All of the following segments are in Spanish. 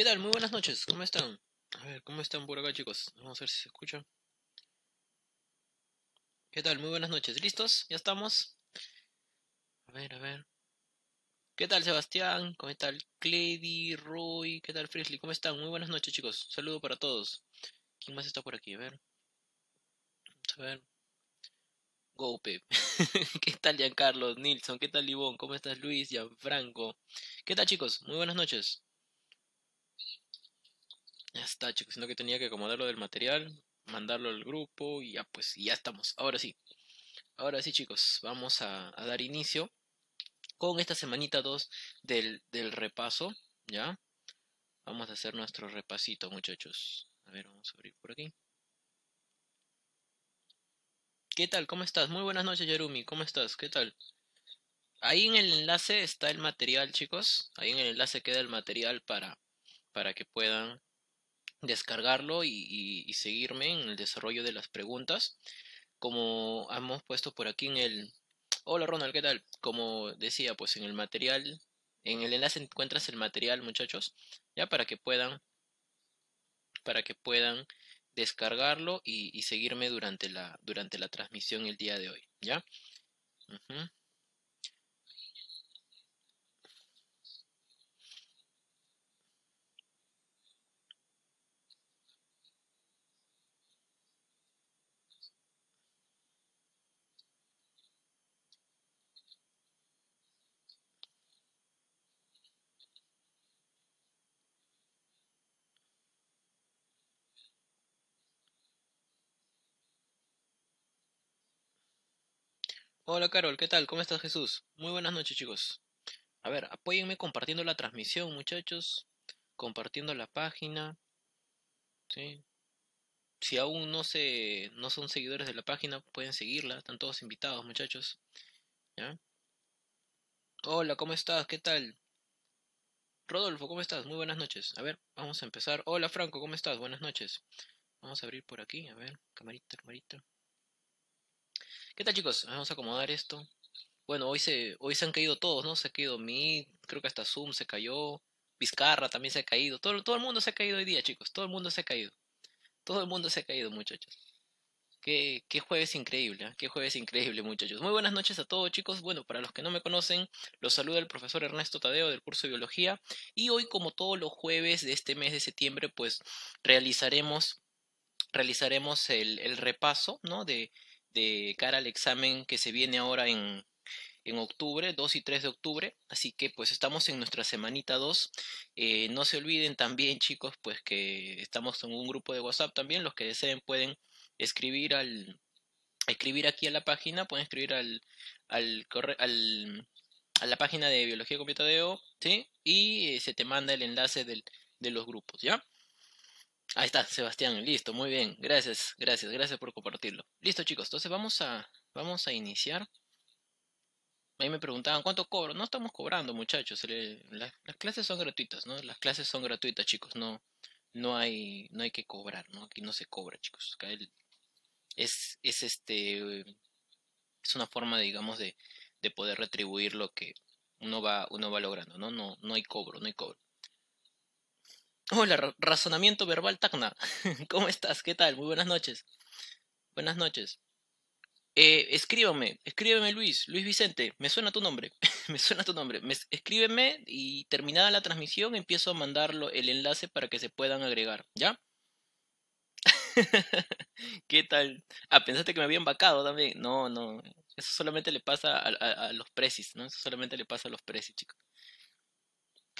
¿Qué tal? Muy buenas noches, ¿cómo están? A ver, ¿cómo están por acá, chicos? Vamos a ver si se escucha. ¿Qué tal? Muy buenas noches, ¿listos? ¿Ya estamos? A ver, a ver. ¿Qué tal, Sebastián? ¿Cómo tal, Cledy, Roy? ¿Qué tal, Frisley? ¿Cómo están? Muy buenas noches, chicos. saludo para todos. ¿Quién más está por aquí? A ver. A ver. Gope. ¿Qué tal, Giancarlo? Nilsson. ¿Qué tal, Libón? ¿Cómo estás, Luis? Gianfranco. ¿Qué tal, chicos? Muy buenas noches. Ya está, chicos, sino que tenía que acomodarlo del material, mandarlo al grupo y ya pues ya estamos. Ahora sí. Ahora sí, chicos, vamos a, dar inicio con esta semanita 2 del, repaso, ¿ya? Vamos a hacer nuestro repasito, muchachos. A ver, vamos a abrir por aquí. ¿Qué tal? ¿Cómo estás? Muy buenas noches, Jerumi. ¿Cómo estás? ¿Qué tal? Ahí en el enlace está el material, chicos. Ahí en el enlace queda el material para, para que puedan descargarlo y, seguirme en el desarrollo de las preguntas. Como hemos puesto por aquí en el... Hola Ronald, ¿qué tal? Como decía, pues en el material, en el enlace encuentras el material, muchachos, ya para que puedan, para que puedan descargarlo y, seguirme durante la, durante la transmisión el día de hoy, ¿ya? Hola Carol, ¿qué tal? ¿Cómo estás Jesús? Muy buenas noches chicos. A ver, apóyenme compartiendo la transmisión muchachos, compartiendo la página. Si aún no, se, no son seguidores de la página, pueden seguirla, están todos invitados muchachos. Hola, ¿cómo estás? ¿Qué tal? Rodolfo, ¿cómo estás? Muy buenas noches. A ver, vamos a empezar. Hola Franco, ¿cómo estás? Buenas noches. Vamos a abrir por aquí, a ver, camarita, camarita. ¿Qué tal chicos? Vamos a acomodar esto. Bueno, hoy se, hoy se han caído todos, ¿no? Se ha caído mi creo que hasta Zoom se cayó, Vizcarra también se ha caído. Todo, todo el mundo se ha caído hoy día, chicos. Todo el mundo se ha caído. Todo el mundo se ha caído, muchachos. Qué, qué, jueves increíble, ¿eh? qué jueves increíble muchachos. Muy buenas noches a todos chicos. Bueno, para los que no me conocen, los saluda el profesor Ernesto Tadeo del curso de biología y hoy como todos los jueves de este mes de septiembre pues realizaremos realizaremos el, el repaso ¿no? de, de cara al examen que se viene ahora en, octubre, 2 y 3 de octubre. Así que pues estamos en nuestra semanita 2. Eh, no se olviden también chicos, pues que estamos en un grupo de WhatsApp también. Los que deseen pueden escribir al escribir aquí a la página, pueden escribir al, al, al a la página de Biología Completa ¿sí? Y eh, se te manda el enlace del, de los grupos, ¿ya? Ahí está, Sebastián, listo, muy bien. Gracias, gracias, gracias por compartirlo. Listo, chicos, entonces vamos a, vamos a iniciar. Ahí me preguntaban, ¿cuánto cobro? No estamos cobrando, muchachos. las clases son gratuitas, ¿no? Las clases son gratuitas, chicos. No, no, hay, no hay que cobrar, ¿no? Aquí no se cobra, chicos. es, es este... Es una forma, digamos, de, poder retribuir lo que uno va, uno va logrando, ¿no? No, no hay cobro, no hay cobro. Hola, razonamiento verbal Tacna. ¿Cómo estás? ¿Qué tal? Muy buenas noches. Buenas noches. Eh, escríbame, escríbeme Luis, Luis Vicente, me suena tu nombre, me suena tu nombre. Me, escríbeme y terminada la transmisión empiezo a mandarlo el enlace para que se puedan agregar, ¿ya? ¿Qué tal? Ah, pensaste que me habían vacado también. No, no, eso solamente le pasa a, a los precis, ¿no? Eso solamente le pasa a los precis, chicos.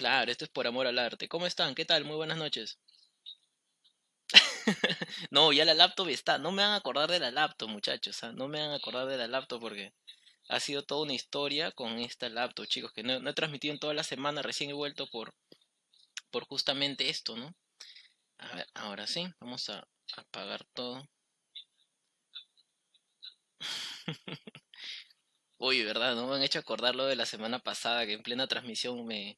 Claro, esto es por amor al arte. ¿Cómo están? ¿Qué tal? Muy buenas noches. no, ya la laptop está. No me van a acordar de la laptop, muchachos. sea, ah, No me van a acordar de la laptop porque ha sido toda una historia con esta laptop, chicos. Que no, he transmitido en toda la semana. Recién he vuelto por, por justamente esto, ¿no? A ver, ahora sí. Vamos a apagar todo. Uy, ¿verdad? No me han hecho acordar lo de la semana pasada que en plena transmisión me,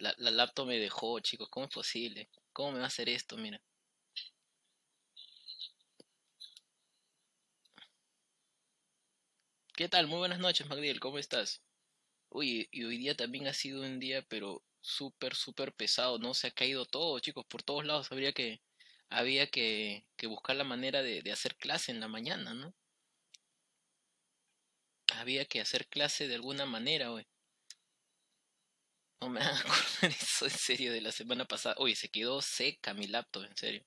la, la laptop me dejó, chicos, ¿cómo es posible? ¿Cómo me va a hacer esto? Mira. ¿Qué tal? Muy buenas noches, Magdiel, ¿cómo estás? Uy, y hoy día también ha sido un día, pero súper, súper pesado, ¿no? Se ha caído todo, chicos, por todos lados habría que, había que, buscar la manera de, de, hacer clase en la mañana, ¿no? Había que hacer clase de alguna manera, güey. No me acuerdo eso, en serio, de la semana pasada. Uy, se quedó seca mi laptop, en serio.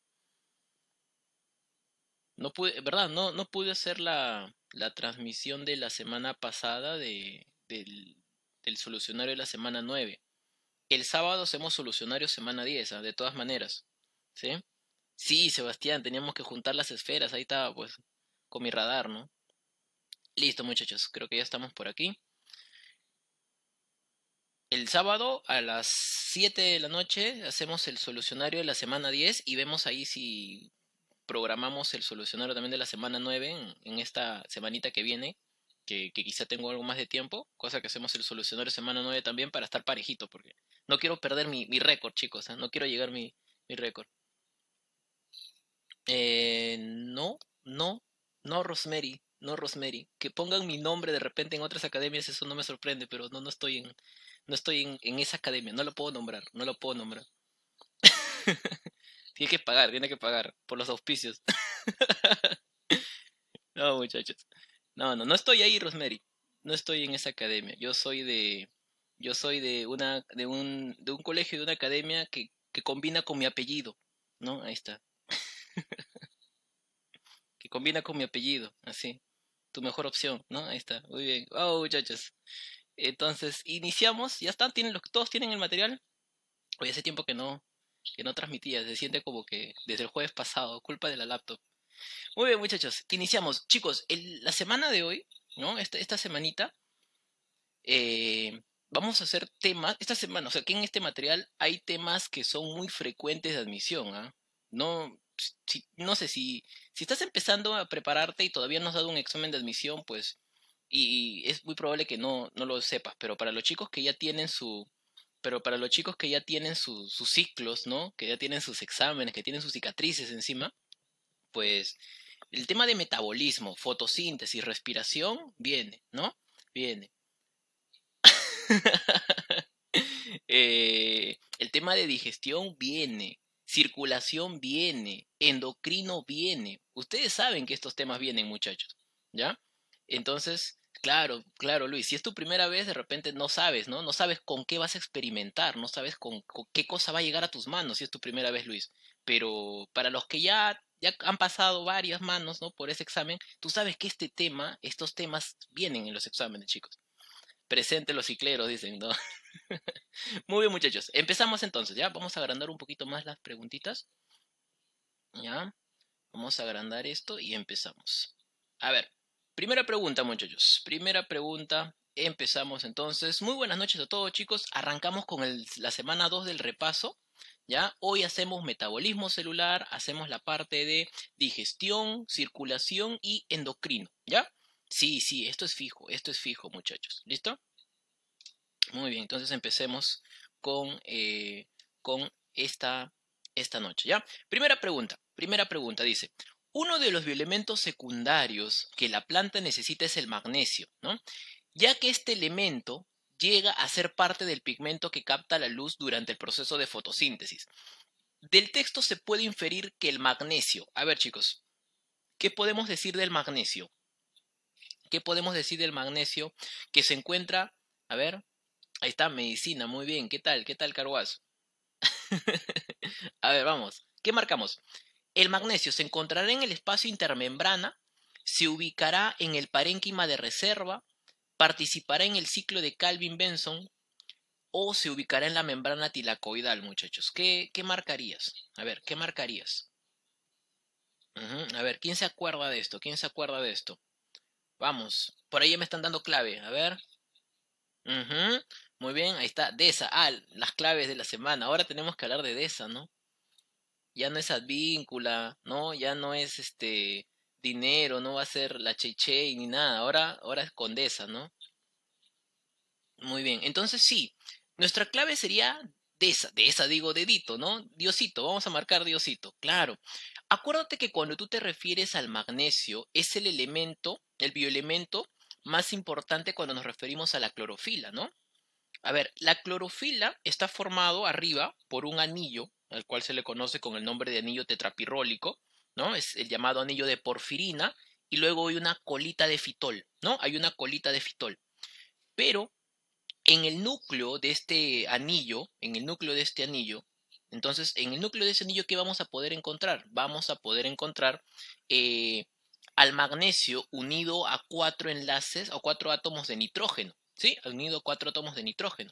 No pude, ¿verdad? No, no pude hacer la, la transmisión de la semana pasada de, del, solucionario de la semana 9. El sábado hacemos solucionario semana 10, ah, de todas maneras. ¿Sí? Sí, Sebastián, teníamos que juntar las esferas. Ahí estaba, pues, con mi radar, ¿no? Listo, muchachos. Creo que ya estamos por aquí. El sábado a las 7 de la noche hacemos el solucionario de la semana 10 y vemos ahí si programamos el solucionario también de la semana 9 en, esta semanita que viene, que, quizá tengo algo más de tiempo, cosa que hacemos el solucionario semana 9 también para estar parejito, porque no quiero perder mi, récord, chicos, ¿eh? no quiero llegar mi, mi récord. Eh, no, no, no, Rosemary no Rosemary. Que pongan mi nombre de repente en otras academias, eso no me sorprende, pero no, no estoy en, no estoy en, esa academia, no lo puedo nombrar, no lo puedo nombrar. tiene que pagar, tiene que pagar por los auspicios. no, muchachos. No, no, no estoy ahí, Rosemary. No estoy en esa academia. Yo soy de. Yo soy de una. de un. de un colegio, de una academia que, que combina con mi apellido. ¿No? Ahí está. que combina con mi apellido, así tu mejor opción, ¿no? Ahí está, muy bien. Wow, oh, muchachos. Entonces, iniciamos, ya está, tienen los, todos tienen el material. Hoy hace tiempo que no, que no transmitía, se siente como que desde el jueves pasado, culpa de la laptop. Muy bien, muchachos, iniciamos. Chicos, la semana de hoy, ¿no? Esta, esta semanita, eh, vamos a hacer temas, esta semana, o sea, que en este material hay temas que son muy frecuentes de admisión, ¿ah? No, pues, no sé, si, si estás empezando a prepararte y todavía no has dado un examen de admisión, pues, y, es muy probable que no, lo sepas, pero para los chicos que ya tienen su, pero para los chicos que ya tienen sus ciclos, ¿no? Que ya tienen sus exámenes, que tienen sus cicatrices encima, pues el tema de metabolismo, fotosíntesis, respiración, viene, ¿no? Viene. Eh, el tema de digestión viene circulación viene, endocrino viene. Ustedes saben que estos temas vienen, muchachos, ¿ya? Entonces, claro, claro, Luis, si es tu primera vez, de repente no sabes, ¿no? No sabes con qué vas a experimentar, no sabes con, qué cosa va a llegar a tus manos si es tu primera vez, Luis. Pero para los que ya ya han pasado varias manos, ¿no? Por ese examen, tú sabes que este tema, estos temas vienen en los exámenes, chicos. Presente los cicleros, dicen, ¿no? Muy bien, muchachos. Empezamos entonces, ¿ya? Vamos a agrandar un poquito más las preguntitas. ¿Ya? Vamos a agrandar esto y empezamos. A ver, primera pregunta, muchachos. Primera pregunta, empezamos entonces. Muy buenas noches a todos, chicos. Arrancamos con la semana 2 del repaso. ¿Ya? Hoy hacemos metabolismo celular, hacemos la parte de digestión, circulación y endocrino, ¿ya? Sí, sí, esto es fijo, esto es fijo, muchachos. ¿Listo? Muy bien, entonces empecemos con, eh, con esta, esta noche, ¿ya? Primera pregunta, primera pregunta dice, uno de los bioelementos secundarios que la planta necesita es el magnesio, ¿no? Ya que este elemento llega a ser parte del pigmento que capta la luz durante el proceso de fotosíntesis. Del texto se puede inferir que el magnesio, a ver chicos, ¿qué podemos decir del magnesio? ¿Qué podemos decir del magnesio que se encuentra, a ver, Ahí está, medicina, muy bien. ¿Qué tal? ¿Qué tal, caruazo? a ver, vamos. ¿Qué marcamos? El magnesio se encontrará en el espacio intermembrana, se ubicará en el parénquima de reserva, participará en el ciclo de Calvin-Benson o se ubicará en la membrana tilacoidal, muchachos. ¿Qué, qué marcarías? A ver, ¿qué marcarías? A ver, ¿quién se acuerda de esto? ¿Quién se acuerda de esto? Vamos, por ahí ya me están dando clave. A ver. Ajá. Muy bien, ahí está, DESA. al ah, las claves de la semana. Ahora tenemos que hablar de DESA, ¿no? Ya no es advíncula, ¿no? Ya no es este dinero, no va a ser la cheche ni nada. Ahora, ahora es Condesa, ¿no? Muy bien, entonces sí, nuestra clave sería de esa, de esa digo dedito, ¿no? Diosito, vamos a marcar Diosito, claro. Acuérdate que cuando tú te refieres al magnesio, es el elemento, el bioelemento más importante cuando nos referimos a la clorofila, ¿no? A ver, la clorofila está formado arriba por un anillo, al cual se le conoce con el nombre de anillo tetrapirrólico, ¿no? Es el llamado anillo de porfirina, y luego hay una colita de fitol, ¿no? Hay una colita de fitol. Pero en el núcleo de este anillo, en el núcleo de este anillo, entonces en el núcleo de este anillo, ¿qué vamos a poder encontrar? Vamos a poder encontrar eh, al magnesio unido a cuatro enlaces o cuatro átomos de nitrógeno. Sí, han unido cuatro átomos de nitrógeno.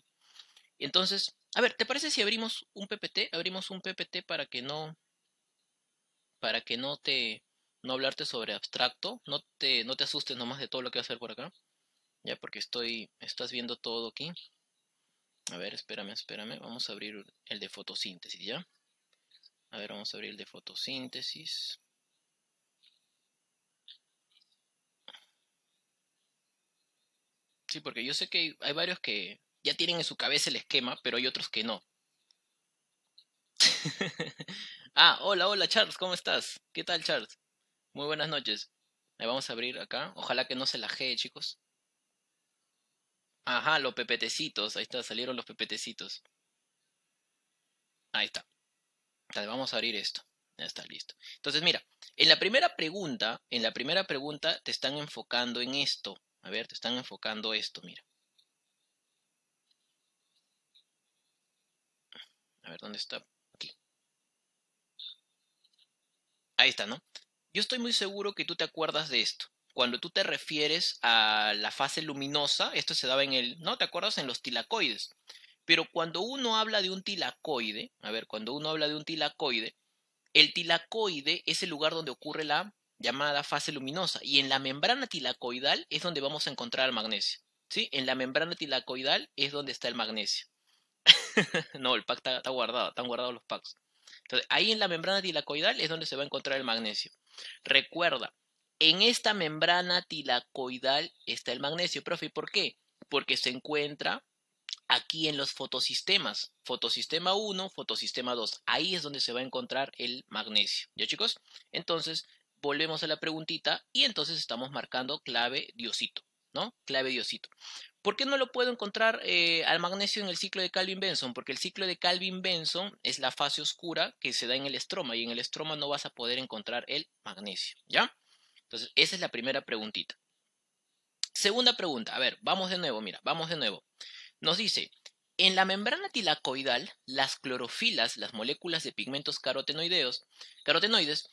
Y entonces, a ver, ¿te parece si abrimos un PPT? Abrimos un PPT para que no para que no te no hablarte sobre abstracto, no te no te asustes nomás de todo lo que va a hacer por acá. Ya porque estoy estás viendo todo aquí. A ver, espérame, espérame, vamos a abrir el de fotosíntesis, ¿ya? A ver, vamos a abrir el de fotosíntesis. Sí, porque yo sé que hay varios que ya tienen en su cabeza el esquema, pero hay otros que no. ah, hola, hola Charles, ¿cómo estás? ¿Qué tal Charles? Muy buenas noches. le vamos a abrir acá. Ojalá que no se laje, chicos. Ajá, los pepetecitos. Ahí está, salieron los pepetecitos. Ahí está. vamos a abrir esto. Ya está listo. Entonces, mira, en la primera pregunta, en la primera pregunta te están enfocando en esto, a ver, te están enfocando esto, mira. A ver, ¿dónde está? Aquí. Ahí está, ¿no? Yo estoy muy seguro que tú te acuerdas de esto. Cuando tú te refieres a la fase luminosa, esto se daba en el, ¿no? ¿Te acuerdas? En los tilacoides. Pero cuando uno habla de un tilacoide, a ver, cuando uno habla de un tilacoide, el tilacoide es el lugar donde ocurre la llamada fase luminosa. Y en la membrana tilacoidal es donde vamos a encontrar el magnesio. ¿Sí? En la membrana tilacoidal es donde está el magnesio. no, el pack está, guardado, están guardados los packs. Entonces, ahí en la membrana tilacoidal es donde se va a encontrar el magnesio. Recuerda, en esta membrana tilacoidal está el magnesio, profe, ¿y por qué? Porque se encuentra aquí en los fotosistemas, fotosistema 1, fotosistema 2. Ahí es donde se va a encontrar el magnesio. ¿Ya chicos? Entonces, volvemos a la preguntita y entonces estamos marcando clave diosito, ¿no? Clave diosito. ¿Por qué no lo puedo encontrar eh, al magnesio en el ciclo de Calvin Benson? Porque el ciclo de Calvin Benson es la fase oscura que se da en el estroma y en el estroma no vas a poder encontrar el magnesio, ¿ya? Entonces, esa es la primera preguntita. Segunda pregunta, a ver, vamos de nuevo, mira, vamos de nuevo. Nos dice, en la membrana tilacoidal, las clorofilas, las moléculas de pigmentos carotenoideos, carotenoides,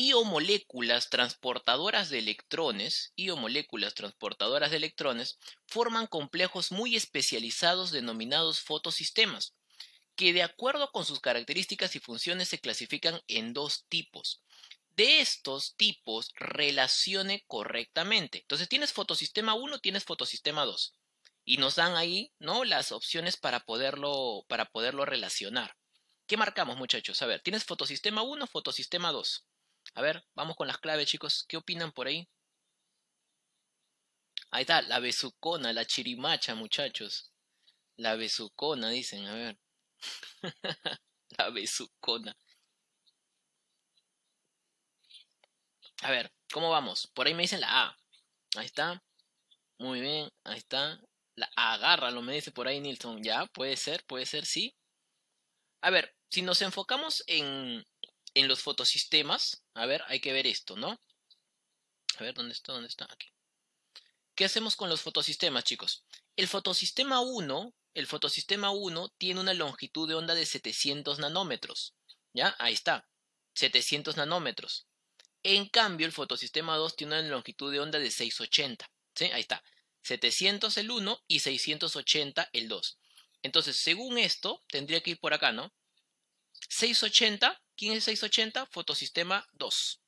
y o moléculas transportadoras de electrones y o moléculas transportadoras de electrones forman complejos muy especializados denominados fotosistemas, que de acuerdo con sus características y funciones se clasifican en dos tipos. De estos tipos relacione correctamente. Entonces tienes fotosistema 1, tienes fotosistema 2 y nos dan ahí, ¿no? las opciones para poderlo para poderlo relacionar. ¿Qué marcamos, muchachos? A ver, tienes fotosistema 1, fotosistema 2. A ver, vamos con las claves, chicos. ¿Qué opinan por ahí? Ahí está, la besucona, la chirimacha, muchachos. La besucona, dicen, a ver. la besucona. A ver, ¿cómo vamos? Por ahí me dicen la A. Ahí está. Muy bien, ahí está. La agarra, lo me dice por ahí Nilton. Ya, puede ser, puede ser, sí. A ver, si nos enfocamos en, en los fotosistemas, a ver, hay que ver esto, ¿no? A ver, ¿dónde está? ¿Dónde está? Aquí. ¿Qué hacemos con los fotosistemas, chicos? El fotosistema 1, el fotosistema 1 tiene una longitud de onda de 700 nanómetros. ¿Ya? Ahí está. 700 nanómetros. En cambio, el fotosistema 2 tiene una longitud de onda de 680. ¿Sí? Ahí está. 700 el 1 y 680 el 2. Entonces, según esto, tendría que ir por acá, ¿no? 680 15680, fotosistema 2.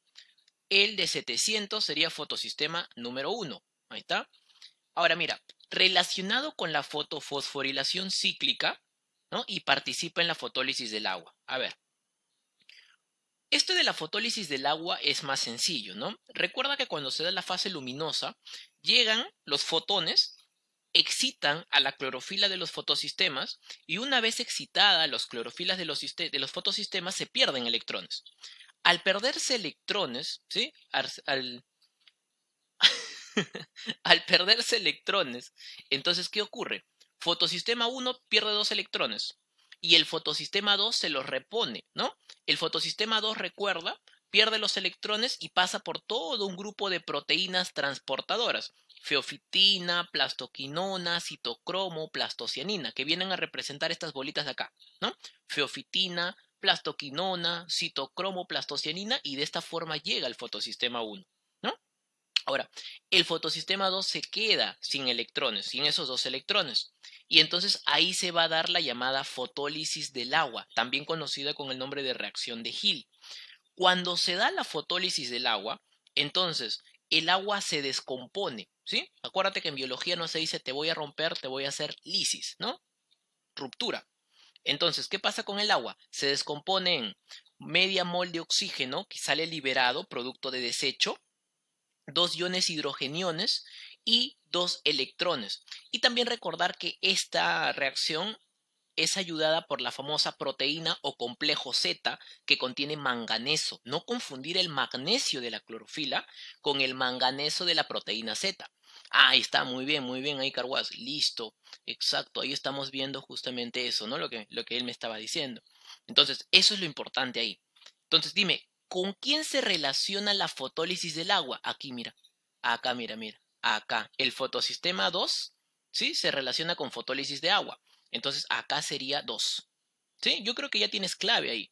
El de 700 sería fotosistema número 1. Ahí está. Ahora mira, relacionado con la fotofosforilación cíclica, ¿no? Y participa en la fotólisis del agua. A ver. Esto de la fotólisis del agua es más sencillo, ¿no? Recuerda que cuando se da la fase luminosa, llegan los fotones excitan a la clorofila de los fotosistemas y una vez excitada los clorofilas de los, fotosistemas se pierden electrones. Al perderse electrones, ¿sí? al, al perderse electrones, entonces, ¿qué ocurre? Fotosistema 1 pierde dos electrones y el fotosistema 2 se los repone, ¿no? El fotosistema 2 recuerda, pierde los electrones y pasa por todo un grupo de proteínas transportadoras feofitina, plastoquinona, citocromo, plastocianina, que vienen a representar estas bolitas de acá, ¿no? Feofitina, plastoquinona, citocromo, plastocianina, y de esta forma llega al fotosistema 1, ¿no? Ahora, el fotosistema 2 se queda sin electrones, sin esos dos electrones. Y entonces ahí se va a dar la llamada fotólisis del agua, también conocida con el nombre de reacción de Hill. Cuando se da la fotólisis del agua, entonces el agua se descompone, ¿sí? Acuérdate que en biología no se dice te voy a romper, te voy a hacer lisis, ¿no? Ruptura. Entonces, ¿qué pasa con el agua? Se descompone en media mol de oxígeno que sale liberado, producto de desecho, dos iones hidrogeniones y dos electrones. Y también recordar que esta reacción es ayudada por la famosa proteína o complejo Z que contiene manganeso. No confundir el magnesio de la clorofila con el manganeso de la proteína Z. Ahí está, muy bien, muy bien, ahí Carguas, listo, exacto, ahí estamos viendo justamente eso, ¿no? Lo que, lo que él me estaba diciendo. Entonces, eso es lo importante ahí. Entonces, dime, ¿con quién se relaciona la fotólisis del agua? Aquí, mira, acá, mira, mira, acá. El fotosistema 2, ¿sí? Se relaciona con fotólisis de agua. Entonces acá sería 2. ¿Sí? Yo creo que ya tienes clave ahí.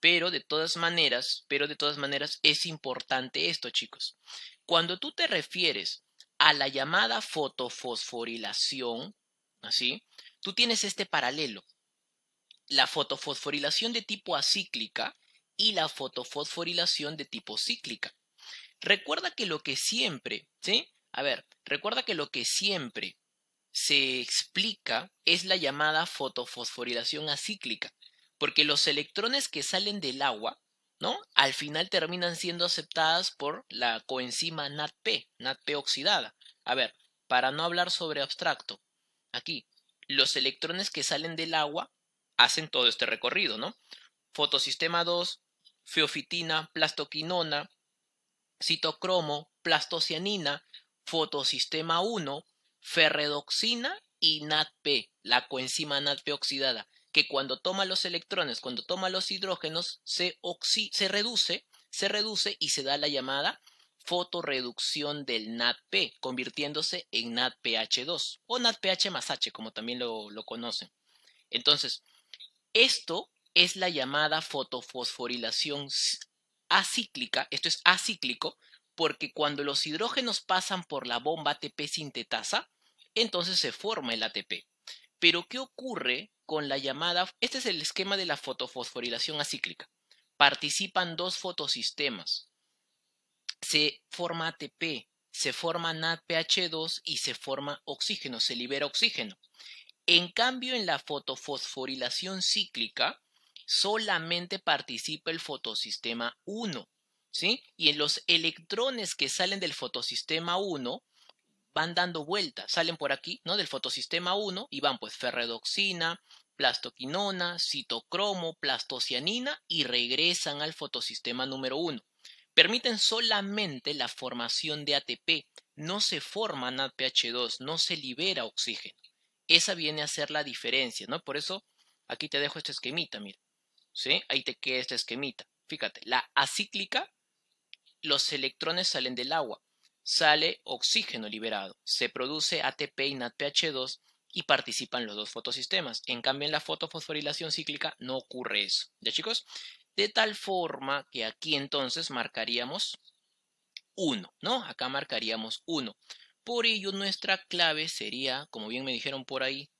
Pero de todas maneras, pero de todas maneras es importante esto, chicos. Cuando tú te refieres a la llamada fotofosforilación, así, tú tienes este paralelo. La fotofosforilación de tipo acíclica y la fotofosforilación de tipo cíclica. Recuerda que lo que siempre, ¿sí? A ver, recuerda que lo que siempre se explica es la llamada fotofosforilación acíclica, porque los electrones que salen del agua, ¿no? Al final terminan siendo aceptadas por la coenzima NADP, NADP oxidada. A ver, para no hablar sobre abstracto, aquí los electrones que salen del agua hacen todo este recorrido, ¿no? Fotosistema 2, feofitina, plastoquinona, citocromo, plastocianina, fotosistema 1, ferredoxina y NADP, la coenzima NADP oxidada, que cuando toma los electrones, cuando toma los hidrógenos, se, se reduce, se reduce y se da la llamada fotorreducción del NADP, convirtiéndose en NADPH2 o NADPH más H, como también lo, lo conocen. Entonces, esto es la llamada fotofosforilación acíclica, esto es acíclico, porque cuando los hidrógenos pasan por la bomba ATP sintetasa, entonces se forma el ATP. Pero ¿qué ocurre con la llamada? Este es el esquema de la fotofosforilación acíclica. Participan dos fotosistemas. Se forma ATP, se forma NADPH2 y se forma oxígeno, se libera oxígeno. En cambio, en la fotofosforilación cíclica, solamente participa el fotosistema 1, ¿sí? Y en los electrones que salen del fotosistema 1 van dando vueltas, salen por aquí, ¿no? Del fotosistema 1 y van pues ferredoxina, plastoquinona, citocromo, plastocianina y regresan al fotosistema número 1. Permiten solamente la formación de ATP, no se forma NADPH2, no se libera oxígeno. Esa viene a ser la diferencia, ¿no? Por eso aquí te dejo este esquemita, mira. ¿Sí? Ahí te queda este esquemita. Fíjate, la acíclica, los electrones salen del agua sale oxígeno liberado, se produce ATP y NADPH2 y participan los dos fotosistemas. En cambio, en la fotofosforilación cíclica no ocurre eso. ¿Ya chicos? De tal forma que aquí entonces marcaríamos 1, ¿no? Acá marcaríamos 1. Por ello, nuestra clave sería, como bien me dijeron por ahí,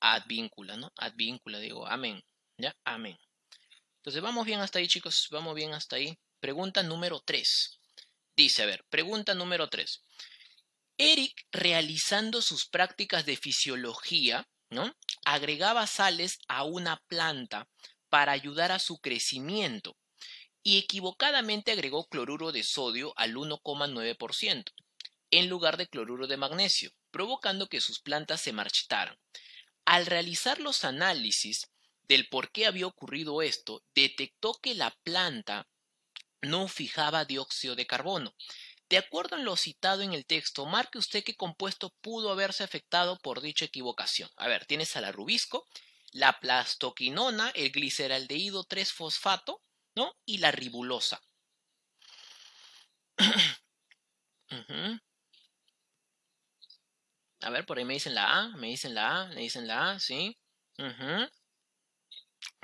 advíncula, ¿no? Advíncula, digo, amén, ¿ya? Amén. Entonces, vamos bien hasta ahí, chicos, vamos bien hasta ahí. Pregunta número 3. Dice, a ver, pregunta número 3. Eric, realizando sus prácticas de fisiología, ¿no? agregaba sales a una planta para ayudar a su crecimiento y equivocadamente agregó cloruro de sodio al 1,9% en lugar de cloruro de magnesio, provocando que sus plantas se marchitaran. Al realizar los análisis del por qué había ocurrido esto, detectó que la planta no fijaba dióxido de carbono. De acuerdo en lo citado en el texto, marque usted qué compuesto pudo haberse afectado por dicha equivocación. A ver, tienes a la rubisco, la plastoquinona, el gliceraldehído 3-fosfato, ¿no? Y la ribulosa. A ver, por ahí me dicen la A, me dicen la A, me dicen la A, sí.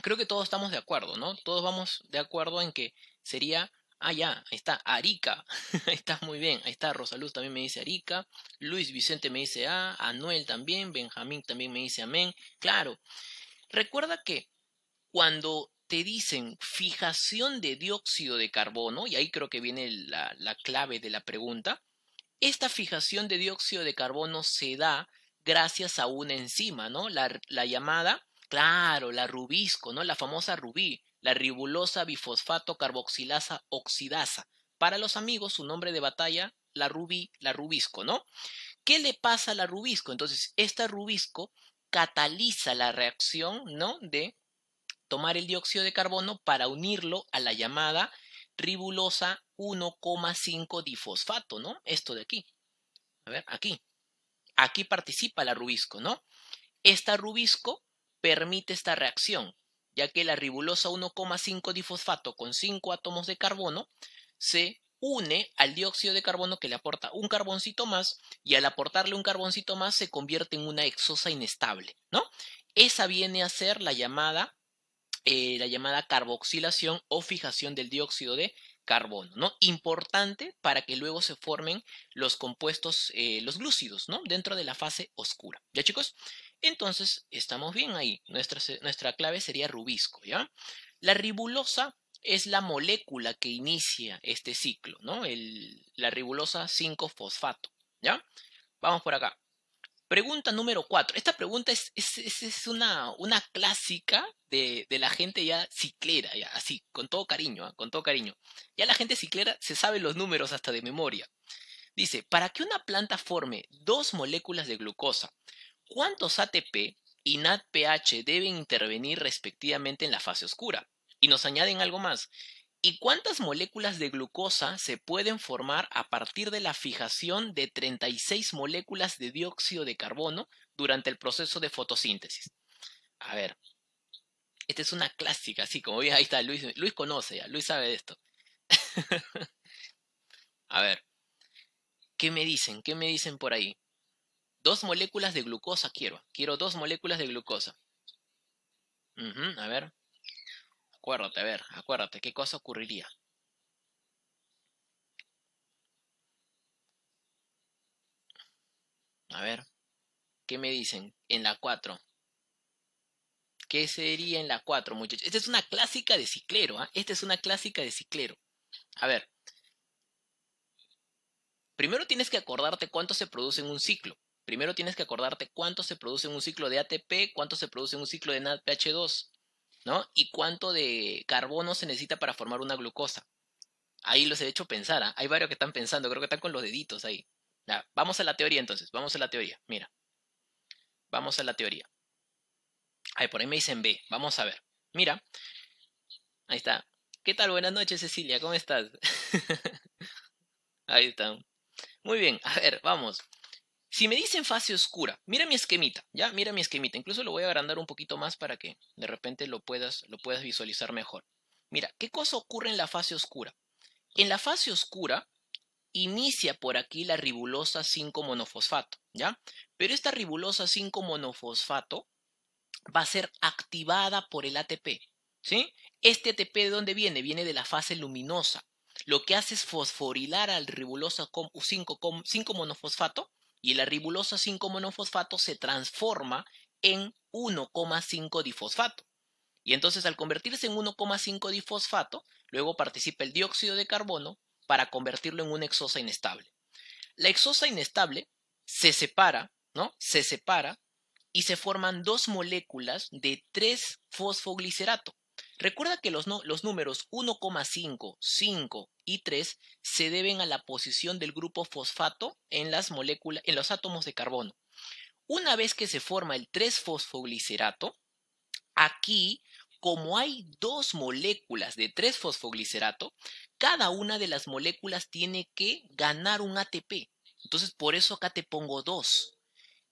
Creo que todos estamos de acuerdo, ¿no? Todos vamos de acuerdo en que sería, ah, ya, está Arica, estás está muy bien, ahí está Rosaluz también me dice Arica, Luis Vicente me dice ah, Anuel también, Benjamín también me dice amén, claro. Recuerda que cuando te dicen fijación de dióxido de carbono, y ahí creo que viene la, clave de la pregunta, esta fijación de dióxido de carbono se da gracias a una enzima, ¿no? la llamada Claro, la rubisco, ¿no? La famosa rubí, la ribulosa bifosfato carboxilasa oxidasa. Para los amigos, su nombre de batalla, la rubí, la rubisco, ¿no? ¿Qué le pasa a la rubisco? Entonces, esta rubisco cataliza la reacción, ¿no? De tomar el dióxido de carbono para unirlo a la llamada ribulosa 1,5 difosfato, ¿no? Esto de aquí. A ver, aquí. Aquí participa la rubisco, ¿no? Esta rubisco permite esta reacción, ya que la ribulosa 1,5 difosfato con 5 átomos de carbono se une al dióxido de carbono que le aporta un carboncito más y al aportarle un carboncito más se convierte en una exosa inestable, ¿no? Esa viene a ser la llamada, eh, la llamada carboxilación o fijación del dióxido de carbono, ¿no? Importante para que luego se formen los compuestos, eh, los glúcidos, ¿no? Dentro de la fase oscura. ¿Ya chicos? Entonces, estamos bien ahí. Nuestra, nuestra clave sería rubisco, ¿ya? La ribulosa es la molécula que inicia este ciclo, ¿no? la ribulosa 5-fosfato, ¿ya? Vamos por acá. Pregunta número 4. Esta pregunta es, es, es una, una, clásica de, de, la gente ya ciclera, así, con todo cariño, ¿ah? con todo cariño. Ya la gente ciclera se sabe los números hasta de memoria. Dice, para que una planta forme dos moléculas de glucosa, cuántos ATP y NADPH deben intervenir respectivamente en la fase oscura. Y nos añaden algo más. ¿Y cuántas moléculas de glucosa se pueden formar a partir de la fijación de 36 moléculas de dióxido de carbono durante el proceso de fotosíntesis? A ver, esta es una clásica, así como veis, ahí está, Luis, Luis conoce ya, Luis sabe de esto. a ver, ¿qué me dicen? ¿Qué me dicen por ahí? Dos moléculas de glucosa quiero. Quiero dos moléculas de glucosa. a ver. Acuérdate, a ver, acuérdate, ¿qué cosa ocurriría? A ver, ¿qué me dicen? En la 4. ¿Qué sería en la 4, muchachos? Esta es una clásica de ciclero, ¿ah? Esta es una clásica de ciclero. A ver. Primero tienes que acordarte cuánto se produce en un ciclo. Primero tienes que acordarte cuánto se produce en un ciclo de ATP, cuánto se produce en un ciclo de NADPH2, ¿no? Y cuánto de carbono se necesita para formar una glucosa. Ahí los he hecho pensar. ¿ah? Hay varios que están pensando, creo que están con los deditos ahí. vamos a la teoría entonces, vamos a la teoría. Mira, vamos a la teoría. Ay, por ahí me dicen B, vamos a ver. Mira, ahí está. ¿Qué tal? Buenas noches, Cecilia, ¿cómo estás? ahí están. Muy bien, a ver, vamos. Si me dicen fase oscura, mira mi esquemita, ya, mira mi esquemita. Incluso lo voy a agrandar un poquito más para que de repente lo puedas, lo puedas visualizar mejor. Mira, ¿qué cosa ocurre en la fase oscura? En la fase oscura inicia por aquí la ribulosa 5 monofosfato, ¿ya? Pero esta ribulosa 5 monofosfato va a ser activada por el ATP, ¿sí? Este ATP de dónde viene? Viene de la fase luminosa. Lo que hace es fosforilar al ribulosa 5, 5 monofosfato y la ribulosa 5-monofosfato se transforma en 1,5-difosfato. Y entonces al convertirse en 1,5-difosfato, luego participa el dióxido de carbono para convertirlo en una exosa inestable. La exosa inestable se separa, ¿no? Se separa y se forman dos moléculas de 3-fosfoglicerato. Recuerda que los, números 1,5, 5 y 3 se deben a la posición del grupo fosfato en las moléculas, en los átomos de carbono. Una vez que se forma el 3-fosfoglicerato, aquí, como hay dos moléculas de 3-fosfoglicerato, cada una de las moléculas tiene que ganar un ATP. Entonces, por eso acá te pongo 2.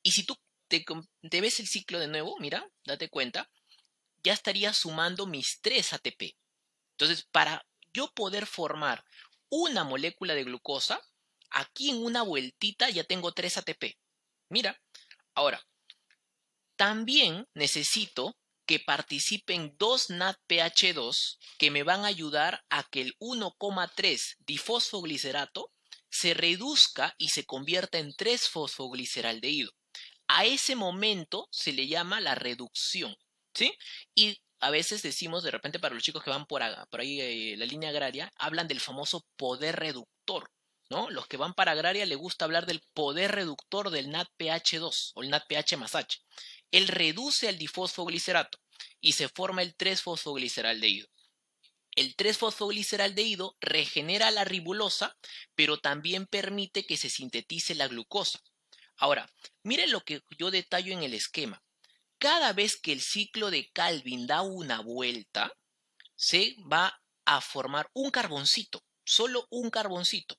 Y si tú te ves el ciclo de nuevo, mira, date cuenta, ya estaría sumando mis 3 ATP. Entonces, para yo poder formar una molécula de glucosa, aquí en una vueltita ya tengo 3 ATP. Mira, ahora, también necesito que participen dos NADPH2 que me van a ayudar a que el 1,3 difosfoglicerato se reduzca y se convierta en 3 fosfogliceraldehído. A ese momento se le llama la reducción. Y a veces decimos, de repente, para los chicos que van por, por ahí eh, la línea agraria, hablan del famoso poder reductor, ¿no? Los que van para agraria le gusta hablar del poder reductor del NADPH2 o el NADPH más H. Él reduce al difosfoglicerato y se forma el 3-fosfogliceraldehído. El 3-fosfogliceraldehído regenera la ribulosa, pero también permite que se sintetice la glucosa. Ahora, miren lo que yo detallo en el esquema cada vez que el ciclo de Calvin da una vuelta, se va a formar un carboncito, solo un carboncito.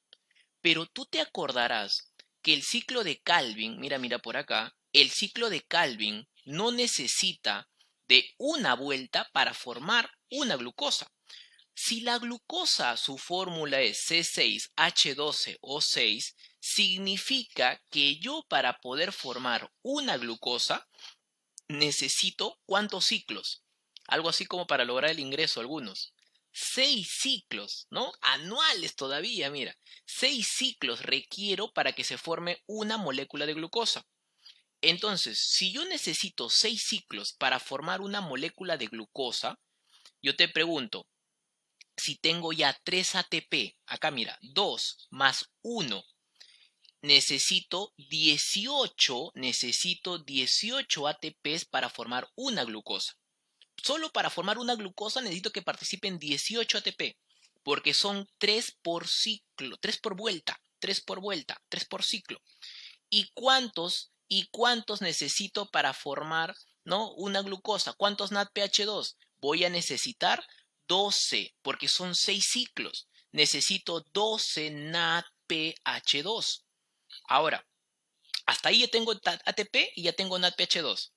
Pero tú te acordarás que el ciclo de Calvin, mira, mira por acá, el ciclo de Calvin no necesita de una vuelta para formar una glucosa. Si la glucosa, su fórmula es C6H12O6, significa que yo para poder formar una glucosa necesito cuántos ciclos. Algo así como para lograr el ingreso, algunos. Seis ciclos, ¿no? Anuales todavía, mira. Seis ciclos requiero para que se forme una molécula de glucosa. Entonces, si yo necesito seis ciclos para formar una molécula de glucosa, yo te pregunto, si tengo ya 3 ATP, acá mira, dos más uno necesito 18, necesito 18 ATPs para formar una glucosa. Solo para formar una glucosa necesito que participen 18 ATP, porque son 3 por ciclo, 3 por vuelta, 3 por vuelta, 3 por ciclo. ¿Y cuántos y cuántos necesito para formar, ¿no? una glucosa? ¿Cuántos NADPH2? Voy a necesitar 12, porque son 6 ciclos. Necesito 12 NADPH2. Ahora, hasta ahí ya tengo ATP y ya tengo NADPH2.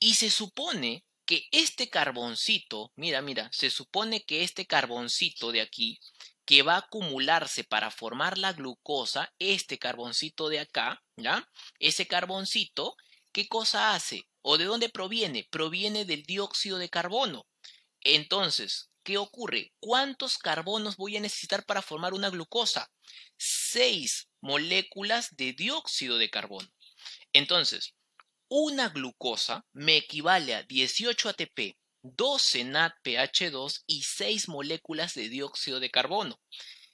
Y se supone que este carboncito, mira, mira, se supone que este carboncito de aquí, que va a acumularse para formar la glucosa, este carboncito de acá, ¿ya? Ese carboncito, ¿qué cosa hace? ¿O de dónde proviene? Proviene del dióxido de carbono. Entonces, ¿qué ocurre? ¿Cuántos carbonos voy a necesitar para formar una glucosa? Seis moléculas de dióxido de carbono. Entonces, una glucosa me equivale a 18 ATP, 12 NADPH2 y 6 moléculas de dióxido de carbono.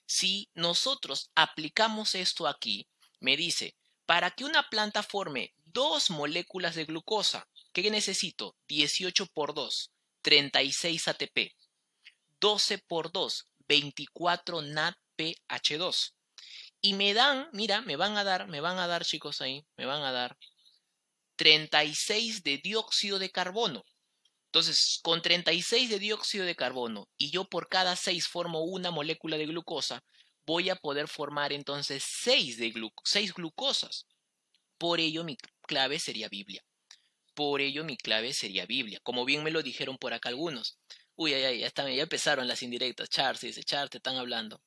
Si nosotros aplicamos esto aquí, me dice, para que una planta forme dos moléculas de glucosa, ¿qué necesito? 18 por 2. 36 ATP, 12 por 2, 24 NADPH2. Y me dan, mira, me van a dar, me van a dar, chicos, ahí, me van a dar 36 de dióxido de carbono. Entonces, con 36 de dióxido de carbono y yo por cada 6 formo una molécula de glucosa, voy a poder formar entonces 6, de 6 glucosas. Por ello, mi clave sería Biblia. Por ello mi clave sería Biblia, como bien me lo dijeron por acá algunos. Uy, ay, ay, ya, ya empezaron las indirectas. Char, se dice, Char, te están hablando.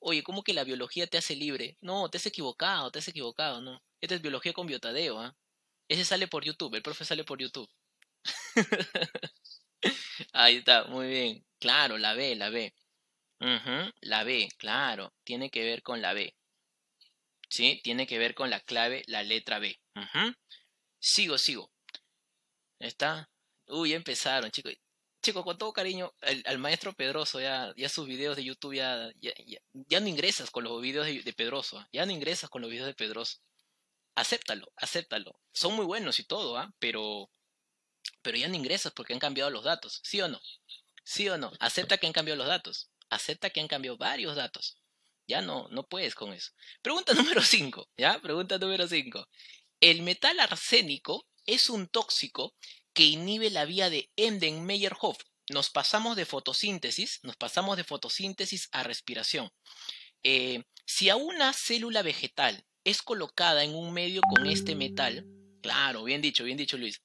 Oye, ¿cómo que la biología te hace libre? No, te has equivocado, te has equivocado, no. Esta es biología con biotadeo, ¿ah? Ese sale por YouTube, el profe sale por YouTube. Ahí está, muy bien. Claro, la B, la B. la B, claro, tiene que ver con la B. ¿Sí? Tiene que ver con la clave, la letra B. Sigo, sigo está. Uy, ya empezaron, chicos. Chicos, con todo cariño, al maestro Pedroso, ya, ya sus videos de YouTube, ya, ya, ya, no ingresas con los videos de, Pedroso, ¿ah? ya no ingresas con los videos de Pedroso. Acéptalo, acéptalo. Son muy buenos y todo, ¿ah? Pero, pero ya no ingresas porque han cambiado los datos, ¿sí o no? ¿Sí o no? Acepta que han cambiado los datos. Acepta que han cambiado varios datos. Ya no, no puedes con eso. Pregunta número 5, ¿ya? Pregunta número 5. El metal arsénico es un tóxico que inhibe la vía de emden Meyerhoff Nos pasamos de fotosíntesis, nos pasamos de fotosíntesis a respiración. Eh, si a una célula vegetal es colocada en un medio con este metal, claro, bien dicho, bien dicho Luis,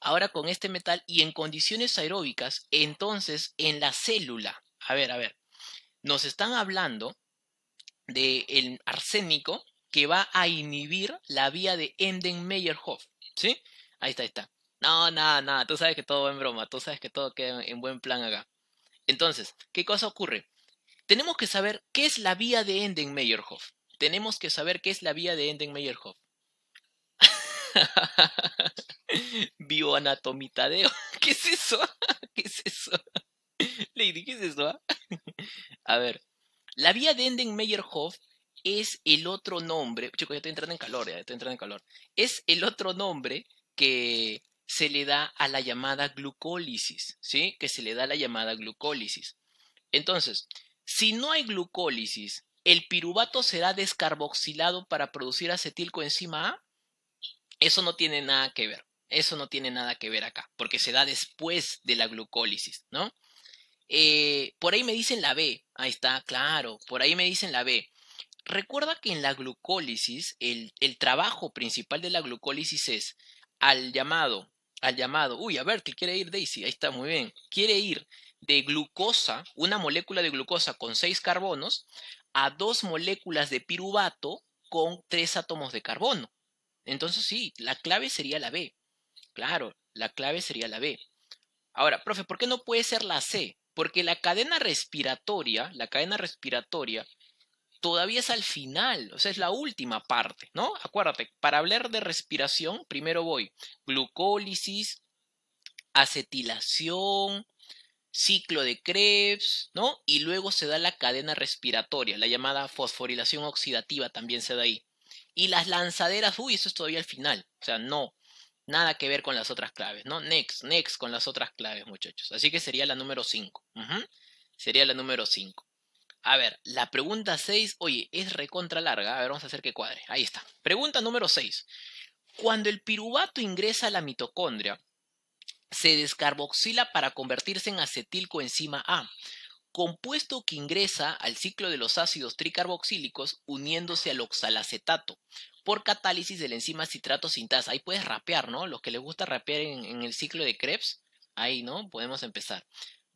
ahora con este metal y en condiciones aeróbicas, entonces en la célula, a ver, a ver, nos están hablando del arsénico que va a inhibir la vía de emden Meyerhoff ¿sí? Ahí está, ahí está. No, nada, nada. Tú sabes que todo va en broma. Tú sabes que todo queda en buen plan acá. Entonces, ¿qué cosa ocurre? Tenemos que saber qué es la vía de Meyerhoff. Tenemos que saber qué es la vía de Meyerhoff. Bioanatomitadeo. ¿Qué es eso? ¿Qué es eso? Lady, ¿qué es eso? Ah? A ver. La vía de Meyerhoff es el otro nombre. Chicos, ya estoy entrando en calor, ya estoy entrando en calor. Es el otro nombre que se le da a la llamada glucólisis, ¿sí? Que se le da a la llamada glucólisis. Entonces, si no hay glucólisis, ¿el piruvato será descarboxilado para producir acetilcoenzima A? Eso no tiene nada que ver. Eso no tiene nada que ver acá, porque se da después de la glucólisis, ¿no? Eh, por ahí me dicen la B. Ahí está, claro. Por ahí me dicen la B. Recuerda que en la glucólisis, el, el trabajo principal de la glucólisis es al llamado, al llamado, uy, a ver, ¿qué quiere ir Daisy, ahí está, muy bien, quiere ir de glucosa, una molécula de glucosa con seis carbonos, a dos moléculas de piruvato con tres átomos de carbono. Entonces sí, la clave sería la B. Claro, la clave sería la B. Ahora, profe, ¿por qué no puede ser la C? Porque la cadena respiratoria, la cadena respiratoria todavía es al final, o sea, es la última parte, ¿no? Acuérdate, para hablar de respiración, primero voy glucólisis, acetilación, ciclo de Krebs, ¿no? Y luego se da la cadena respiratoria, la llamada fosforilación oxidativa también se da ahí. Y las lanzaderas, uy, eso es todavía al final, o sea, no, nada que ver con las otras claves, ¿no? Next, next con las otras claves, muchachos. Así que sería la número 5. Sería la número 5. A ver, la pregunta 6, oye, es recontra larga. A ver, vamos a hacer que cuadre. Ahí está. Pregunta número 6. Cuando el piruvato ingresa a la mitocondria, se descarboxila para convertirse en acetilcoenzima A, compuesto que ingresa al ciclo de los ácidos tricarboxílicos uniéndose al oxalacetato por catálisis de la enzima citrato sintasa. Ahí puedes rapear, ¿no? Los que les gusta rapear en, en el ciclo de Krebs, ahí, ¿no? Podemos empezar.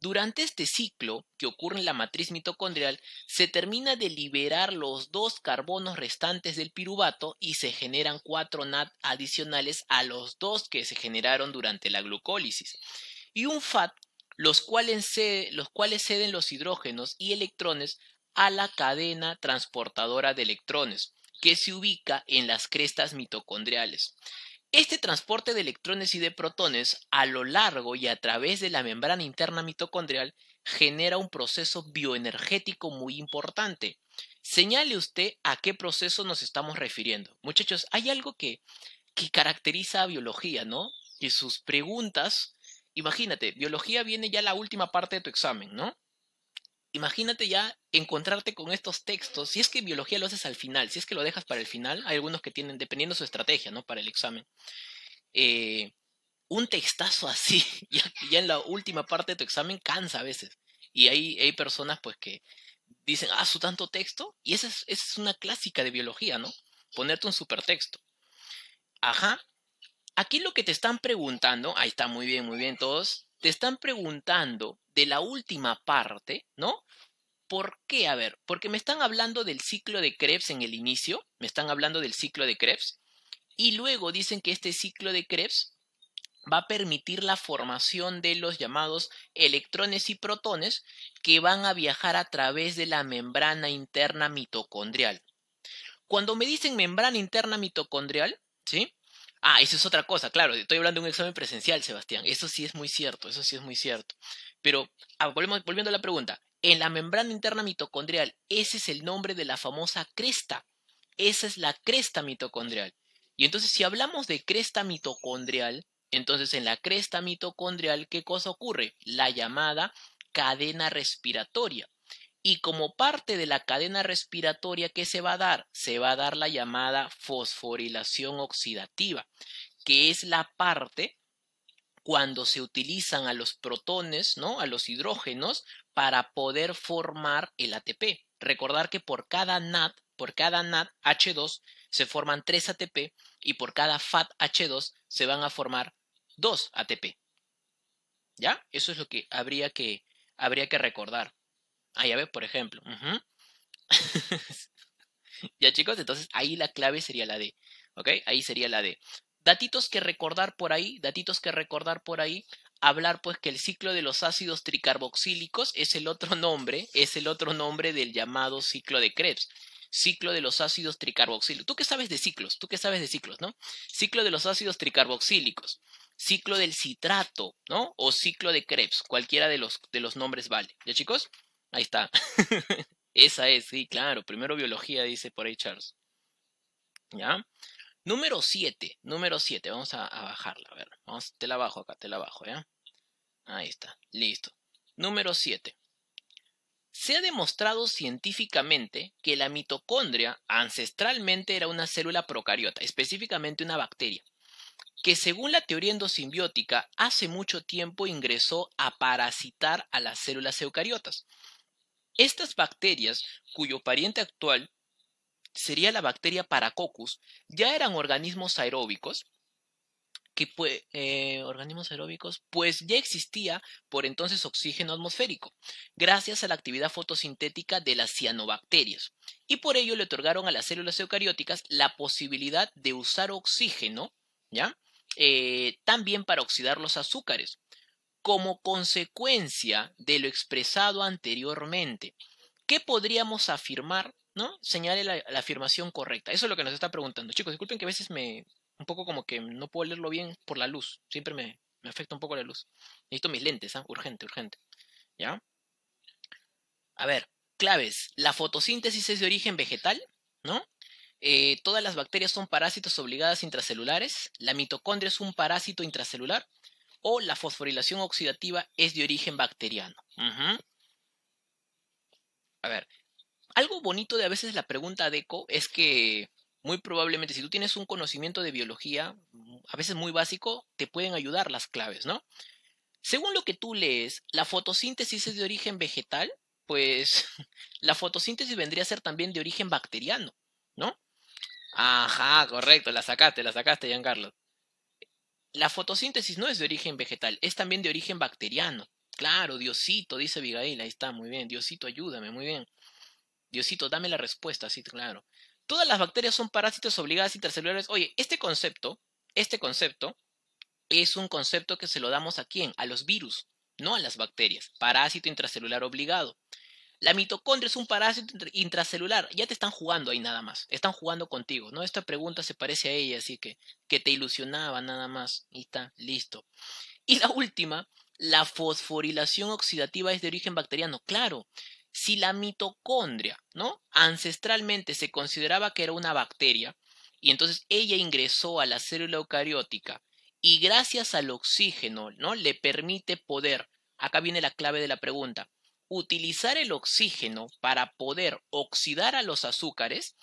Durante este ciclo que ocurre en la matriz mitocondrial, se termina de liberar los dos carbonos restantes del piruvato y se generan cuatro NAT adicionales a los dos que se generaron durante la glucólisis. Y un FAT, los cuales, los cuales ceden los hidrógenos y electrones a la cadena transportadora de electrones, que se ubica en las crestas mitocondriales. Este transporte de electrones y de protones a lo largo y a través de la membrana interna mitocondrial genera un proceso bioenergético muy importante. Señale usted a qué proceso nos estamos refiriendo. Muchachos, hay algo que, que caracteriza a biología, ¿no? Y sus preguntas, imagínate, biología viene ya la última parte de tu examen, ¿no? imagínate ya encontrarte con estos textos, si es que biología lo haces al final, si es que lo dejas para el final, hay algunos que tienen, dependiendo de su estrategia, ¿no? Para el examen. Eh, un textazo así, ya, en la última parte de tu examen, cansa a veces. Y hay, hay personas pues que dicen, ah, su tanto texto, y esa es, es una clásica de biología, ¿no? Ponerte un supertexto. Ajá. Aquí lo que te están preguntando, ahí está muy bien, muy bien todos, te están preguntando de la última parte, ¿no? ¿Por qué? A ver, porque me están hablando del ciclo de Krebs en el inicio, me están hablando del ciclo de Krebs, y luego dicen que este ciclo de Krebs va a permitir la formación de los llamados electrones y protones que van a viajar a través de la membrana interna mitocondrial. Cuando me dicen membrana interna mitocondrial, ¿sí? Ah, eso es otra cosa, claro, estoy hablando de un examen presencial, Sebastián. Eso sí es muy cierto, eso sí es muy cierto. Pero ah, volvemos, volviendo a la pregunta, en la membrana interna mitocondrial, ese es el nombre de la famosa cresta. Esa es la cresta mitocondrial. Y entonces si hablamos de cresta mitocondrial, entonces en la cresta mitocondrial, ¿qué cosa ocurre? La llamada cadena respiratoria y como parte de la cadena respiratoria que se va a dar, se va a dar la llamada fosforilación oxidativa, que es la parte cuando se utilizan a los protones, ¿no? A los hidrógenos para poder formar el ATP. Recordar que por cada NAT, por cada NAT H2 se forman 3 ATP y por cada FAT H2 se van a formar 2 ATP. ¿Ya? Eso es lo que habría que, habría que recordar. Ahí ya ves, por ejemplo. ya chicos, entonces ahí la clave sería la D. ¿Ok? Ahí sería la D. Datitos que recordar por ahí, datitos que recordar por ahí. Hablar pues que el ciclo de los ácidos tricarboxílicos es el otro nombre, es el otro nombre del llamado ciclo de Krebs ciclo de los ácidos tricarboxílicos. ¿Tú qué sabes de ciclos? ¿Tú qué sabes de ciclos, no? Ciclo de los ácidos tricarboxílicos, ciclo del citrato, ¿no? O ciclo de Krebs, cualquiera de los, de los nombres vale. ¿Ya chicos? Ahí está. Esa es, sí, claro. Primero biología, dice por ahí Charles. ¿Ya? Número 7, número 7. Vamos a, bajarla, a ver. Vamos, te la bajo acá, te la bajo, ¿ya? Ahí está, listo. Número 7. Se ha demostrado científicamente que la mitocondria ancestralmente era una célula procariota, específicamente una bacteria, que según la teoría endosimbiótica hace mucho tiempo ingresó a parasitar a las células eucariotas estas bacterias, cuyo pariente actual sería la bacteria Paracoccus, ya eran organismos aeróbicos eh, organismos aeróbicos, pues ya existía por entonces oxígeno atmosférico, gracias a la actividad fotosintética de las cianobacterias, y por ello le otorgaron a las células eucarióticas la posibilidad de usar oxígeno, ¿ya? Eh, también para oxidar los azúcares, como consecuencia de lo expresado anteriormente. ¿Qué podríamos afirmar? ¿No? Señale la, afirmación correcta. Eso es lo que nos está preguntando. Chicos, disculpen que a veces me. un poco como que no puedo leerlo bien por la luz. Siempre me, afecta un poco la luz. Necesito mis lentes, ¿ah? Urgente, urgente. ¿Ya? A ver, claves. La fotosíntesis es de origen vegetal, ¿no? Eh, todas las bacterias son parásitos obligadas intracelulares. La mitocondria es un parásito intracelular o la fosforilación oxidativa es de origen bacteriano. A ver, algo bonito de a veces la pregunta de ECO es que muy probablemente si tú tienes un conocimiento de biología, mm, a veces muy básico, te pueden ayudar las claves, ¿no? Según lo que tú lees, la fotosíntesis es de origen vegetal, pues la fotosíntesis vendría a ser también de origen bacteriano, ¿no? Ajá, correcto, la sacaste, la sacaste, Giancarlo. La fotosíntesis no es de origen vegetal, es también de origen bacteriano. Claro, Diosito, dice Abigail, ahí está, muy bien. Diosito, ayúdame, muy bien. Diosito, dame la respuesta, sí, claro. Todas las bacterias son parásitos obligados intracelulares. Oye, este concepto, este concepto, es un concepto que se lo damos a quién? A los virus, no a las bacterias. Parásito intracelular obligado. La mitocondria es un parásito intracelular. Ya te están jugando ahí nada más. Están jugando contigo, ¿no? Esta pregunta se parece a ella, así que, que te ilusionaba nada más. Y está, listo. Y la última, la fosforilación oxidativa es de origen bacteriano. Claro, si la mitocondria, ¿no? Ancestralmente se consideraba que era una bacteria, y entonces ella ingresó a la célula eucariótica, y gracias al oxígeno, ¿no? Le permite poder. Acá viene la clave de la pregunta utilizar el oxígeno para poder oxidar a los azúcares,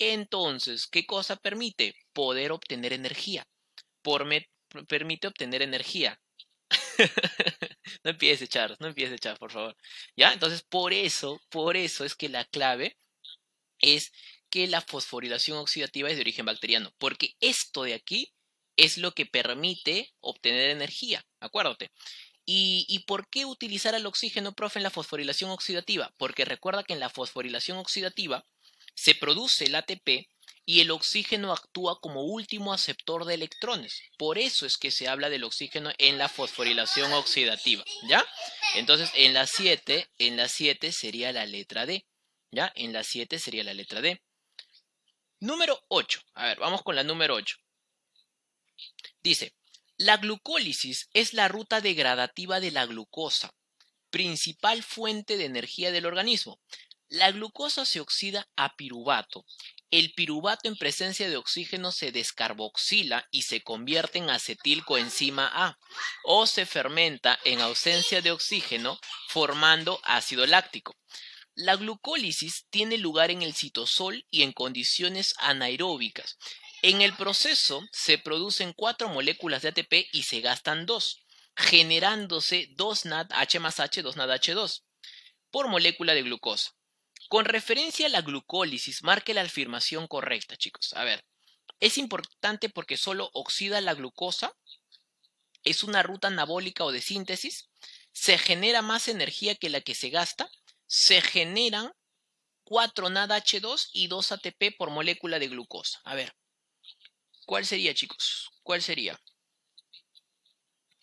entonces, ¿qué cosa permite? Poder obtener energía. permite obtener energía. no empiece, Charles, no empiece, Charles, por favor. ¿Ya? Entonces, por eso, por eso es que la clave es que la fosforilación oxidativa es de origen bacteriano, porque esto de aquí es lo que permite obtener energía, acuérdate. ¿Y, por qué utilizar el oxígeno, profe, en la fosforilación oxidativa? Porque recuerda que en la fosforilación oxidativa se produce el ATP y el oxígeno actúa como último aceptor de electrones. Por eso es que se habla del oxígeno en la fosforilación oxidativa, ¿ya? Entonces, en la 7, en la 7 sería la letra D, ¿ya? En la 7 sería la letra D. Número 8. A ver, vamos con la número 8. Dice, la glucólisis es la ruta degradativa de la glucosa, principal fuente de energía del organismo. La glucosa se oxida a piruvato. El piruvato en presencia de oxígeno se descarboxila y se convierte en acetilcoenzima A o se fermenta en ausencia de oxígeno formando ácido láctico. La glucólisis tiene lugar en el citosol y en condiciones anaeróbicas. En el proceso se producen cuatro moléculas de ATP y se gastan dos, generándose 2 NADH más H, 2 NADH2 por molécula de glucosa. Con referencia a la glucólisis, marque la afirmación correcta, chicos. A ver, es importante porque solo oxida la glucosa, es una ruta anabólica o de síntesis, se genera más energía que la que se gasta, se generan 4 NADH2 y 2 ATP por molécula de glucosa. A ver, ¿Cuál sería, chicos? ¿Cuál sería?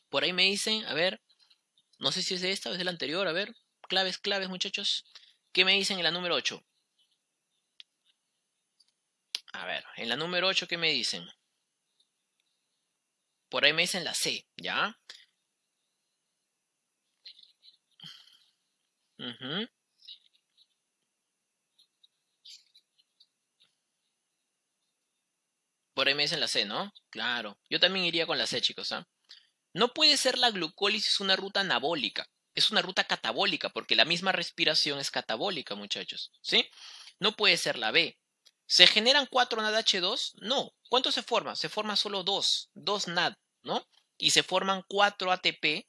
Por ahí me dicen, a ver, no sé si es de esta o es de la anterior, a ver, claves, claves, muchachos. ¿Qué me dicen en la número 8? A ver, en la número 8, ¿qué me dicen? Por ahí me dicen la C, ¿ya? Por ahí me dicen la C, ¿no? Claro. Yo también iría con la C, chicos. ¿ah? No puede ser la glucólisis una ruta anabólica. Es una ruta catabólica, porque la misma respiración es catabólica, muchachos. ¿Sí? No puede ser la B. ¿Se generan cuatro NADH2? No. ¿Cuánto se forma? Se forma solo dos. Dos NAD, ¿no? Y se forman cuatro ATP,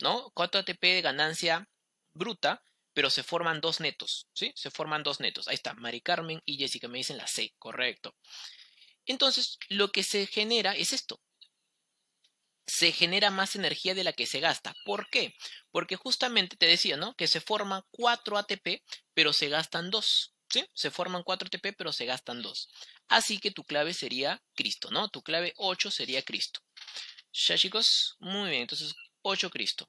¿no? Cuatro ATP de ganancia bruta, pero se forman dos netos, ¿sí? Se forman dos netos. Ahí está, Mari Carmen y Jessica me dicen la C, correcto. Entonces, lo que se genera es esto. Se genera más energía de la que se gasta. ¿Por qué? Porque justamente te decía, ¿no? Que se forman 4 ATP, pero se gastan 2. ¿Sí? Se forman 4 ATP, pero se gastan 2. Así que tu clave sería Cristo, ¿no? Tu clave 8 sería Cristo. ¿Ya, chicos? Muy bien, entonces 8 Cristo.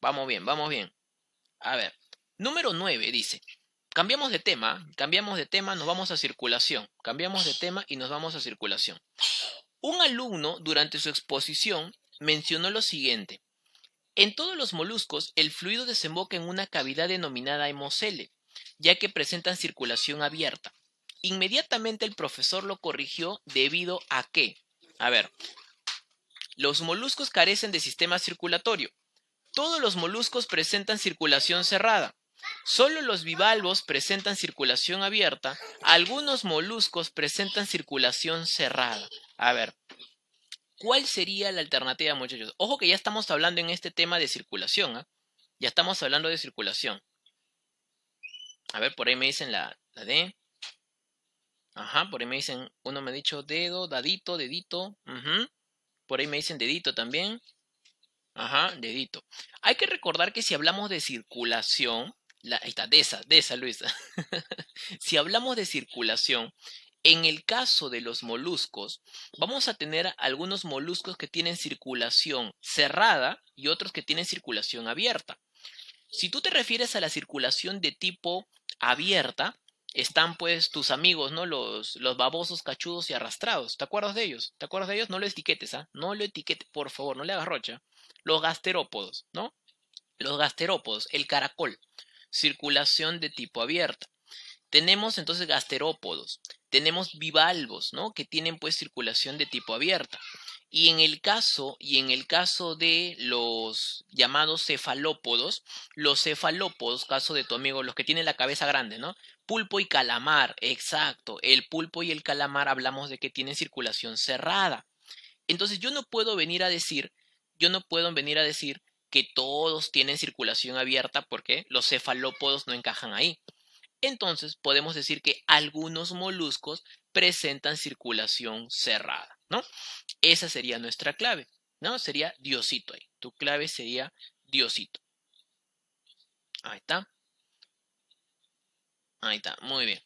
Vamos bien, vamos bien. A ver, número 9 dice, Cambiamos de tema, cambiamos de tema, nos vamos a circulación. Cambiamos de tema y nos vamos a circulación. Un alumno durante su exposición mencionó lo siguiente. En todos los moluscos, el fluido desemboca en una cavidad denominada hemocele, ya que presentan circulación abierta. Inmediatamente el profesor lo corrigió debido a que, a ver, los moluscos carecen de sistema circulatorio. Todos los moluscos presentan circulación cerrada. Solo los bivalvos presentan circulación abierta, algunos moluscos presentan circulación cerrada. A ver, ¿cuál sería la alternativa, muchachos? Ojo que ya estamos hablando en este tema de circulación, ¿ah? Ya estamos hablando de circulación. A ver, por ahí me dicen la, D. Ajá, por ahí me dicen, uno me ha dicho dedo, dadito, dedito. Por ahí me dicen dedito también. Ajá, dedito. Hay que recordar que si hablamos de circulación, la, ahí está, de esa, de esa, Luisa. si hablamos de circulación, en el caso de los moluscos, vamos a tener algunos moluscos que tienen circulación cerrada y otros que tienen circulación abierta. Si tú te refieres a la circulación de tipo abierta, están pues tus amigos, ¿no? Los, los babosos, cachudos y arrastrados. ¿Te acuerdas de ellos? ¿Te acuerdas de ellos? No lo etiquetes, ¿ah? No lo etiquetes, por favor, no le agarrocha. Los gasterópodos, ¿no? Los gasterópodos, el caracol circulación de tipo abierta. Tenemos entonces gasterópodos, tenemos bivalvos, ¿no? Que tienen pues circulación de tipo abierta. Y en el caso, y en el caso de los llamados cefalópodos, los cefalópodos, caso de tu amigo, los que tienen la cabeza grande, ¿no? Pulpo y calamar, exacto. El pulpo y el calamar hablamos de que tienen circulación cerrada. Entonces yo no puedo venir a decir, yo no puedo venir a decir que todos tienen circulación abierta porque los cefalópodos no encajan ahí. Entonces podemos decir que algunos moluscos presentan circulación cerrada, ¿no? Esa sería nuestra clave, ¿no? Sería Diosito ahí. Tu clave sería Diosito. Ahí está. Ahí está, muy bien.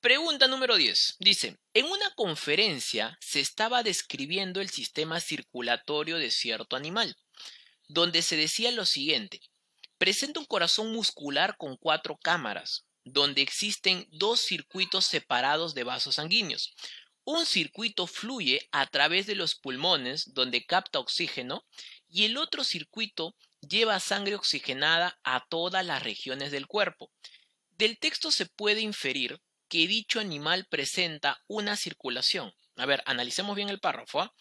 Pregunta número 10. Dice, en una conferencia se estaba describiendo el sistema circulatorio de cierto animal donde se decía lo siguiente, presenta un corazón muscular con cuatro cámaras, donde existen dos circuitos separados de vasos sanguíneos. Un circuito fluye a través de los pulmones, donde capta oxígeno, y el otro circuito lleva sangre oxigenada a todas las regiones del cuerpo. Del texto se puede inferir que dicho animal presenta una circulación. A ver, analicemos bien el párrafo. ¿ah?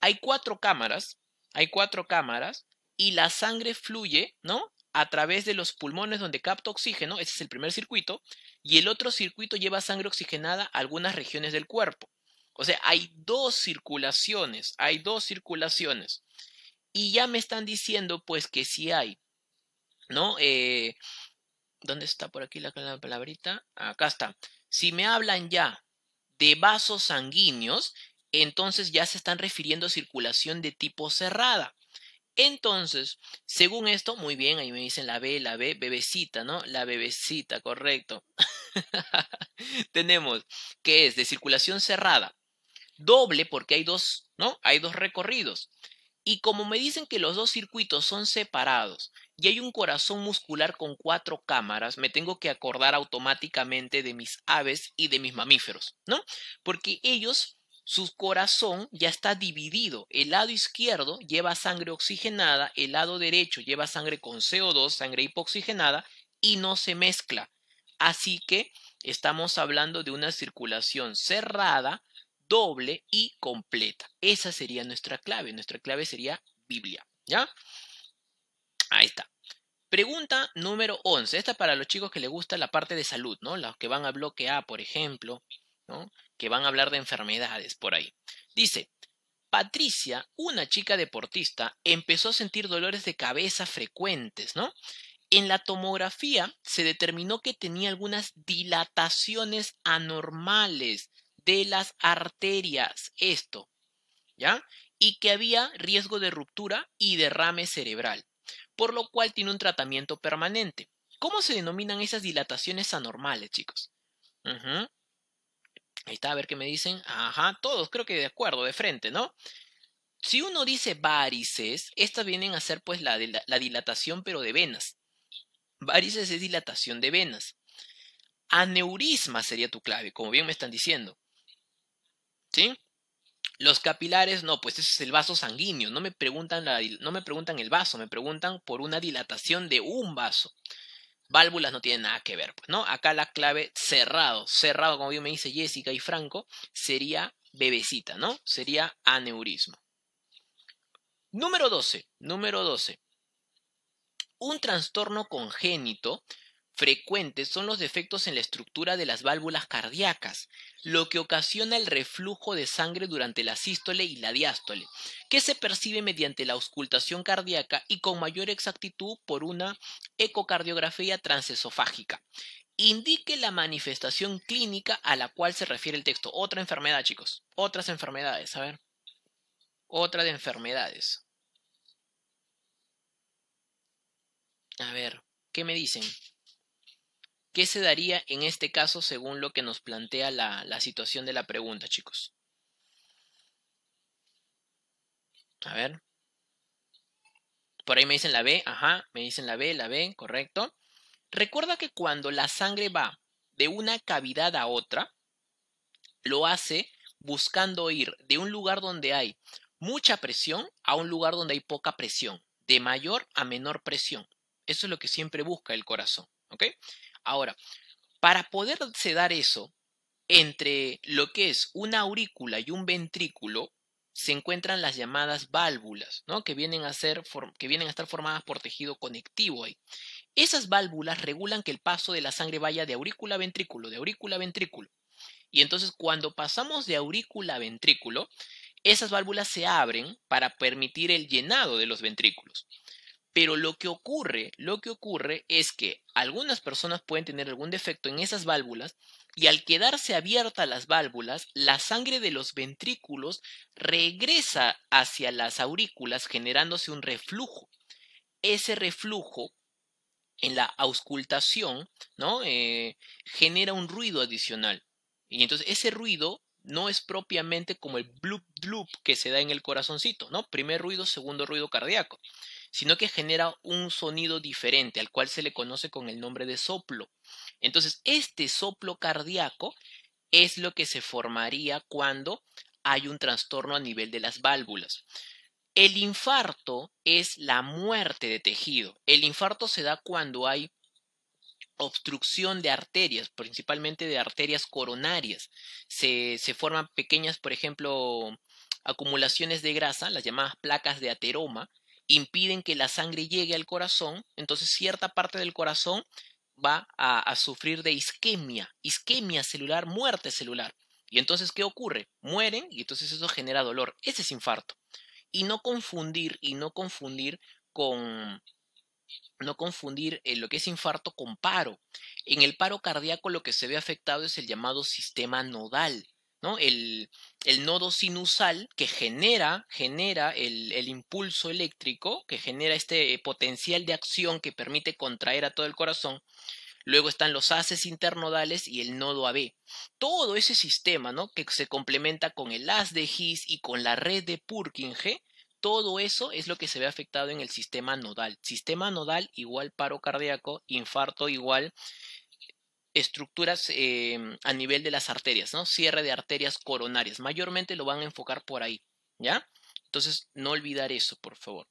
Hay cuatro cámaras, hay cuatro cámaras y la sangre fluye, ¿no? A través de los pulmones donde capta oxígeno, ese es el primer circuito, y el otro circuito lleva sangre oxigenada a algunas regiones del cuerpo. O sea, hay dos circulaciones, hay dos circulaciones. Y ya me están diciendo, pues, que si hay, ¿no? Eh, ¿Dónde está por aquí la, la palabrita? Acá está. Si me hablan ya de vasos sanguíneos, entonces ya se están refiriendo a circulación de tipo cerrada. Entonces, según esto, muy bien, ahí me dicen la B, la B, bebecita, ¿no? La bebecita, correcto. Tenemos que es de circulación cerrada, doble porque hay dos, ¿no? Hay dos recorridos. Y como me dicen que los dos circuitos son separados y hay un corazón muscular con cuatro cámaras, me tengo que acordar automáticamente de mis aves y de mis mamíferos, ¿no? Porque ellos su corazón ya está dividido. El lado izquierdo lleva sangre oxigenada, el lado derecho lleva sangre con CO2, sangre hipoxigenada, y no se mezcla. Así que estamos hablando de una circulación cerrada, doble y completa. Esa sería nuestra clave. Nuestra clave sería Biblia. ¿Ya? Ahí está. Pregunta número 11. Esta para los chicos que les gusta la parte de salud, ¿no? Los que van a bloque A, por ejemplo, ¿no? que van a hablar de enfermedades por ahí. Dice, Patricia, una chica deportista, empezó a sentir dolores de cabeza frecuentes, ¿no? En la tomografía se determinó que tenía algunas dilataciones anormales de las arterias, esto, ¿ya? Y que había riesgo de ruptura y derrame cerebral, por lo cual tiene un tratamiento permanente. ¿Cómo se denominan esas dilataciones anormales, chicos? Ajá. Ahí está, a ver qué me dicen. Ajá, todos creo que de acuerdo, de frente, ¿no? Si uno dice varices, estas vienen a ser pues la, dilatación pero de venas. Varices es dilatación de venas. Aneurisma sería tu clave, como bien me están diciendo. ¿Sí? Los capilares, no, pues ese es el vaso sanguíneo. No me, preguntan no me preguntan el vaso, me preguntan por una dilatación de un vaso válvulas no tiene nada que ver, pues, ¿no? Acá la clave cerrado, cerrado, como bien me dice Jessica y Franco, sería bebecita, ¿no? Sería aneurismo. Número 12, número 12. Un trastorno congénito frecuentes son los defectos en la estructura de las válvulas cardíacas, lo que ocasiona el reflujo de sangre durante la sístole y la diástole, que se percibe mediante la auscultación cardíaca y con mayor exactitud por una ecocardiografía transesofágica. Indique la manifestación clínica a la cual se refiere el texto. Otra enfermedad, chicos. Otras enfermedades, a ver. Otra de enfermedades. A ver, ¿qué me dicen? ¿Qué se daría en este caso según lo que nos plantea la, situación de la pregunta, chicos? A ver. Por ahí me dicen la B, ajá, me dicen la B, la B, correcto. Recuerda que cuando la sangre va de una cavidad a otra, lo hace buscando ir de un lugar donde hay mucha presión a un lugar donde hay poca presión, de mayor a menor presión. Eso es lo que siempre busca el corazón, ¿ok? Ahora, para poderse dar eso, entre lo que es una aurícula y un ventrículo se encuentran las llamadas válvulas, ¿no? que, vienen a ser que vienen a estar formadas por tejido conectivo Esas válvulas regulan que el paso de la sangre vaya de aurícula a ventrículo, de aurícula a ventrículo. Y entonces cuando pasamos de aurícula a ventrículo, esas válvulas se abren para permitir el llenado de los ventrículos. Pero lo que ocurre, lo que ocurre es que algunas personas pueden tener algún defecto en esas válvulas y al quedarse abiertas las válvulas, la sangre de los ventrículos regresa hacia las aurículas generándose un reflujo. Ese reflujo en la auscultación, ¿no? Eh, genera un ruido adicional. Y entonces ese ruido no es propiamente como el bloop bloop que se da en el corazoncito, ¿no? Primer ruido, segundo ruido cardíaco sino que genera un sonido diferente al cual se le conoce con el nombre de soplo. Entonces, este soplo cardíaco es lo que se formaría cuando hay un trastorno a nivel de las válvulas. El infarto es la muerte de tejido. El infarto se da cuando hay obstrucción de arterias, principalmente de arterias coronarias. Se, forman pequeñas, por ejemplo, acumulaciones de grasa, las llamadas placas de ateroma, impiden que la sangre llegue al corazón, entonces cierta parte del corazón va a, sufrir de isquemia, isquemia celular, muerte celular. Y entonces, ¿qué ocurre? Mueren y entonces eso genera dolor. Ese es infarto. Y no confundir, y no confundir con, no confundir eh, lo que es infarto con paro. En el paro cardíaco lo que se ve afectado es el llamado sistema nodal. ¿no? El, nodo sinusal que genera, genera el, impulso eléctrico, que genera este eh, potencial de acción que permite contraer a todo el corazón. Luego están los haces internodales y el nodo AB. Todo ese sistema, ¿no? Que se complementa con el as de His y con la red de Purkinje, todo eso es lo que se ve afectado en el sistema nodal. Sistema nodal igual paro cardíaco, infarto igual estructuras em, a nivel de las arterias, ¿no? Cierre de arterias coronarias. Mayormente lo van a enfocar por ahí, ¿ya? Entonces, no olvidar eso, por favor.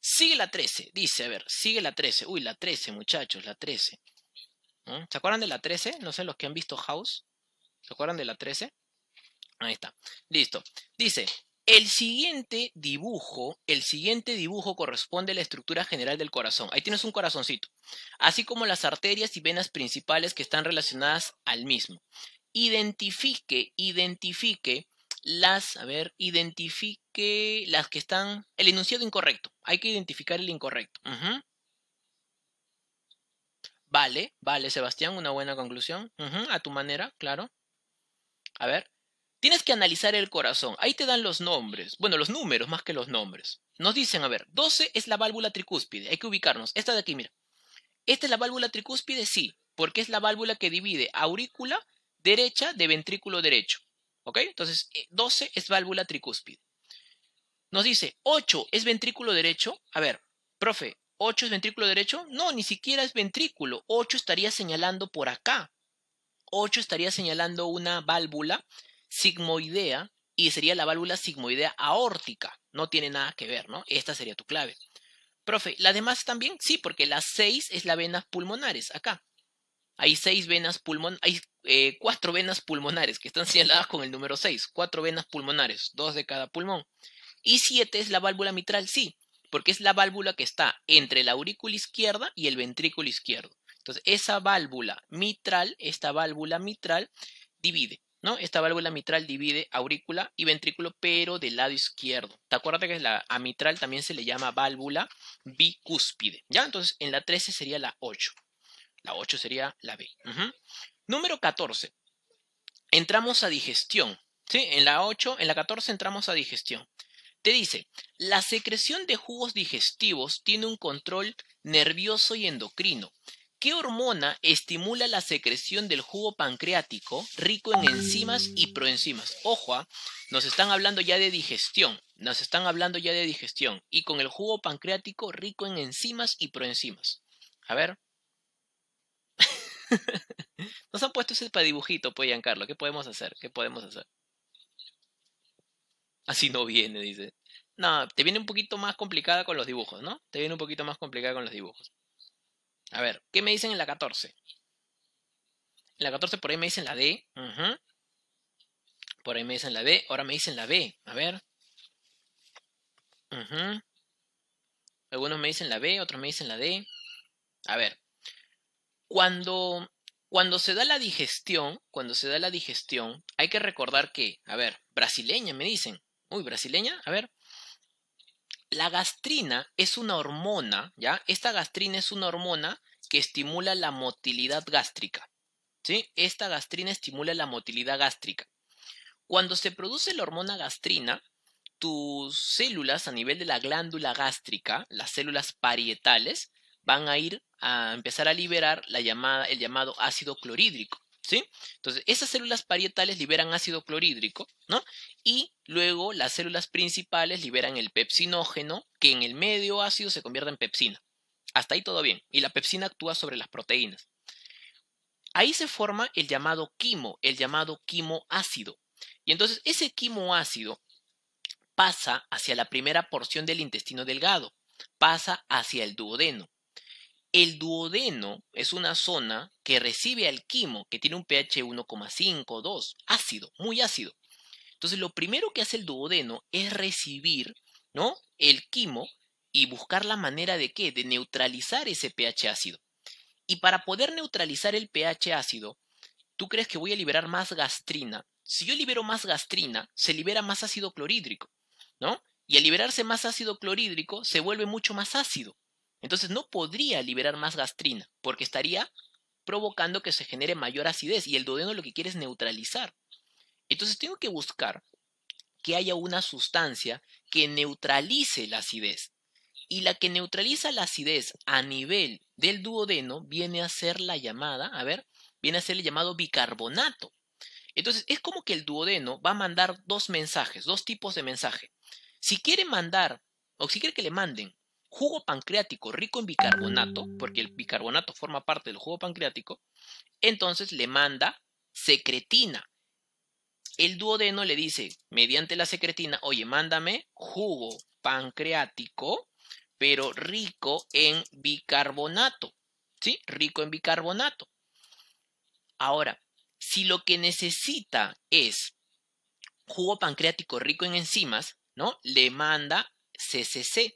Sigue la 13, dice, a ver, sigue la 13. Uy, la 13, muchachos, la 13. ¿Mm? ¿Se acuerdan de la 13? No sé, los que han visto House. ¿Se acuerdan de la 13? Ahí está. Listo. Dice, el siguiente dibujo, el siguiente dibujo corresponde a la estructura general del corazón. Ahí tienes un corazoncito, así como las arterias y venas principales que están relacionadas al mismo. Identifique, identifique las, a ver, identifique las que están, el enunciado incorrecto. Hay que identificar el incorrecto. Vale, vale, Sebastián, una buena conclusión. a tu manera, claro. A ver, Tienes que analizar el corazón. Ahí te dan los nombres. Bueno, los números más que los nombres. Nos dicen, a ver, 12 es la válvula tricúspide. Hay que ubicarnos. Esta de aquí, mira. ¿Esta es la válvula tricúspide? Sí, porque es la válvula que divide aurícula derecha de ventrículo derecho. ¿Ok? Entonces, 12 eh, es válvula tricúspide. Nos dice, 8 es ventrículo derecho. A ver, profe, ¿8 es ventrículo derecho? No, ni siquiera es ventrículo. 8 estaría señalando por acá. 8 estaría señalando una válvula sigmoidea y sería la válvula sigmoidea aórtica. No tiene nada que ver, ¿no? Esta sería tu clave. Profe, ¿la demás también? Sí, porque la seis es la vena pulmonares, acá. Hay seis venas pulmonares, hay eh, cuatro venas pulmonares que están señaladas con el número 6. Cuatro venas pulmonares, dos de cada pulmón. Y siete es la válvula mitral, sí, porque es la válvula que está entre la aurícula izquierda y el ventrículo izquierdo. Entonces, esa válvula mitral, esta válvula mitral, divide. ¿no? Esta válvula mitral divide aurícula y ventrículo, pero del lado izquierdo. Te acuerdas que la mitral también se le llama válvula bicúspide, ¿ya? Entonces, en la 13 sería la 8. La 8 sería la B. Número 14. Entramos a digestión. ¿Sí? En la 8, en la 14 entramos a digestión. Te dice, la secreción de jugos digestivos tiene un control nervioso y endocrino. ¿Qué hormona estimula la secreción del jugo pancreático rico en enzimas y proenzimas? Ojo, ¿ah? nos están hablando ya de digestión, nos están hablando ya de digestión y con el jugo pancreático rico en enzimas y proenzimas. A ver. nos han puesto ese para dibujito, pues, Giancarlo. ¿Qué podemos hacer? ¿Qué podemos hacer? Así no viene, dice. No, te viene un poquito más complicada con los dibujos, ¿no? Te viene un poquito más complicada con los dibujos. A ver, ¿qué me dicen en la 14? En la 14 por ahí me dicen la D. Por ahí me dicen la D. Ahora me dicen la B. A ver. Algunos me dicen la B, otros me dicen la D. A ver. Cuando, cuando se da la digestión, cuando se da la digestión, hay que recordar que, a ver, brasileña me dicen. Uy, brasileña, a ver. La gastrina es una hormona, ¿ya? Esta gastrina es una hormona que estimula la motilidad gástrica. ¿Sí? Esta gastrina estimula la motilidad gástrica. Cuando se produce la hormona gastrina, tus células a nivel de la glándula gástrica, las células parietales, van a ir a empezar a liberar la llamada, el llamado ácido clorhídrico. Entonces, esas células parietales liberan ácido clorhídrico, ¿no? Y luego las células principales liberan el pepsinógeno, que en el medio ácido se convierte en pepsina. Hasta ahí todo bien. Y la pepsina actúa sobre las proteínas. Ahí se forma el llamado quimo, el llamado quimoácido. Y entonces ese quimoácido pasa hacia la primera porción del intestino delgado, pasa hacia el duodeno. El duodeno es una zona que recibe al quimo, que tiene un pH 1,5, 2, ácido, muy ácido. Entonces, lo primero que hace el duodeno es recibir, ¿no? El quimo y buscar la manera de qué? De neutralizar ese pH ácido. Y para poder neutralizar el pH ácido, ¿tú crees que voy a liberar más gastrina? Si yo libero más gastrina, se libera más ácido clorhídrico, ¿no? Y al liberarse más ácido clorhídrico, se vuelve mucho más ácido. Entonces no podría liberar más gastrina porque estaría provocando que se genere mayor acidez y el duodeno lo que quiere es neutralizar. Entonces tengo que buscar que haya una sustancia que neutralice la acidez. Y la que neutraliza la acidez a nivel del duodeno viene a ser la llamada, a ver, viene a ser el llamado bicarbonato. Entonces es como que el duodeno va a mandar dos mensajes, dos tipos de mensaje. Si quiere mandar, o si quiere que le manden jugo pancreático rico en bicarbonato, porque el bicarbonato forma parte del jugo pancreático, entonces le manda secretina. El duodeno le dice, mediante la secretina, oye, mándame jugo pancreático, pero rico en bicarbonato. ¿Sí? Rico en bicarbonato. Ahora, si lo que necesita es jugo pancreático rico en enzimas, ¿no? Le manda CCC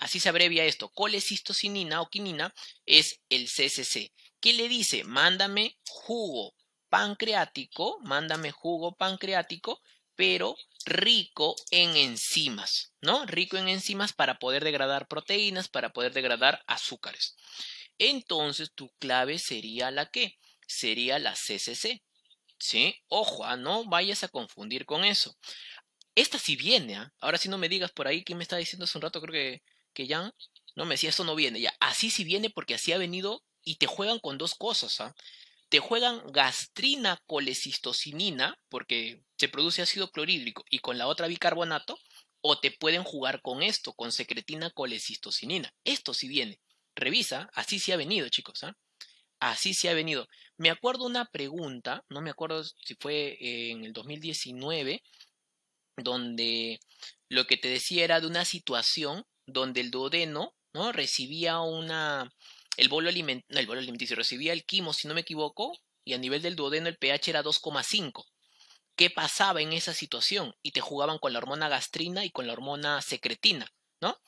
así se abrevia esto, colecistocinina o quinina, es el CCC. ¿Qué le dice? Mándame jugo pancreático, mándame jugo pancreático, pero rico en enzimas, ¿no? Rico en enzimas para poder degradar proteínas, para poder degradar azúcares. Entonces, tu clave sería la qué? Sería la CCC. ¿Sí? Ojo, ah, no vayas a confundir con eso. Esta sí viene, ah. Ahora si no me digas por ahí que me está diciendo hace un rato, creo que que ya, no me decía, esto no viene, ya, así sí viene porque así ha venido y te juegan con dos cosas, ¿ah? Te juegan gastrina colecistocinina, porque se produce ácido clorhídrico, y con la otra bicarbonato, o te pueden jugar con esto, con secretina colecistocinina. Esto sí viene. Revisa, así sí ha venido, chicos. ¿ah? Así sí ha venido. Me acuerdo una pregunta, no me acuerdo si fue en el 2019, donde lo que te decía era de una situación donde el duodeno, ¿no? Recibía una... El bolo, aliment... el bolo alimenticio recibía el quimo, si no me equivoco, y a nivel del duodeno el pH era 2,5. ¿Qué pasaba en esa situación? Y te jugaban con la hormona gastrina y con la hormona secretina, ¿no?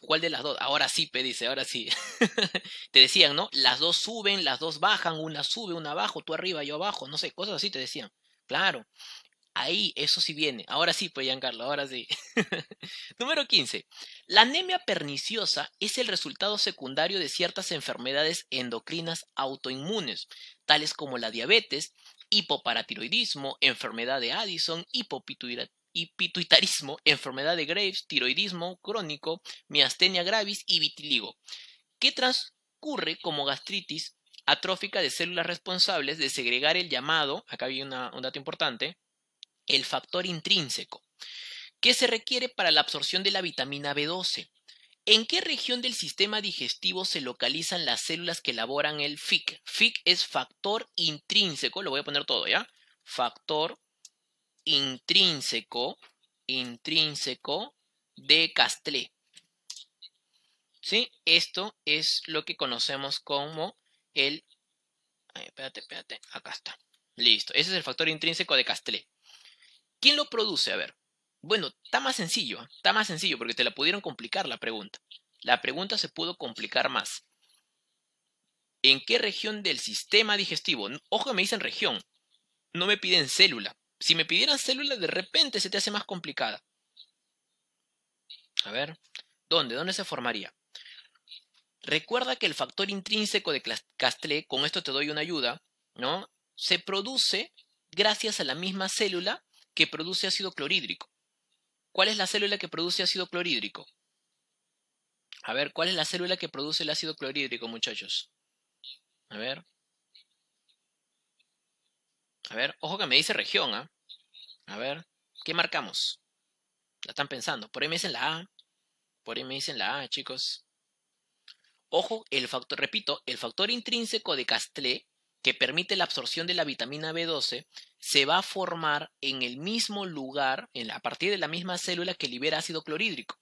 ¿Cuál de las dos? Ahora sí, pe dice, ahora sí. te decían, ¿no? Las dos suben, las dos bajan, una sube, una abajo, tú arriba, yo abajo, no sé, cosas así te decían. Claro. Ahí, eso sí viene. Ahora sí, pues Giancarlo, ahora sí. Número 15. La anemia perniciosa es el resultado secundario de ciertas enfermedades endocrinas autoinmunes, tales como la diabetes, hipoparatiroidismo, enfermedad de Addison, hipopituitarismo, enfermedad de Graves, tiroidismo crónico, miastenia gravis y vitiligo, que transcurre como gastritis atrófica de células responsables de segregar el llamado, acá hay un dato importante, el factor intrínseco, ¿Qué se requiere para la absorción de la vitamina B12. ¿En qué región del sistema digestivo se localizan las células que elaboran el FIC? FIC es factor intrínseco, lo voy a poner todo, ¿ya? Factor intrínseco, intrínseco de Castlé. ¿Sí? Esto es lo que conocemos como el... espérate, espérate, acá está. Listo, ese es el factor intrínseco de Castlé. ¿Quién lo produce? A ver. Bueno, está más sencillo, está más sencillo porque te la pudieron complicar la pregunta. La pregunta se pudo complicar más. ¿En qué región del sistema digestivo? Ojo me dicen región. No me piden célula. Si me pidieran célula, de repente se te hace más complicada. A ver, ¿dónde? ¿Dónde se formaría? Recuerda que el factor intrínseco de Castlé, con esto te doy una ayuda, ¿no? Se produce gracias a la misma célula que produce ácido clorhídrico. ¿Cuál es la célula que produce ácido clorhídrico? A ver, ¿cuál es la célula que produce el ácido clorhídrico, muchachos? A ver. A ver, ojo que me dice región, ¿ah? A ver, ¿qué marcamos? La están pensando. Por ahí me dicen la A. Por ahí me dicen la A, chicos. Ojo, el factor, repito, el factor intrínseco de Castlé que permite la absorción de la vitamina B12 se va a formar en el mismo lugar, en a partir de la misma célula que libera ácido clorhídrico.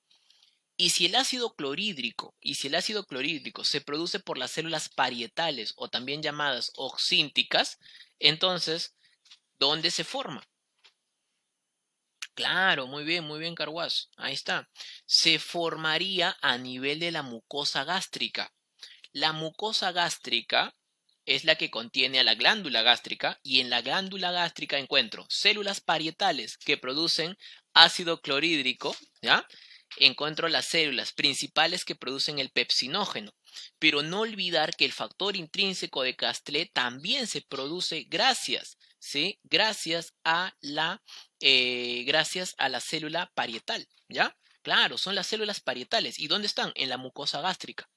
Y si el ácido clorhídrico, y si el ácido clorhídrico se produce por las células parietales o también llamadas oxínticas, entonces, ¿dónde se forma? Claro, muy bien, muy bien, Carguaz. Ahí está. Se formaría a nivel de la mucosa gástrica. La mucosa gástrica es la que contiene a la glándula gástrica y en la glándula gástrica encuentro células parietales que producen ácido clorhídrico, ¿ya? Encuentro las células principales que producen el pepsinógeno, pero no olvidar que el factor intrínseco de Castlé también se produce gracias, ¿sí? Gracias a la, eh, gracias a la célula parietal, ¿ya? Claro, son las células parietales. ¿Y dónde están? En la mucosa gástrica.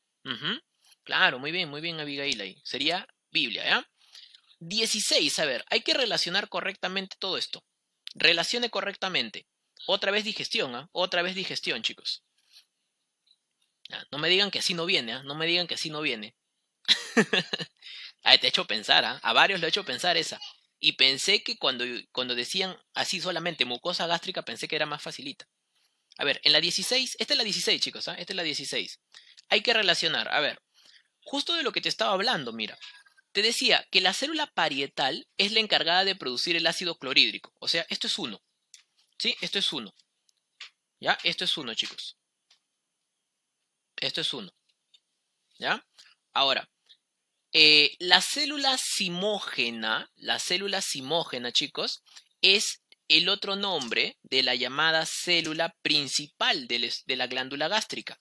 Claro, muy bien, muy bien, Abigail ahí. Sería Biblia, ¿ya? 16, a ver, hay que relacionar correctamente todo esto. Relacione correctamente. Otra vez digestión, ¿ah? Otra vez digestión, chicos. Ah, no me digan que así no viene, ¿ah? No me digan que así no viene. te he hecho pensar, ¿ah? A varios le he hecho pensar esa. Y pensé que cuando, cuando decían así solamente mucosa gástrica, pensé que era más facilita. A ver, en la 16, esta es la 16, chicos, ¿ah? Esta es la 16. Hay que relacionar, a ver, justo de lo que te estaba hablando, mira. Te decía que la célula parietal es la encargada de producir el ácido clorhídrico. O sea, esto es uno. ¿Sí? Esto es uno. ¿Ya? Esto es uno, chicos. Esto es uno. ¿Ya? Ahora, eh, la célula simógena, la célula simógena, chicos, es el otro nombre de la llamada célula principal de, de la glándula gástrica.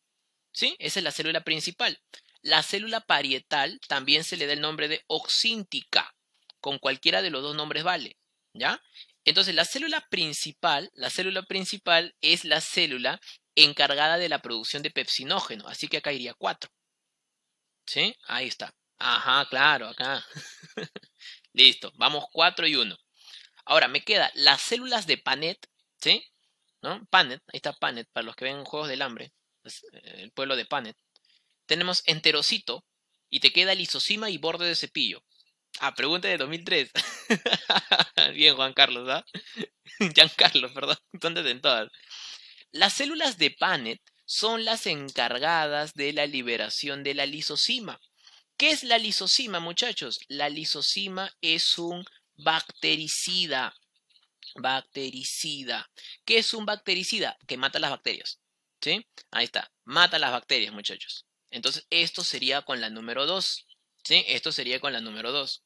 ¿Sí? Esa es la célula principal. La célula parietal también se le da el nombre de oxíntica. Con cualquiera de los dos nombres vale. ¿Ya? Entonces, la célula principal, la célula principal es la célula encargada de la producción de pepsinógeno. Así que acá iría 4. ¿Sí? Ahí está. Ajá, claro, acá. Listo. Vamos 4 y 1. Ahora, me queda las células de Panet. ¿Sí? ¿No? Panet. Ahí está Panet, para los que ven Juegos del Hambre. Eh, el pueblo de Panet tenemos enterocito y te queda lisocima y borde de cepillo. Ah, pregunta de 2003. Bien, Juan Carlos, ¿ah? Carlos, perdón. ¿Dónde todas. Las células de Panet son las encargadas de la liberación de la lisocima. ¿Qué es la lisocima, muchachos? La lisocima es un bactericida. Bactericida. ¿Qué es un bactericida? Que mata las bacterias. ¿Sí? Ahí está. Mata las bacterias, muchachos. Entonces, esto sería con la número 2. ¿sí? Esto sería con la número 2.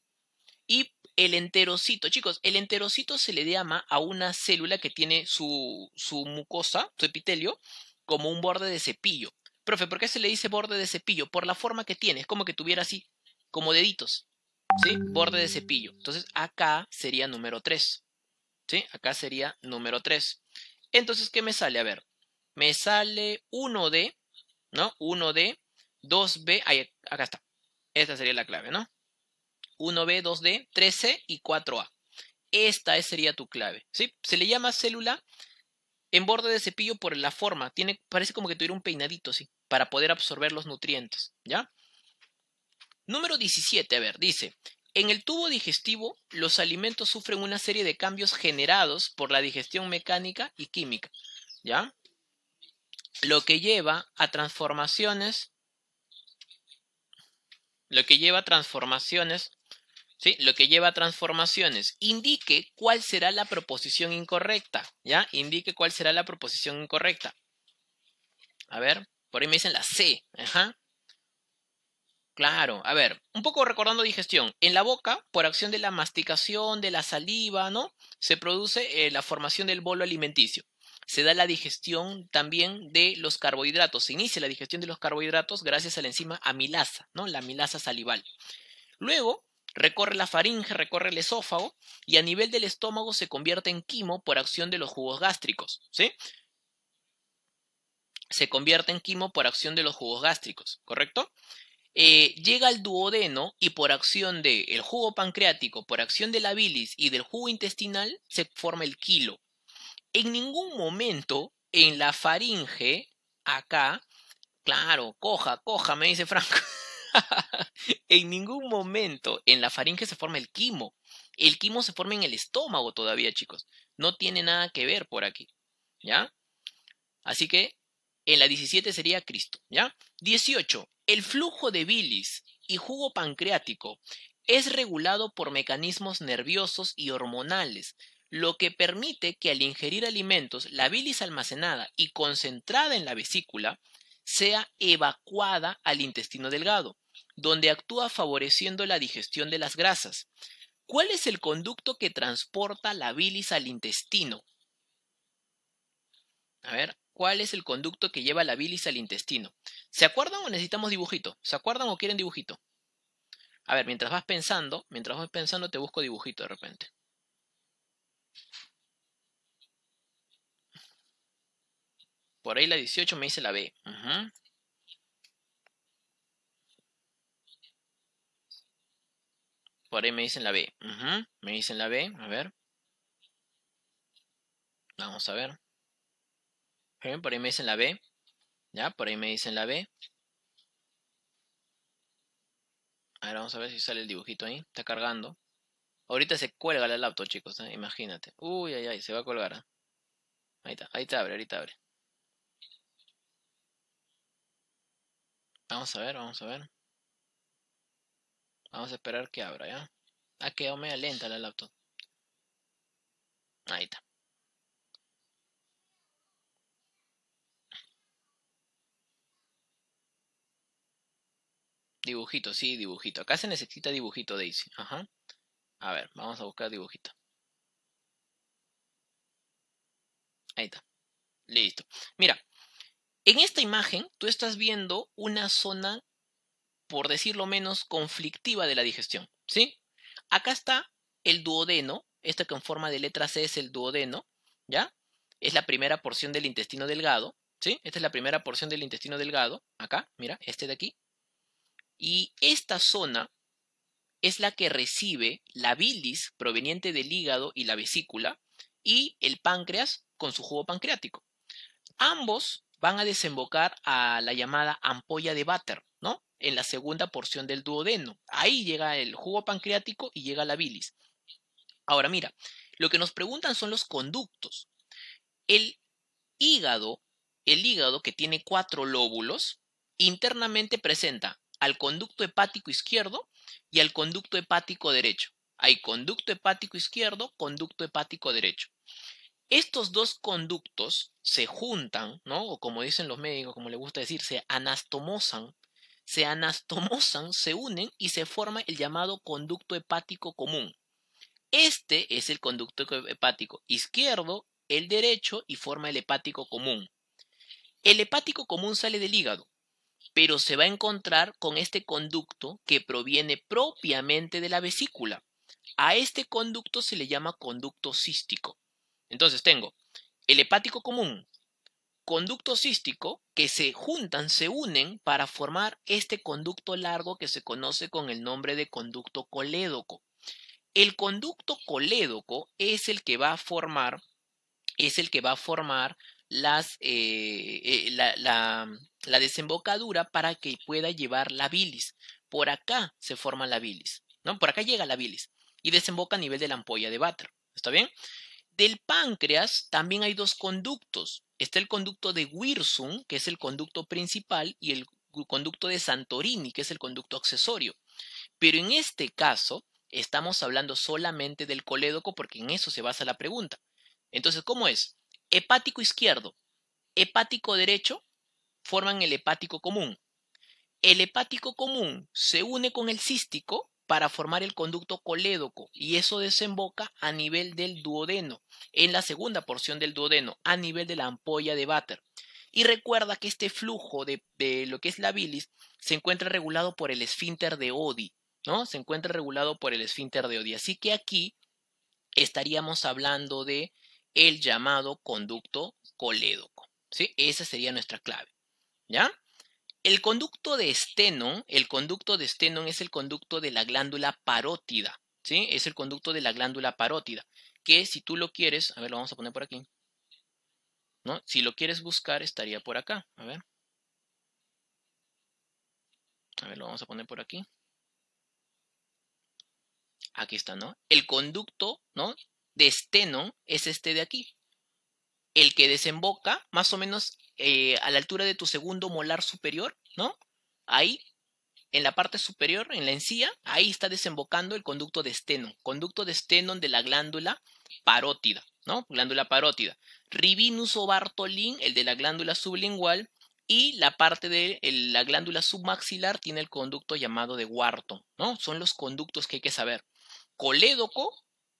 Y el enterocito, chicos, el enterocito se le llama a una célula que tiene su, su mucosa, su epitelio, como un borde de cepillo. Profe, ¿por qué se le dice borde de cepillo? Por la forma que tiene, es como que tuviera así, como deditos, ¿sí? Borde de cepillo. Entonces, acá sería número 3, ¿sí? Acá sería número 3. Entonces, ¿qué me sale? A ver, me sale uno d no uno 1D, 2B, ahí, acá está. Esta sería la clave, ¿no? 1B, 2D, 3C y 4A. Esta sería tu clave, ¿sí? Se le llama célula en borde de cepillo por la forma. Tiene, parece como que tuviera un peinadito, ¿sí? Para poder absorber los nutrientes, ¿ya? Número 17, a ver, dice, en el tubo digestivo, los alimentos sufren una serie de cambios generados por la digestión mecánica y química, ¿ya? Lo que lleva a transformaciones lo que lleva a transformaciones, ¿sí? Lo que lleva a transformaciones. Indique cuál será la proposición incorrecta, ¿ya? Indique cuál será la proposición incorrecta. A ver, por ahí me dicen la C, ajá. Claro, a ver, un poco recordando digestión. En la boca, por acción de la masticación, de la saliva, ¿no? Se produce eh, la formación del bolo alimenticio se da la digestión también de los carbohidratos. Se inicia la digestión de los carbohidratos gracias a la enzima amilasa, ¿no? La amilasa salival. Luego, recorre la faringe, recorre el esófago y a nivel del estómago se convierte en quimo por acción de los jugos gástricos, Se convierte en quimo por acción de los jugos gástricos, ¿correcto? Eh, llega al duodeno y por acción del jugo pancreático, por acción de la bilis y del jugo intestinal se forma el quilo, en ningún momento en la faringe, acá, claro, coja, coja, me dice Franco. en ningún momento en la faringe se forma el quimo. El quimo se forma en el estómago todavía, chicos. No tiene nada que ver por aquí. ¿Ya? Así que en la 17 sería Cristo. ¿Ya? 18. El flujo de bilis y jugo pancreático es regulado por mecanismos nerviosos y hormonales, lo que permite que al ingerir alimentos la bilis almacenada y concentrada en la vesícula sea evacuada al intestino delgado, donde actúa favoreciendo la digestión de las grasas. ¿Cuál es el conducto que transporta la bilis al intestino? A ver, ¿cuál es el conducto que lleva la bilis al intestino? ¿Se acuerdan o necesitamos dibujito? ¿Se acuerdan o quieren dibujito? A ver, mientras vas pensando, mientras vas pensando te busco dibujito de repente. Por ahí la 18 me dice la B. Por ahí me dicen la B. Me dicen la B. A ver. Vamos a ver. Por ahí me dicen la B. Ya, por ahí me dicen la B. A ver, vamos a ver si sale el dibujito ahí. Está cargando. Ahorita se cuelga la laptop, chicos. ¿eh? Imagínate. Uy, ay, ay, se va a colgar. ¿eh? Ahí está, ahí te abre, ahorita abre. Vamos a ver, vamos a ver. Vamos a esperar que abra, ¿ya? Ha ah, quedado media lenta la laptop. Ahí está. Dibujito, sí, dibujito. Acá se necesita dibujito, Daisy. Ajá. A ver, vamos a buscar dibujito. Ahí está. Listo. Mira, en esta imagen tú estás viendo una zona, por decirlo menos, conflictiva de la digestión. ¿Sí? Acá está el duodeno. Esta que en forma de letra C es el duodeno. ¿Ya? Es la primera porción del intestino delgado. ¿Sí? Esta es la primera porción del intestino delgado. Acá, mira, este de aquí. Y esta zona es la que recibe la bilis proveniente del hígado y la vesícula y el páncreas con su jugo pancreático. Ambos van a desembocar a la llamada ampolla de váter, ¿no? En la segunda porción del duodeno. Ahí llega el jugo pancreático y llega la bilis. Ahora mira, lo que nos preguntan son los conductos. El hígado, el hígado que tiene cuatro lóbulos, internamente presenta al conducto hepático izquierdo y al conducto hepático derecho. Hay conducto hepático izquierdo, conducto hepático derecho. Estos dos conductos se juntan, ¿no? O como dicen los médicos, como les gusta decir, se anastomosan, se anastomosan, se unen y se forma el llamado conducto hepático común. Este es el conducto hepático izquierdo, el derecho y forma el hepático común. El hepático común sale del hígado, pero se va a encontrar con este conducto que proviene propiamente de la vesícula. A este conducto se le llama conducto cístico. Entonces tengo el hepático común, conducto cístico, que se juntan, se unen para formar este conducto largo que se conoce con el nombre de conducto colédoco. El conducto colédoco es el que va a formar, es el que va a formar las, eh, eh, la, desembocadura para que pueda llevar la bilis. Por acá se forma la bilis, ¿no? Por acá llega la bilis y desemboca a nivel de la ampolla de váter. ¿Está bien? Del páncreas también hay dos conductos. Está el conducto de Wirsum, que es el conducto principal, y el conducto de Santorini, que es el conducto accesorio. Pero en este caso, estamos hablando solamente del colédoco porque en eso se basa la pregunta. Entonces, ¿cómo es? Hepático izquierdo, hepático derecho forman el hepático común. El hepático común se une con el cístico para formar el conducto colédoco y eso desemboca a nivel del duodeno, en la segunda porción del duodeno, a nivel de la ampolla de váter. Y recuerda que este flujo de, lo que es la bilis se encuentra regulado por el esfínter de Odi, ¿no? Se encuentra regulado por el esfínter de Odi. Así que aquí estaríamos hablando de el llamado conducto colédoco, ¿sí? Esa sería nuestra clave, ¿ya? El conducto de esteno, el conducto de esteno es el conducto de la glándula parótida, ¿sí? Es el conducto de la glándula parótida, que si tú lo quieres, a ver, lo vamos a poner por aquí, ¿no? Si lo quieres buscar, estaría por acá, a ver. A ver, lo vamos a poner por aquí. Aquí está, ¿no? El conducto, ¿no? De esteno es este de aquí, el que desemboca más o menos eh, a la altura de tu segundo molar superior, ¿no? Ahí, en la parte superior, en la encía, ahí está desembocando el conducto de esteno, conducto de Stenon de la glándula parótida, ¿no? Glándula parótida. Ribinus o Bartolin, el de la glándula sublingual, y la parte de la glándula submaxilar tiene el conducto llamado de Wharton, ¿no? Son los conductos que hay que saber. Colédoco,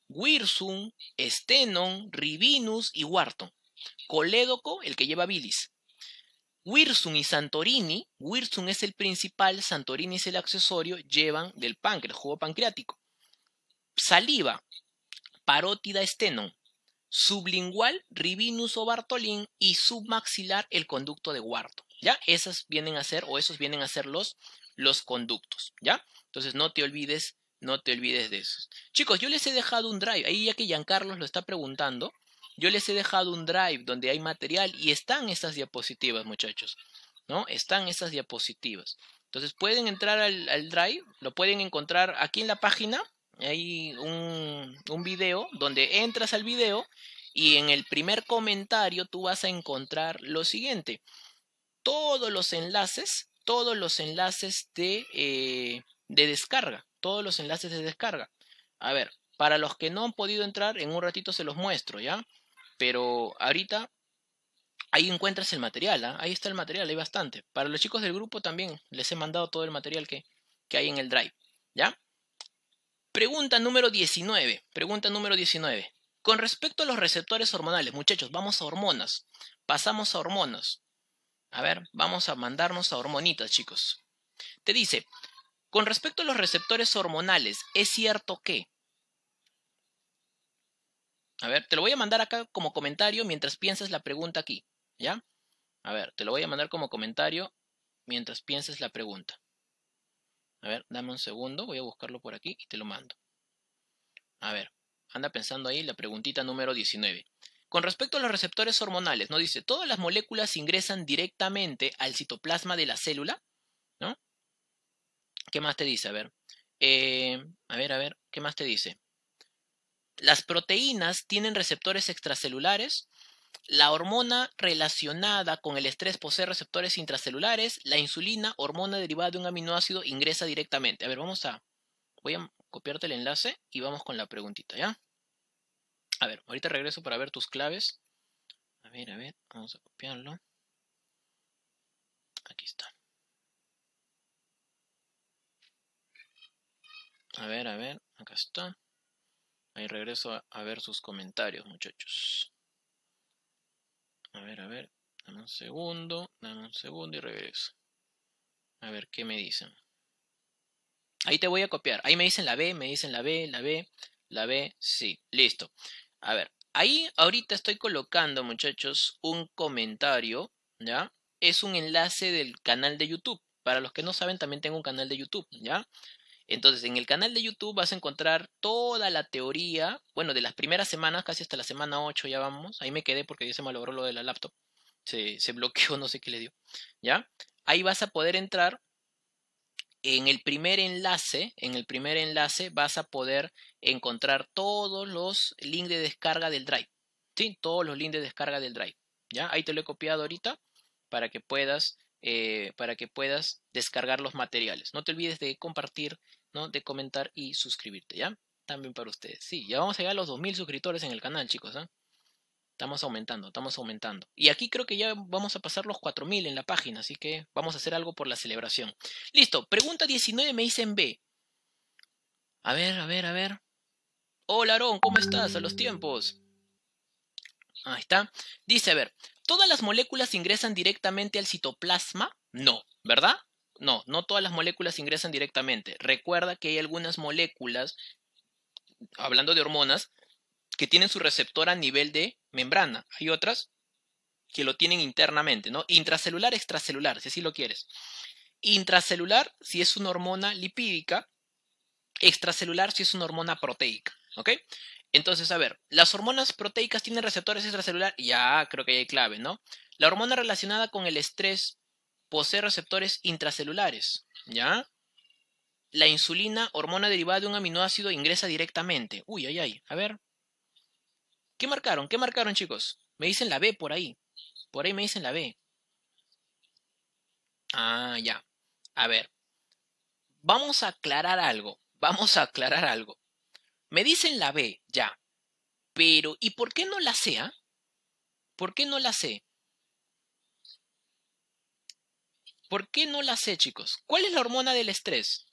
Wirsum, Stenon, Ribinus y Wharton. Colédoco, el que lleva bilis. Wirsum y Santorini, Wirsum es el principal, Santorini es el accesorio, llevan del páncreas, jugo pancreático. Saliva, parótida estenon, sublingual, ribinus o bartolín y submaxilar, el conducto de huarto ¿Ya? Esas vienen a ser, o esos vienen a ser los, los conductos, ¿ya? Entonces no te olvides, no te olvides de esos. Chicos, yo les he dejado un drive, ahí ya que Giancarlos lo está preguntando, yo les he dejado un drive donde hay material y están esas diapositivas, muchachos. ¿No? Están esas diapositivas. Entonces pueden entrar al, drive, lo pueden encontrar aquí en la página. Hay un, un video donde entras al video y en el primer comentario tú vas a encontrar lo siguiente. Todos los enlaces, todos los enlaces de, eh, de descarga, todos los enlaces de descarga. A ver, para los que no han podido entrar, en un ratito se los muestro, ¿ya? Pero ahorita ahí encuentras el material, ¿ah? ahí está el material, hay bastante. Para los chicos del grupo también les he mandado todo el material que, que hay en el drive. ¿Ya? Pregunta número 19. Pregunta número 19. Con respecto a los receptores hormonales, muchachos, vamos a hormonas. Pasamos a hormonas. A ver, vamos a mandarnos a hormonitas, chicos. Te dice, con respecto a los receptores hormonales, es cierto que a ver, te lo voy a mandar acá como comentario mientras piensas la pregunta aquí, ¿ya? A ver, te lo voy a mandar como comentario mientras piensas la pregunta. A ver, dame un segundo, voy a buscarlo por aquí y te lo mando. A ver, anda pensando ahí la preguntita número 19. Con respecto a los receptores hormonales, ¿no? Dice, ¿todas las moléculas ingresan directamente al citoplasma de la célula? ¿No? ¿Qué más te dice? A ver. Eh, a ver, a ver, ¿qué más te dice? Las proteínas tienen receptores extracelulares. La hormona relacionada con el estrés posee receptores intracelulares. La insulina, hormona derivada de un aminoácido, ingresa directamente. A ver, vamos a... Voy a copiarte el enlace y vamos con la preguntita, ¿ya? A ver, ahorita regreso para ver tus claves. A ver, a ver, vamos a copiarlo. Aquí está. A ver, a ver, acá está. Ahí regreso a, ver sus comentarios, muchachos. A ver, a ver. Dame un segundo. Dame un segundo y regreso. A ver qué me dicen. Ahí te voy a copiar. Ahí me dicen la B, me dicen la B, la B, la B. Sí, listo. A ver. Ahí ahorita estoy colocando, muchachos, un comentario. ¿Ya? Es un enlace del canal de YouTube. Para los que no saben, también tengo un canal de YouTube, ¿ya? Entonces, en el canal de YouTube vas a encontrar toda la teoría, bueno, de las primeras semanas, casi hasta la semana 8 ya vamos. Ahí me quedé porque ya se malogró lo de la laptop. Se, bloqueó, no sé qué le dio. ¿Ya? Ahí vas a poder entrar en el primer enlace, en el primer enlace vas a poder encontrar todos los links de descarga del Drive. ¿Sí? Todos los links de descarga del Drive. ¿Ya? Ahí te lo he copiado ahorita para que puedas, eh, para que puedas descargar los materiales. No te olvides de compartir ¿no? De comentar y suscribirte, ¿ya? También para ustedes. Sí, ya vamos a llegar a los 2.000 suscriptores en el canal, chicos, ¿ah? Estamos aumentando, estamos aumentando. Y aquí creo que ya vamos a pasar los 4.000 en la página, así que vamos a hacer algo por la celebración. Listo, pregunta 19 me dicen B. A ver, a ver, a ver. Hola, Aarón, ¿cómo estás? A los tiempos. Ahí está. Dice, a ver, ¿todas las moléculas ingresan directamente al citoplasma? No, ¿verdad? no, no todas las moléculas ingresan directamente. Recuerda que hay algunas moléculas, hablando de hormonas, que tienen su receptor a nivel de membrana. Hay otras que lo tienen internamente, ¿no? Intracelular, extracelular, si así lo quieres. Intracelular, si es una hormona lipídica, extracelular, si es una hormona proteica, ¿ok? Entonces, a ver, las hormonas proteicas tienen receptores extracelular, ya creo que ya hay clave, ¿no? La hormona relacionada con el estrés posee receptores intracelulares, ¿ya? La insulina, hormona derivada de un aminoácido, ingresa directamente. Uy, ay, ay, a ver. ¿Qué marcaron? ¿Qué marcaron, chicos? Me dicen la B por ahí. Por ahí me dicen la B. Ah, ya. A ver. Vamos a aclarar algo. Vamos a aclarar algo. Me dicen la B, ya. Pero, ¿y por qué no la C? Ah? ¿Por qué no la C? ¿Por qué no la sé, chicos? ¿Cuál es la hormona del estrés?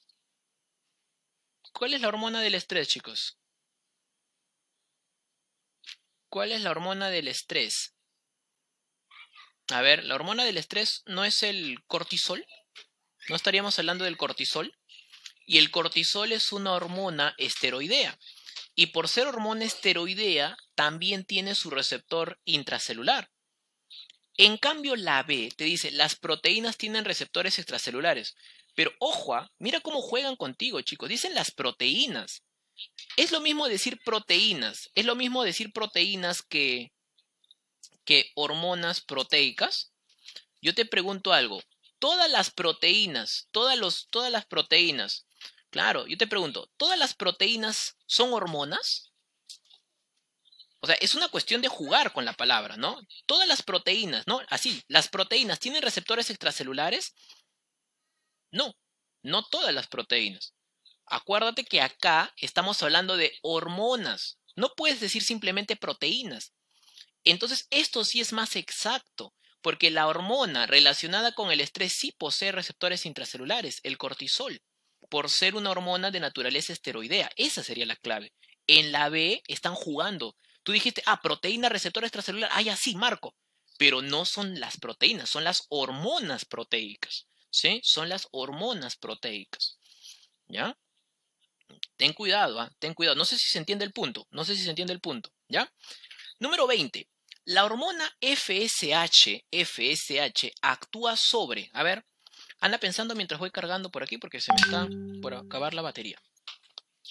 ¿Cuál es la hormona del estrés, chicos? ¿Cuál es la hormona del estrés? A ver, la hormona del estrés no es el cortisol. No estaríamos hablando del cortisol. Y el cortisol es una hormona esteroidea. Y por ser hormona esteroidea, también tiene su receptor intracelular. En cambio, la B te dice, las proteínas tienen receptores extracelulares. Pero ojo, ¿ah? mira cómo juegan contigo, chicos. Dicen las proteínas. Es lo mismo decir proteínas. Es lo mismo decir proteínas que, que hormonas proteicas. Yo te pregunto algo. Todas las proteínas, todas, los, todas las proteínas. Claro, yo te pregunto, ¿todas las proteínas son hormonas? O sea, es una cuestión de jugar con la palabra, ¿no? Todas las proteínas, ¿no? Así, las proteínas tienen receptores extracelulares. No, no todas las proteínas. Acuérdate que acá estamos hablando de hormonas. No puedes decir simplemente proteínas. Entonces, esto sí es más exacto, porque la hormona relacionada con el estrés sí posee receptores intracelulares, el cortisol, por ser una hormona de naturaleza esteroidea. Esa sería la clave. En la B están jugando, Tú dijiste, ah, proteína receptor extracelular. Ah, ya sí, Marco. Pero no son las proteínas, son las hormonas proteicas. ¿Sí? Son las hormonas proteicas. ¿Ya? Ten cuidado, ¿ah? ten cuidado. No sé si se entiende el punto. No sé si se entiende el punto. ¿Ya? Número 20. La hormona FSH, FSH actúa sobre. A ver, anda pensando mientras voy cargando por aquí porque se me está por acabar la batería.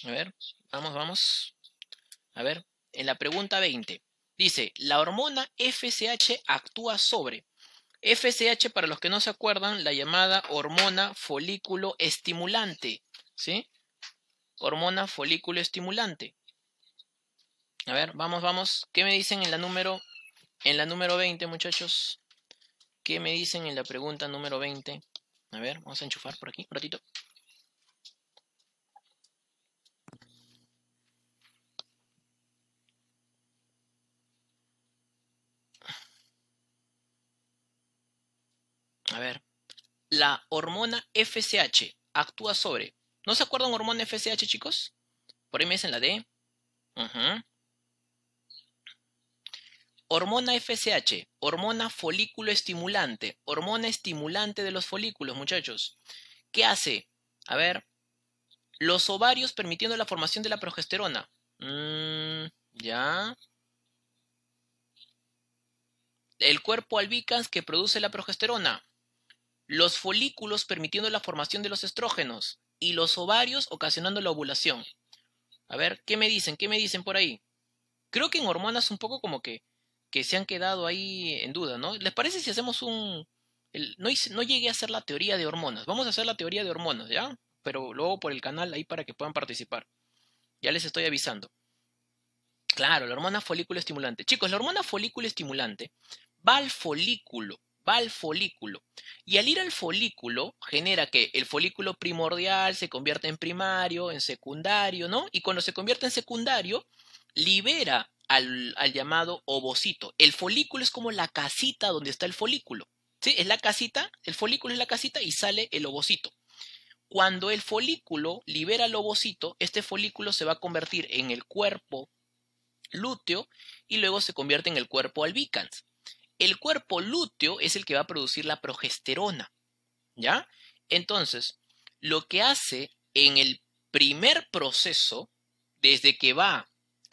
A ver, vamos, vamos. A ver, en la pregunta 20. Dice, la hormona FSH actúa sobre. FSH, para los que no se acuerdan, la llamada hormona folículo estimulante. ¿Sí? Hormona folículo estimulante. A ver, vamos, vamos. ¿Qué me dicen en la número, en la número 20, muchachos? ¿Qué me dicen en la pregunta número 20? A ver, vamos a enchufar por aquí un ratito. A ver. La hormona FSH actúa sobre. ¿No se acuerdan hormona FSH, chicos? Por ahí me dicen la D. Hormona FSH, hormona folículo estimulante, hormona estimulante de los folículos, muchachos. ¿Qué hace? A ver, los ovarios permitiendo la formación de la progesterona. Mm, ya. El cuerpo albicans que produce la progesterona los folículos permitiendo la formación de los estrógenos y los ovarios ocasionando la ovulación. A ver, ¿qué me dicen? ¿Qué me dicen por ahí? Creo que en hormonas un poco como que, que se han quedado ahí en duda, ¿no? ¿Les parece si hacemos un... no, no llegué a hacer la teoría de hormonas. Vamos a hacer la teoría de hormonas, ¿ya? Pero luego por el canal ahí para que puedan participar. Ya les estoy avisando. Claro, la hormona folículo estimulante. Chicos, la hormona folículo estimulante va al folículo va al folículo. Y al ir al folículo, genera que el folículo primordial se convierte en primario, en secundario, ¿no? Y cuando se convierte en secundario, libera al, llamado ovocito. El folículo es como la casita donde está el folículo. ¿Sí? Es la casita, el folículo es la casita y sale el ovocito. Cuando el folículo libera el ovocito, este folículo se va a convertir en el cuerpo lúteo y luego se convierte en el cuerpo albicans. El cuerpo lúteo es el que va a producir la progesterona. ¿Ya? Entonces, lo que hace en el primer proceso, desde que va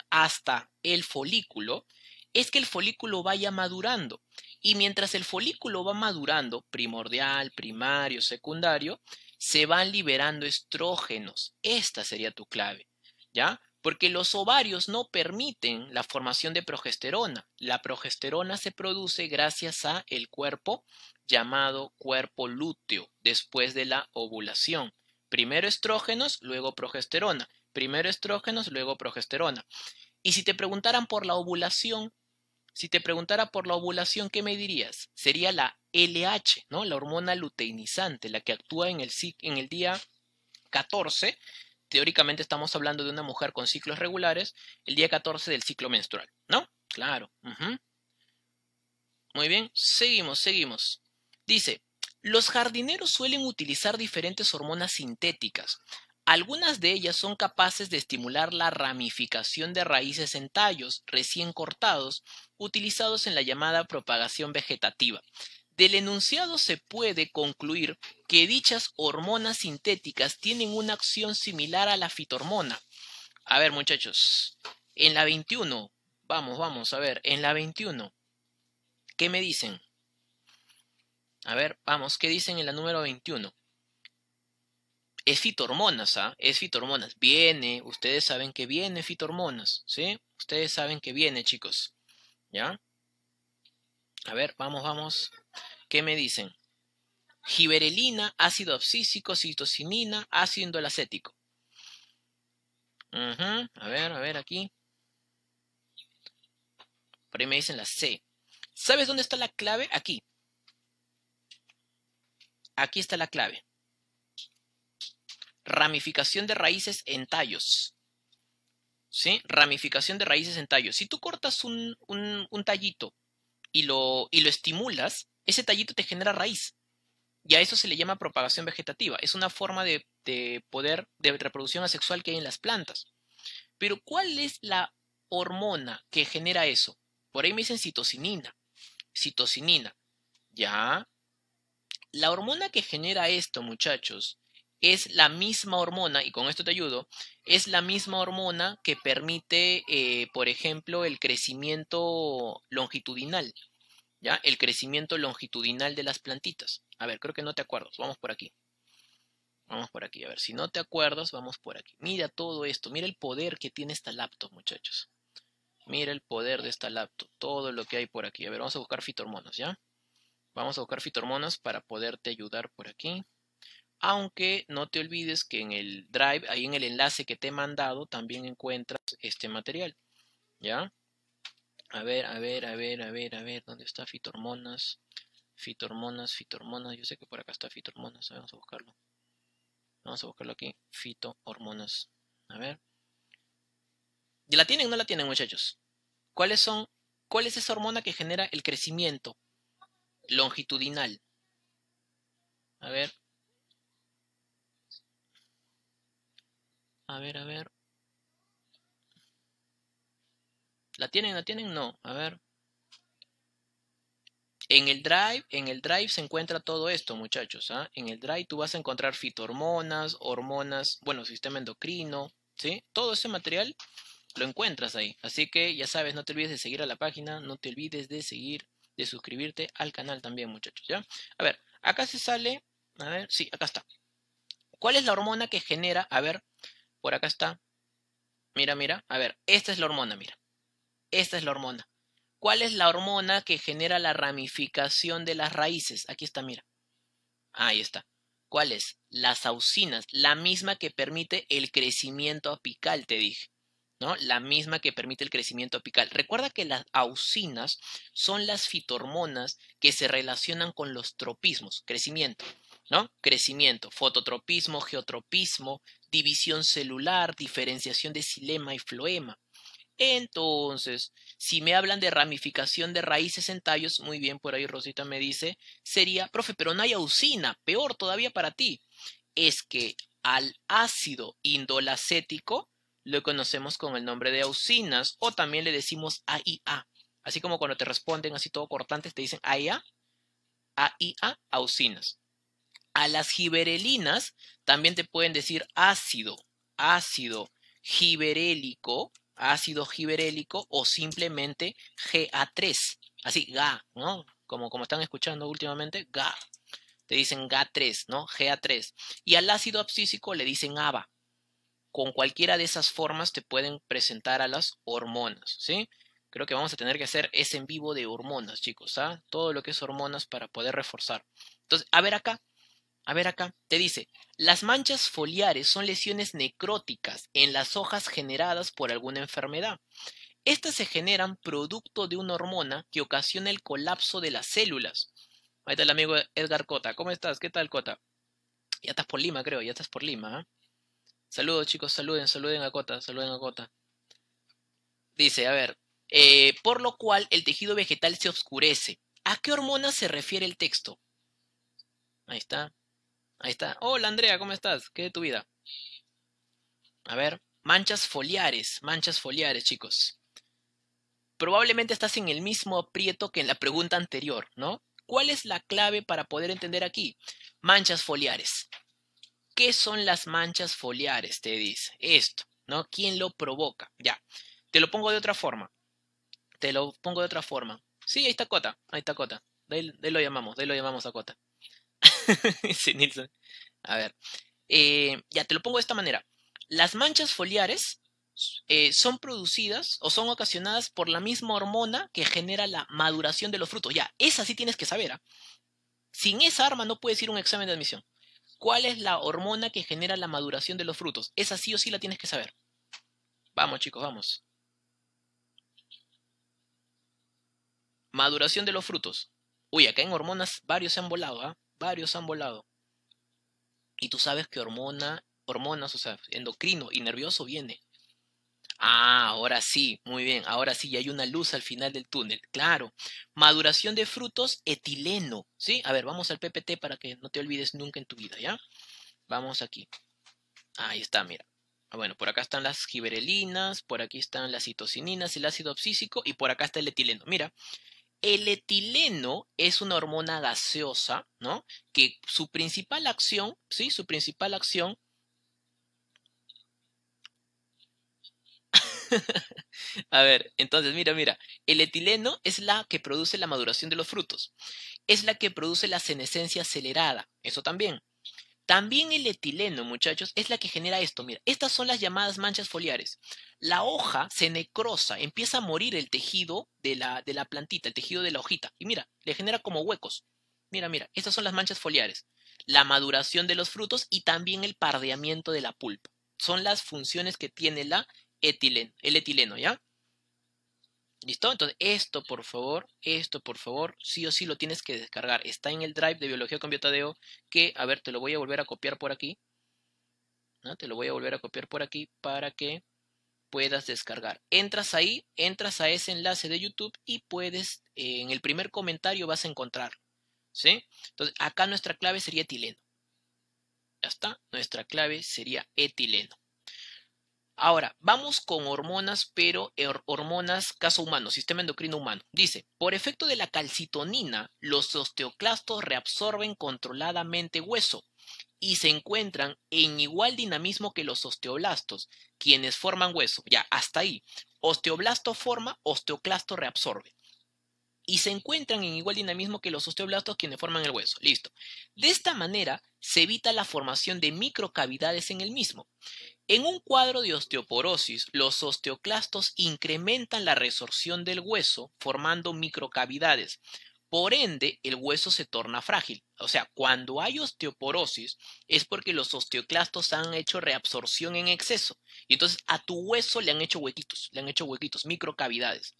hasta el folículo, es que el folículo vaya madurando. Y mientras el folículo va madurando, primordial, primario, secundario, se van liberando estrógenos. Esta sería tu clave. ¿Ya? porque los ovarios no permiten la formación de progesterona. La progesterona se produce gracias a el cuerpo llamado cuerpo lúteo después de la ovulación. Primero estrógenos, luego progesterona. Primero estrógenos, luego progesterona. Y si te preguntaran por la ovulación, si te preguntara por la ovulación, ¿qué me dirías? Sería la LH, ¿no? La hormona luteinizante, la que actúa en el, en el día 14 teóricamente estamos hablando de una mujer con ciclos regulares el día 14 del ciclo menstrual, ¿no? Claro. Muy bien, seguimos, seguimos. Dice, los jardineros suelen utilizar diferentes hormonas sintéticas. Algunas de ellas son capaces de estimular la ramificación de raíces en tallos recién cortados, utilizados en la llamada propagación vegetativa. Del enunciado se puede concluir que dichas hormonas sintéticas tienen una acción similar a la fitohormona. A ver, muchachos, en la 21, vamos, vamos, a ver, en la 21, ¿qué me dicen? A ver, vamos, ¿qué dicen en la número 21? Es fitohormonas, ¿ah? Es fitohormonas. Viene, ustedes saben que viene fitohormonas, ¿sí? Ustedes saben que viene, chicos. ¿Ya? A ver, vamos, vamos. ¿Qué me dicen? Giberelina, ácido abscísico, citocinina, ácido indolacético. A ver, a ver aquí. Por ahí me dicen la C. ¿Sabes dónde está la clave? Aquí. Aquí está la clave. Ramificación de raíces en tallos. ¿Sí? Ramificación de raíces en tallos. Si tú cortas un, un tallito y lo, y lo estimulas, ese tallito te genera raíz. Y a eso se le llama propagación vegetativa. Es una forma de, poder de reproducción asexual que hay en las plantas. Pero ¿cuál es la hormona que genera eso? Por ahí me dicen citocinina. Citocinina. Ya. La hormona que genera esto, muchachos, es la misma hormona, y con esto te ayudo, es la misma hormona que permite, eh, por ejemplo, el crecimiento longitudinal. ¿ya? El crecimiento longitudinal de las plantitas. A ver, creo que no te acuerdas. Vamos por aquí. Vamos por aquí. A ver, si no te acuerdas, vamos por aquí. Mira todo esto. Mira el poder que tiene esta laptop, muchachos. Mira el poder de esta laptop. Todo lo que hay por aquí. A ver, vamos a buscar fitohormonas, ¿ya? Vamos a buscar fitohormonas para poderte ayudar por aquí. Aunque no te olvides que en el drive, ahí en el enlace que te he mandado, también encuentras este material. ¿Ya? A ver, a ver, a ver, a ver, a ver, ¿dónde está fitohormonas? Fitohormonas, fitohormonas, yo sé que por acá está fitohormonas, vamos a buscarlo. Vamos a buscarlo aquí, fitohormonas. A ver. ¿Ya la tienen o no la tienen, muchachos? ¿Cuáles son? ¿Cuál es esa hormona que genera el crecimiento longitudinal? A ver. A ver, a ver. ¿La tienen? ¿La tienen? No. A ver. En el drive, en el drive se encuentra todo esto, muchachos. ¿ah? En el drive tú vas a encontrar fitohormonas, hormonas, bueno, sistema endocrino, ¿sí? Todo ese material lo encuentras ahí. Así que ya sabes, no te olvides de seguir a la página, no te olvides de seguir, de suscribirte al canal también, muchachos, ¿ya? A ver, acá se sale, a ver, sí, acá está. ¿Cuál es la hormona que genera? A ver, por acá está. Mira, mira, a ver, esta es la hormona, mira. Esta es la hormona. ¿Cuál es la hormona que genera la ramificación de las raíces? Aquí está, mira. Ahí está. ¿Cuál es? Las auxinas, la misma que permite el crecimiento apical, te dije. ¿No? La misma que permite el crecimiento apical. Recuerda que las auxinas son las fitohormonas que se relacionan con los tropismos, crecimiento, ¿no? Crecimiento, fototropismo, geotropismo, división celular, diferenciación de xilema y floema. Entonces, si me hablan de ramificación de raíces en tallos, muy bien, por ahí Rosita me dice, sería, profe, pero no hay auxina, peor todavía para ti. Es que al ácido indolacético lo conocemos con el nombre de auxinas o también le decimos AIA. Así como cuando te responden así todo cortantes, te dicen AIA, AIA, auxinas. A las giberelinas también te pueden decir ácido, ácido giberélico ácido giberélico o simplemente GA3, así GA, ¿no? Como, como están escuchando últimamente, GA. Te dicen GA3, ¿no? GA3. Y al ácido abscísico le dicen ABA. Con cualquiera de esas formas te pueden presentar a las hormonas, ¿sí? Creo que vamos a tener que hacer ese en vivo de hormonas, chicos, ¿ah? Todo lo que es hormonas para poder reforzar. Entonces, a ver acá, a ver acá, te dice, las manchas foliares son lesiones necróticas en las hojas generadas por alguna enfermedad. Estas se generan producto de una hormona que ocasiona el colapso de las células. Ahí está el amigo Edgar Cota. ¿Cómo estás? ¿Qué tal, Cota? Ya estás por Lima, creo. Ya estás por Lima. ¿ah? Saludos, chicos. Saluden, saluden a Cota. Saluden a Cota. Dice, a ver. Eh, por lo cual el tejido vegetal se oscurece. ¿A qué hormona se refiere el texto? Ahí está. Ahí está. Hola Andrea, ¿cómo estás? ¿Qué de tu vida? A ver, manchas foliares, manchas foliares, chicos. Probablemente estás en el mismo aprieto que en la pregunta anterior, ¿no? ¿Cuál es la clave para poder entender aquí? Manchas foliares. ¿Qué son las manchas foliares? Te dice esto, ¿no? ¿Quién lo provoca? Ya. Te lo pongo de otra forma. Te lo pongo de otra forma. Sí, ahí está Cota, ahí está Cota. De ahí, lo llamamos, de ahí lo llamamos a Cota. sí, A ver. Eh, ya te lo pongo de esta manera. Las manchas foliares eh, son producidas o son ocasionadas por la misma hormona que genera la maduración de los frutos. Ya, esa sí tienes que saber. ¿ah? Sin esa arma no puedes ir a un examen de admisión. ¿Cuál es la hormona que genera la maduración de los frutos? Esa sí o sí la tienes que saber. Vamos, chicos, vamos. Maduración de los frutos. Uy, acá en hormonas varios se han volado, ¿ah? varios han volado. Y tú sabes que hormona, hormonas, o sea, endocrino y nervioso viene. Ah, ahora sí, muy bien, ahora sí, ya hay una luz al final del túnel, claro. Maduración de frutos, etileno, ¿sí? A ver, vamos al PPT para que no te olvides nunca en tu vida, ¿ya? Vamos aquí. Ahí está, mira. Ah, bueno, por acá están las giberelinas, por aquí están las citocininas, el ácido abscísico y por acá está el etileno. Mira, el etileno es una hormona gaseosa, ¿no? Que su principal acción, sí, su principal acción A ver, entonces, mira, mira, el etileno es la que produce la maduración de los frutos, es la que produce la senescencia acelerada, eso también, también el etileno, muchachos, es la que genera esto. Mira, estas son las llamadas manchas foliares. La hoja se necrosa, empieza a morir el tejido de la, de la plantita, el tejido de la hojita. Y mira, le genera como huecos. Mira, mira, estas son las manchas foliares. La maduración de los frutos y también el pardeamiento de la pulpa. Son las funciones que tiene la etileno, el etileno, ¿ya? ¿Listo? Entonces, esto por favor, esto por favor, sí o sí lo tienes que descargar. Está en el drive de biología con Tadeo, que, a ver, te lo voy a volver a copiar por aquí. ¿no? Te lo voy a volver a copiar por aquí para que puedas descargar. Entras ahí, entras a ese enlace de YouTube y puedes, eh, en el primer comentario vas a encontrar. ¿Sí? Entonces, acá nuestra clave sería etileno. Ya está, nuestra clave sería etileno. Ahora, vamos con hormonas, pero hormonas caso humano, sistema endocrino humano. Dice, por efecto de la calcitonina, los osteoclastos reabsorben controladamente hueso y se encuentran en igual dinamismo que los osteoblastos, quienes forman hueso. Ya, hasta ahí. Osteoblasto forma, osteoclasto reabsorbe y se encuentran en igual dinamismo que los osteoblastos quienes forman el hueso. Listo. De esta manera se evita la formación de microcavidades en el mismo. En un cuadro de osteoporosis, los osteoclastos incrementan la resorción del hueso formando microcavidades. Por ende, el hueso se torna frágil. O sea, cuando hay osteoporosis es porque los osteoclastos han hecho reabsorción en exceso. Y entonces a tu hueso le han hecho huequitos, le han hecho huequitos, microcavidades.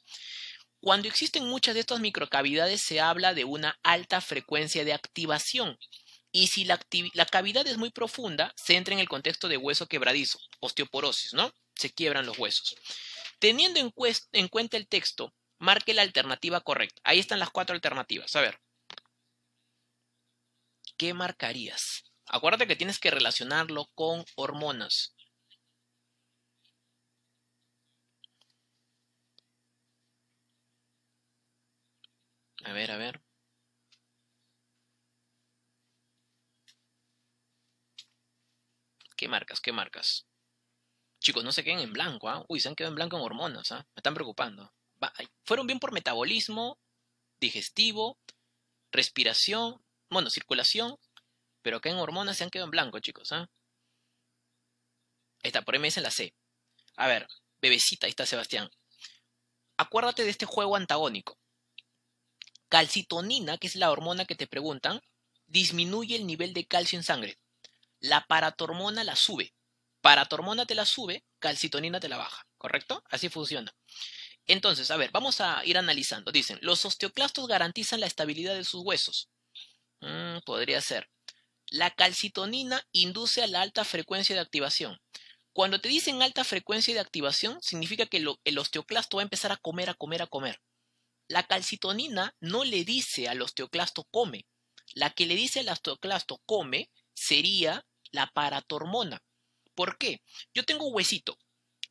Cuando existen muchas de estas microcavidades se habla de una alta frecuencia de activación. Y si la, cavidad es muy profunda, se entra en el contexto de hueso quebradizo, osteoporosis, ¿no? Se quiebran los huesos. Teniendo en, en cuenta el texto, marque la alternativa correcta. Ahí están las cuatro alternativas. A ver. ¿Qué marcarías? Acuérdate que tienes que relacionarlo con hormonas. A ver, a ver. ¿Qué marcas? ¿Qué marcas? Chicos, no se queden en blanco, ¿ah? Uy, se han quedado en blanco en hormonas, ¿ah? Me están preocupando. fueron bien por metabolismo, digestivo, respiración, bueno, circulación, pero acá en hormonas se han quedado en blanco, chicos, ¿ah? Está por ahí me dicen la C. A ver, bebecita, ahí está Sebastián. Acuérdate de este juego antagónico calcitonina, que es la hormona que te preguntan, disminuye el nivel de calcio en sangre. La paratormona la sube. Paratormona te la sube, calcitonina te la baja, ¿correcto? Así funciona. Entonces, a ver, vamos a ir analizando. Dicen, los osteoclastos garantizan la estabilidad de sus huesos. Mm, podría ser. La calcitonina induce a la alta frecuencia de activación. Cuando te dicen alta frecuencia de activación, significa que el osteoclasto va a empezar a comer, a comer, a comer. La calcitonina no le dice al osteoclasto come. La que le dice al osteoclasto come sería la paratormona. ¿Por qué? Yo tengo huesito.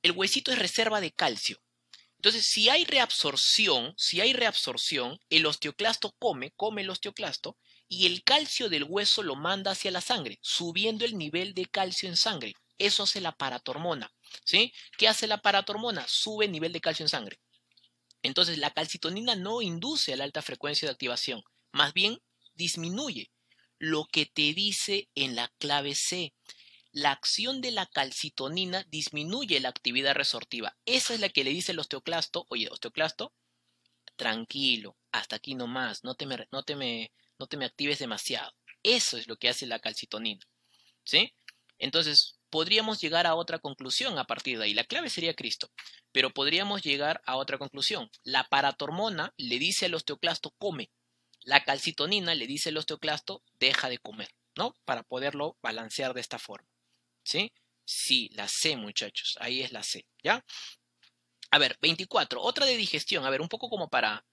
El huesito es reserva de calcio. Entonces, si hay reabsorción, si hay reabsorción, el osteoclasto come, come el osteoclasto, y el calcio del hueso lo manda hacia la sangre, subiendo el nivel de calcio en sangre. Eso hace la paratormona. ¿Sí? ¿Qué hace la paratormona? Sube el nivel de calcio en sangre. Entonces la calcitonina no induce a la alta frecuencia de activación, más bien disminuye lo que te dice en la clave C. La acción de la calcitonina disminuye la actividad resortiva. Esa es la que le dice el osteoclasto, oye, osteoclasto, tranquilo, hasta aquí nomás, no te me, no te me, no te me actives demasiado. Eso es lo que hace la calcitonina. ¿Sí? Entonces, podríamos llegar a otra conclusión a partir de ahí. La clave sería Cristo, pero podríamos llegar a otra conclusión. La paratormona le dice al osteoclasto come, la calcitonina le dice al osteoclasto deja de comer, ¿no? Para poderlo balancear de esta forma. ¿Sí? Sí, la C, muchachos, ahí es la C, ¿ya? A ver, 24, otra de digestión, a ver, un poco como para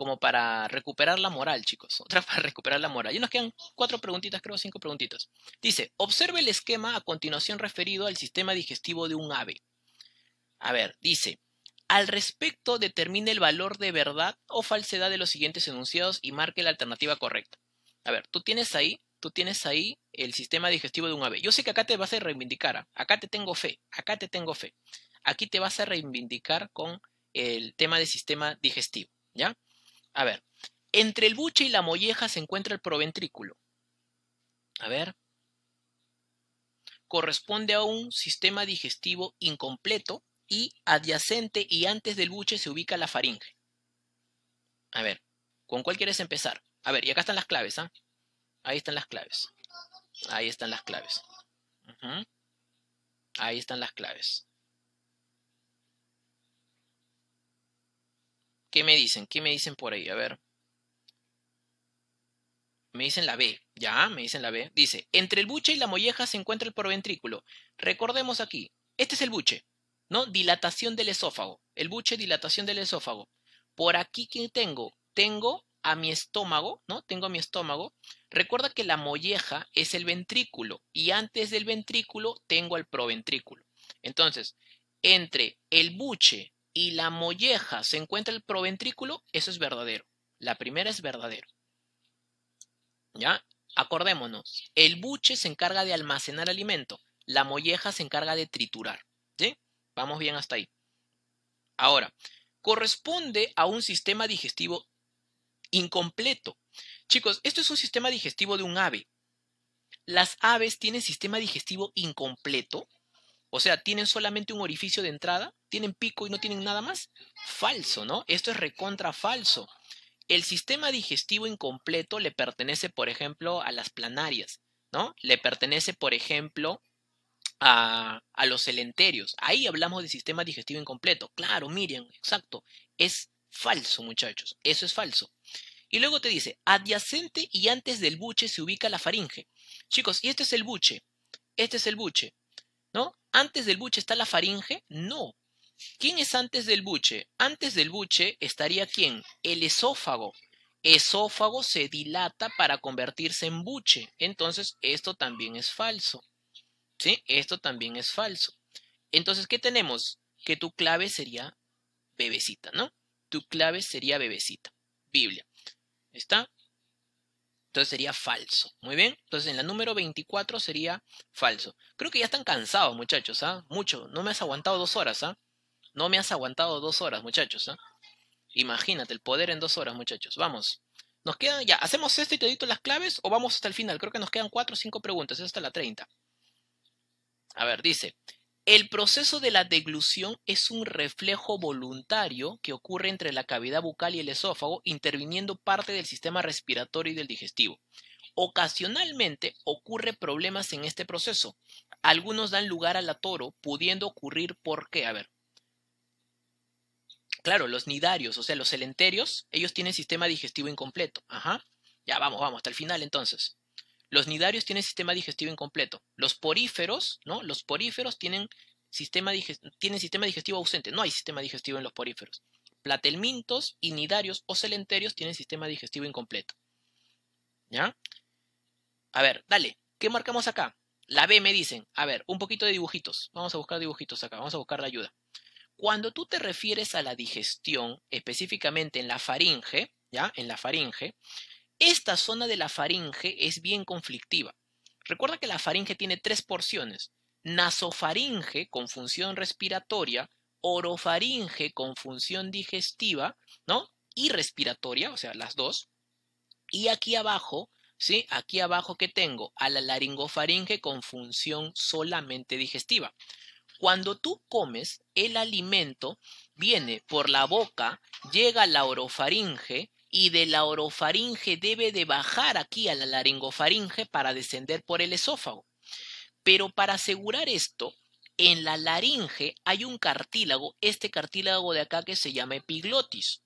como para recuperar la moral, chicos. Otra para recuperar la moral. Y nos quedan cuatro preguntitas, creo, cinco preguntitas. Dice, observe el esquema a continuación referido al sistema digestivo de un ave. A ver, dice, al respecto determine el valor de verdad o falsedad de los siguientes enunciados y marque la alternativa correcta. A ver, tú tienes ahí, tú tienes ahí el sistema digestivo de un ave. Yo sé que acá te vas a reivindicar, ¿ah? acá te tengo fe, acá te tengo fe. Aquí te vas a reivindicar con el tema del sistema digestivo, ¿ya? A ver, entre el buche y la molleja se encuentra el proventrículo. A ver. Corresponde a un sistema digestivo incompleto y adyacente y antes del buche se ubica la faringe. A ver, ¿con cuál quieres empezar? A ver, y acá están las claves, ¿ah? Ahí están las claves. Ahí están las claves. Ahí están las claves. ¿Qué me dicen? ¿Qué me dicen por ahí? A ver. Me dicen la B, ya, me dicen la B. Dice, entre el buche y la molleja se encuentra el proventrículo. Recordemos aquí, este es el buche, ¿no? Dilatación del esófago. El buche, dilatación del esófago. Por aquí, ¿qué tengo? Tengo a mi estómago, ¿no? Tengo a mi estómago. Recuerda que la molleja es el ventrículo y antes del ventrículo tengo al proventrículo. Entonces, entre el buche y la molleja se encuentra el proventrículo, eso es verdadero. La primera es verdadero. ¿Ya? Acordémonos, el buche se encarga de almacenar alimento, la molleja se encarga de triturar. ¿Sí? Vamos bien hasta ahí. Ahora, corresponde a un sistema digestivo incompleto. Chicos, esto es un sistema digestivo de un ave. Las aves tienen sistema digestivo incompleto, o sea, tienen solamente un orificio de entrada tienen pico y no tienen nada más. Falso, ¿no? Esto es recontra falso. El sistema digestivo incompleto le pertenece, por ejemplo, a las planarias, ¿no? Le pertenece, por ejemplo, a, los celenterios. Ahí hablamos de sistema digestivo incompleto. Claro, Miriam, exacto. Es falso, muchachos. Eso es falso. Y luego te dice, adyacente y antes del buche se ubica la faringe. Chicos, y este es el buche. Este es el buche. ¿No? Antes del buche está la faringe. No, ¿Quién es antes del buche? Antes del buche estaría quién? El esófago. Esófago se dilata para convertirse en buche. Entonces, esto también es falso. ¿Sí? Esto también es falso. Entonces, ¿qué tenemos? Que tu clave sería bebecita, ¿no? Tu clave sería bebecita. Biblia. ¿Está? Entonces sería falso. Muy bien. Entonces en la número 24 sería falso. Creo que ya están cansados, muchachos, ¿ah? Mucho. No me has aguantado dos horas, ¿ah? No me has aguantado dos horas, muchachos. ¿ah? Imagínate el poder en dos horas, muchachos. Vamos. Nos quedan, ya, ¿hacemos esto y te edito las claves o vamos hasta el final? Creo que nos quedan cuatro o cinco preguntas, es hasta la 30. A ver, dice, el proceso de la deglución es un reflejo voluntario que ocurre entre la cavidad bucal y el esófago, interviniendo parte del sistema respiratorio y del digestivo. Ocasionalmente ocurre problemas en este proceso. Algunos dan lugar al atoro, pudiendo ocurrir porque, a ver, Claro, los nidarios, o sea, los celenterios, ellos tienen sistema digestivo incompleto. Ajá. Ya vamos, vamos, hasta el final entonces. Los nidarios tienen sistema digestivo incompleto. Los poríferos, ¿no? Los poríferos tienen sistema, sistema digestivo ausente. No hay sistema digestivo en los poríferos. Platelmintos y nidarios o celenterios tienen sistema digestivo incompleto. ¿Ya? A ver, dale. ¿Qué marcamos acá? La B me dicen. A ver, un poquito de dibujitos. Vamos a buscar dibujitos acá. Vamos a buscar la ayuda. Cuando tú te refieres a la digestión, específicamente en la faringe, ¿ya? En la faringe, esta zona de la faringe es bien conflictiva. Recuerda que la faringe tiene tres porciones. Nasofaringe con función respiratoria, orofaringe con función digestiva, ¿no? Y respiratoria, o sea, las dos. Y aquí abajo, ¿sí? Aquí abajo que tengo a la laringofaringe con función solamente digestiva. Cuando tú comes, el alimento viene por la boca, llega a la orofaringe y de la orofaringe debe de bajar aquí a la laringofaringe para descender por el esófago. Pero para asegurar esto, en la laringe hay un cartílago, este cartílago de acá que se llama epiglotis.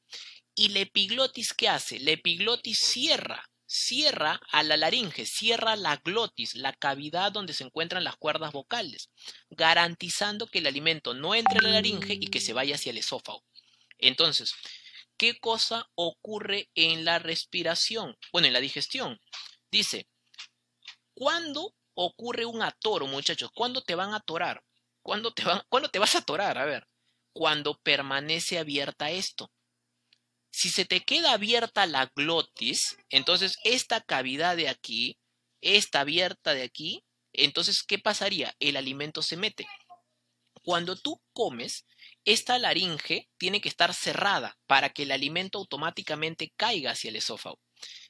¿Y la epiglotis qué hace? La epiglotis cierra cierra a la laringe, cierra la glotis, la cavidad donde se encuentran las cuerdas vocales, garantizando que el alimento no entre a la laringe y que se vaya hacia el esófago. Entonces, ¿qué cosa ocurre en la respiración? Bueno, en la digestión. Dice, ¿cuándo ocurre un atoro, muchachos? ¿Cuándo te van a atorar? ¿Cuándo te, vas a atorar? A ver, cuando permanece abierta esto. Si se te queda abierta la glotis, entonces esta cavidad de aquí, esta abierta de aquí, entonces, ¿qué pasaría? El alimento se mete. Cuando tú comes, esta laringe tiene que estar cerrada para que el alimento automáticamente caiga hacia el esófago.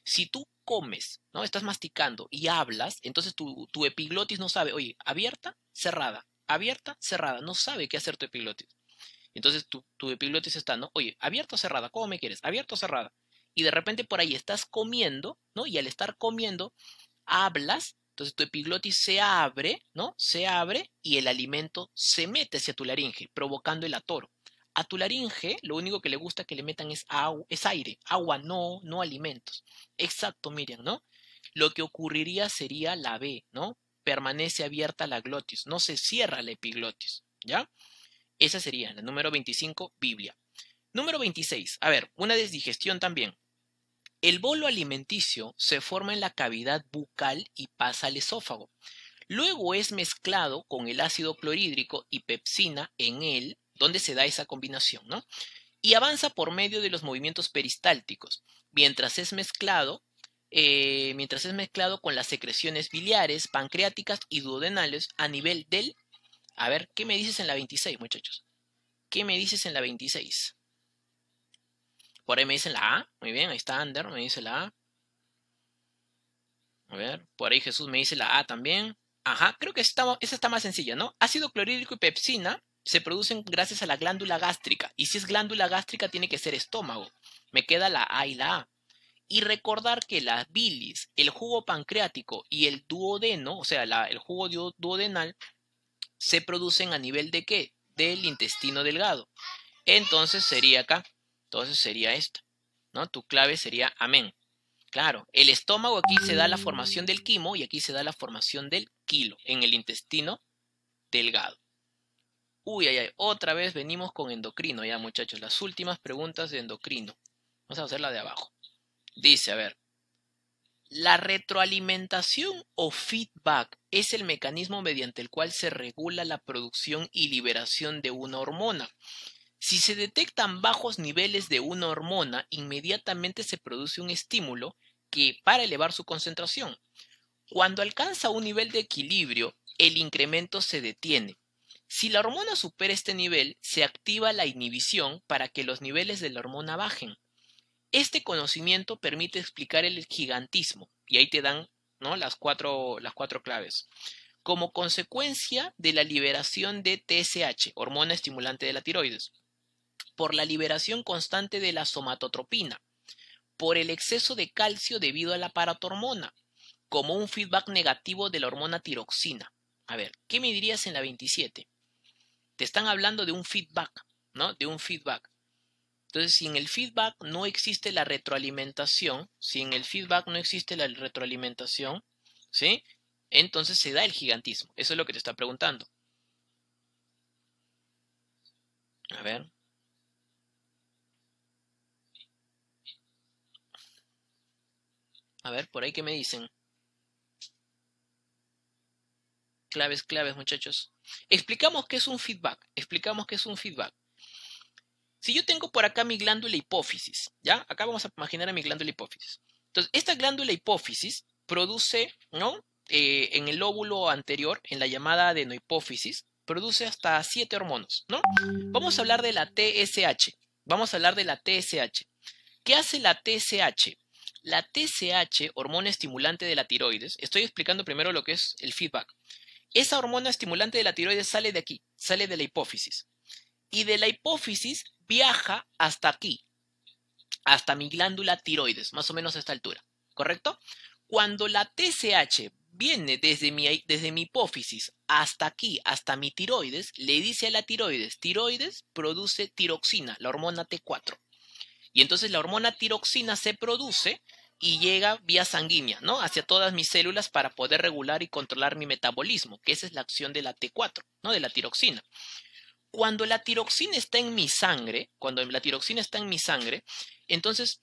Si tú comes, ¿no? Estás masticando y hablas, entonces tu, tu epiglotis no sabe, oye, abierta, cerrada, abierta, cerrada, no sabe qué hacer tu epiglotis. Entonces tu, epiglotis está, ¿no? Oye, abierto o cerrada, ¿cómo me quieres? Abierto o cerrada. Y de repente por ahí estás comiendo, ¿no? Y al estar comiendo, hablas, entonces tu epiglotis se abre, ¿no? Se abre y el alimento se mete hacia tu laringe, provocando el atoro. A tu laringe lo único que le gusta que le metan es, es aire, agua no, no alimentos. Exacto, Miriam, ¿no? Lo que ocurriría sería la B, ¿no? Permanece abierta la glotis, no se cierra la epiglotis, ¿ya? Esa sería la número 25, Biblia. Número 26. A ver, una desdigestión también. El bolo alimenticio se forma en la cavidad bucal y pasa al esófago. Luego es mezclado con el ácido clorhídrico y pepsina en él, donde se da esa combinación, ¿no? Y avanza por medio de los movimientos peristálticos, mientras es mezclado, eh, mientras es mezclado con las secreciones biliares, pancreáticas y duodenales a nivel del a ver, ¿qué me dices en la 26, muchachos? ¿Qué me dices en la 26? Por ahí me dicen la A. Muy bien, ahí está Ander, me dice la A. A ver, por ahí Jesús me dice la A también. Ajá, creo que esa está más sencilla, ¿no? Ácido clorhídrico y pepsina se producen gracias a la glándula gástrica. Y si es glándula gástrica, tiene que ser estómago. Me queda la A y la A. Y recordar que la bilis, el jugo pancreático y el duodeno, o sea, la, el jugo duodenal, se producen a nivel de qué? Del intestino delgado. Entonces sería acá. Entonces sería esto. ¿no? Tu clave sería amén. Claro, el estómago aquí se da la formación del quimo y aquí se da la formación del kilo en el intestino delgado. Uy, ay, ay, otra vez venimos con endocrino ya muchachos. Las últimas preguntas de endocrino. Vamos a hacer la de abajo. Dice, a ver, la retroalimentación o feedback es el mecanismo mediante el cual se regula la producción y liberación de una hormona. Si se detectan bajos niveles de una hormona, inmediatamente se produce un estímulo que para elevar su concentración. Cuando alcanza un nivel de equilibrio, el incremento se detiene. Si la hormona supera este nivel, se activa la inhibición para que los niveles de la hormona bajen. Este conocimiento permite explicar el gigantismo, y ahí te dan las, cuatro, las cuatro claves. Como consecuencia de la liberación de TSH, hormona estimulante de la tiroides, por la liberación constante de la somatotropina, por el exceso de calcio debido a la paratormona, como un feedback negativo de la hormona tiroxina. A ver, ¿qué me dirías en la 27? Te están hablando de un feedback, ¿no? De un feedback. Entonces, si en el feedback no existe la retroalimentación, si en el feedback no existe la retroalimentación, ¿sí? Entonces se da el gigantismo. Eso es lo que te está preguntando. A ver. A ver, por ahí que me dicen. Claves, claves, muchachos. Explicamos qué es un feedback. Explicamos qué es un feedback. Si yo tengo por acá mi glándula hipófisis, ¿ya? Acá vamos a imaginar a mi glándula hipófisis. Entonces, esta glándula hipófisis produce, ¿no? Eh, en el lóbulo anterior, en la llamada adenohipófisis, produce hasta siete hormonas, ¿no? Vamos a hablar de la TSH. Vamos a hablar de la TSH. ¿Qué hace la TSH? La TSH, hormona estimulante de la tiroides, estoy explicando primero lo que es el feedback. Esa hormona estimulante de la tiroides sale de aquí, sale de la hipófisis y de la hipófisis viaja hasta aquí, hasta mi glándula tiroides, más o menos a esta altura, ¿correcto? Cuando la TSH viene desde mi, desde mi hipófisis hasta aquí, hasta mi tiroides, le dice a la tiroides, tiroides produce tiroxina, la hormona T4. Y entonces la hormona tiroxina se produce y llega vía sanguínea, ¿no? Hacia todas mis células para poder regular y controlar mi metabolismo, que esa es la acción de la T4, ¿no? De la tiroxina cuando la tiroxina está en mi sangre, cuando la tiroxina está en mi sangre, entonces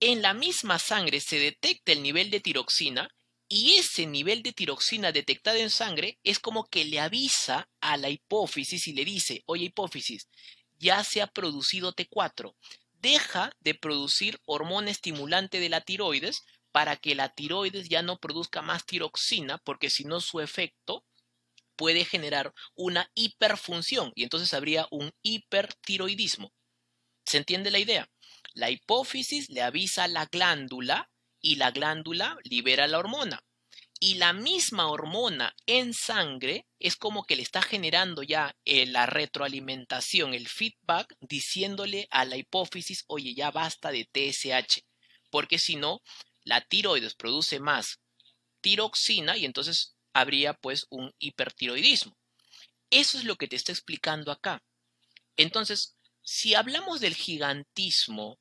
en la misma sangre se detecta el nivel de tiroxina y ese nivel de tiroxina detectado en sangre es como que le avisa a la hipófisis y le dice, oye hipófisis, ya se ha producido T4, deja de producir hormona estimulante de la tiroides para que la tiroides ya no produzca más tiroxina porque si no su efecto puede generar una hiperfunción y entonces habría un hipertiroidismo. ¿Se entiende la idea? La hipófisis le avisa a la glándula y la glándula libera la hormona. Y la misma hormona en sangre es como que le está generando ya eh, la retroalimentación, el feedback, diciéndole a la hipófisis, oye, ya basta de TSH, porque si no, la tiroides produce más tiroxina y entonces habría pues un hipertiroidismo. Eso es lo que te está explicando acá. Entonces, si hablamos del gigantismo,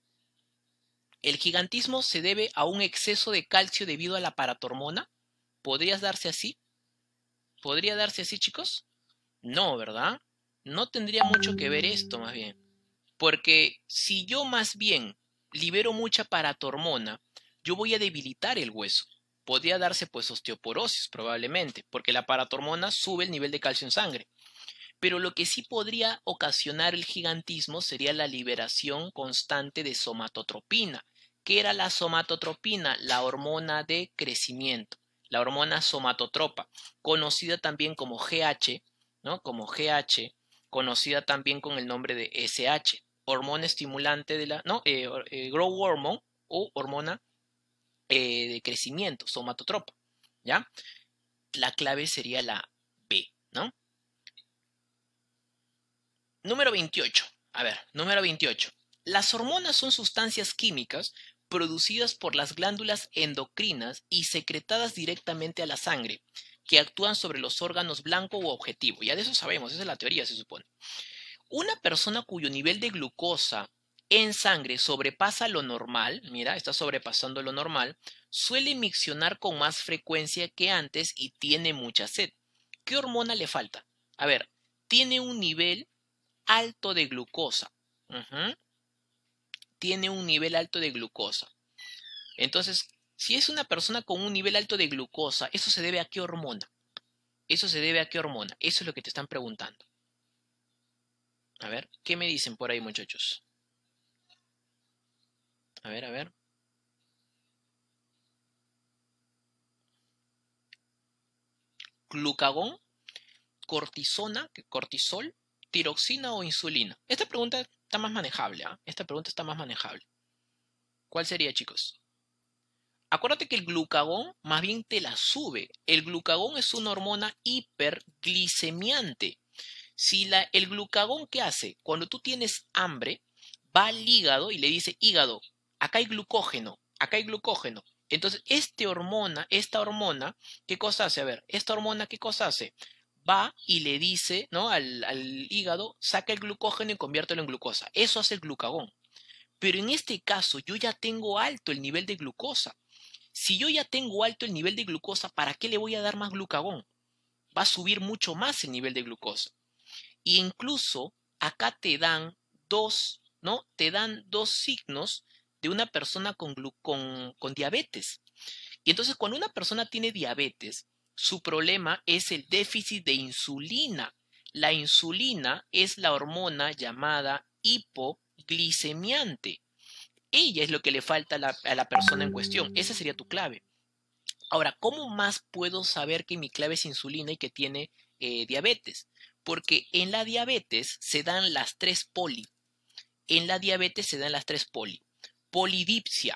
¿el gigantismo se debe a un exceso de calcio debido a la paratormona? ¿Podrías darse así? ¿Podría darse así, chicos? No, ¿verdad? No tendría mucho que ver esto, más bien. Porque si yo más bien libero mucha paratormona, yo voy a debilitar el hueso podría darse pues osteoporosis probablemente, porque la paratormona sube el nivel de calcio en sangre. Pero lo que sí podría ocasionar el gigantismo sería la liberación constante de somatotropina. ¿Qué era la somatotropina? La hormona de crecimiento, la hormona somatotropa, conocida también como GH, ¿no? Como GH, conocida también con el nombre de SH, hormona estimulante de la, no, eh, eh, grow hormone o hormona eh, de crecimiento, somatotropo, ¿ya? La clave sería la B, ¿no? Número 28. A ver, número 28. Las hormonas son sustancias químicas producidas por las glándulas endocrinas y secretadas directamente a la sangre, que actúan sobre los órganos blanco o objetivo. Ya de eso sabemos, esa es la teoría, se supone. Una persona cuyo nivel de glucosa en sangre sobrepasa lo normal, mira, está sobrepasando lo normal, suele miccionar con más frecuencia que antes y tiene mucha sed. ¿Qué hormona le falta? A ver, tiene un nivel alto de glucosa. Tiene un nivel alto de glucosa. Entonces, si es una persona con un nivel alto de glucosa, ¿eso se debe a qué hormona? ¿Eso se debe a qué hormona? Eso es lo que te están preguntando. A ver, ¿qué me dicen por ahí, muchachos? A ver, a ver. Glucagón, cortisona, cortisol, tiroxina o insulina. Esta pregunta está más manejable. ¿ah? Esta pregunta está más manejable. ¿Cuál sería, chicos? Acuérdate que el glucagón más bien te la sube. El glucagón es una hormona hiperglicemiante. Si la, el glucagón, ¿qué hace? Cuando tú tienes hambre, va al hígado y le dice, hígado, acá hay glucógeno, acá hay glucógeno. Entonces, este hormona, esta hormona, ¿qué cosa hace? A ver, esta hormona, ¿qué cosa hace? Va y le dice, ¿no? Al, al hígado, saca el glucógeno y conviértelo en glucosa. Eso hace el glucagón. Pero en este caso, yo ya tengo alto el nivel de glucosa. Si yo ya tengo alto el nivel de glucosa, ¿para qué le voy a dar más glucagón? Va a subir mucho más el nivel de glucosa. Y e incluso acá te dan dos, ¿no? Te dan dos signos de una persona con, diabetes. Y entonces cuando una persona tiene diabetes, su problema es el déficit de insulina. La insulina es la hormona llamada hipoglicemiante. Ella es lo que le falta a la, persona en cuestión. Esa sería tu clave. Ahora, ¿cómo más puedo saber que mi clave es insulina y que tiene eh, diabetes? Porque en la diabetes se dan las tres poli. En la diabetes se dan las tres poli polidipsia,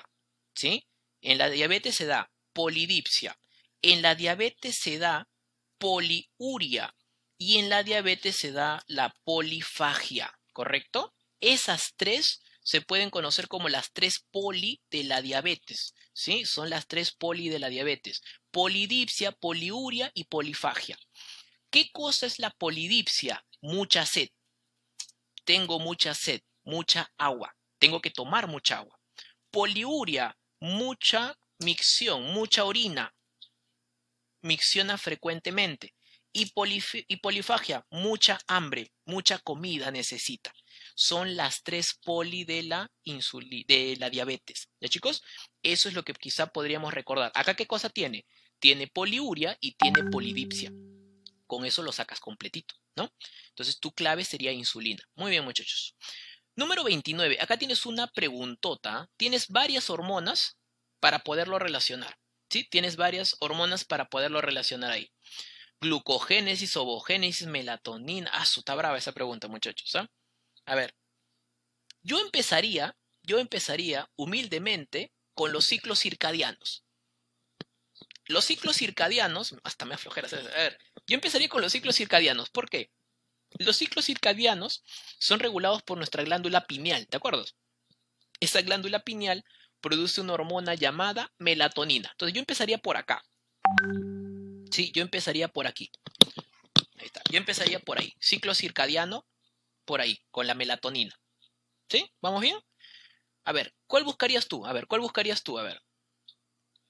¿sí? En la diabetes se da polidipsia, en la diabetes se da poliuria y en la diabetes se da la polifagia, ¿correcto? Esas tres se pueden conocer como las tres poli de la diabetes, ¿sí? Son las tres poli de la diabetes, polidipsia, poliuria y polifagia. ¿Qué cosa es la polidipsia? Mucha sed. Tengo mucha sed, mucha agua. Tengo que tomar mucha agua poliuria, mucha micción, mucha orina, micciona frecuentemente. Y, polifagia, mucha hambre, mucha comida necesita. Son las tres poli de la, de la diabetes. ¿Ya chicos? Eso es lo que quizá podríamos recordar. ¿Acá qué cosa tiene? Tiene poliuria y tiene polidipsia. Con eso lo sacas completito, ¿no? Entonces tu clave sería insulina. Muy bien muchachos. Número 29. Acá tienes una preguntota. Tienes varias hormonas para poderlo relacionar. ¿Sí? Tienes varias hormonas para poderlo relacionar ahí. Glucogénesis, ovogénesis, melatonina. Ah, está brava esa pregunta, muchachos. ¿ah? A ver. Yo empezaría, yo empezaría humildemente con los ciclos circadianos. Los ciclos circadianos, hasta me aflojeras. A ver, yo empezaría con los ciclos circadianos. ¿Por qué? Los ciclos circadianos son regulados por nuestra glándula pineal, ¿de acuerdo? Esa glándula pineal produce una hormona llamada melatonina. Entonces yo empezaría por acá. Sí, yo empezaría por aquí. Ahí está. Yo empezaría por ahí. Ciclo circadiano, por ahí, con la melatonina. ¿Sí? ¿Vamos bien? A ver, ¿cuál buscarías tú? A ver, ¿cuál buscarías tú? A ver.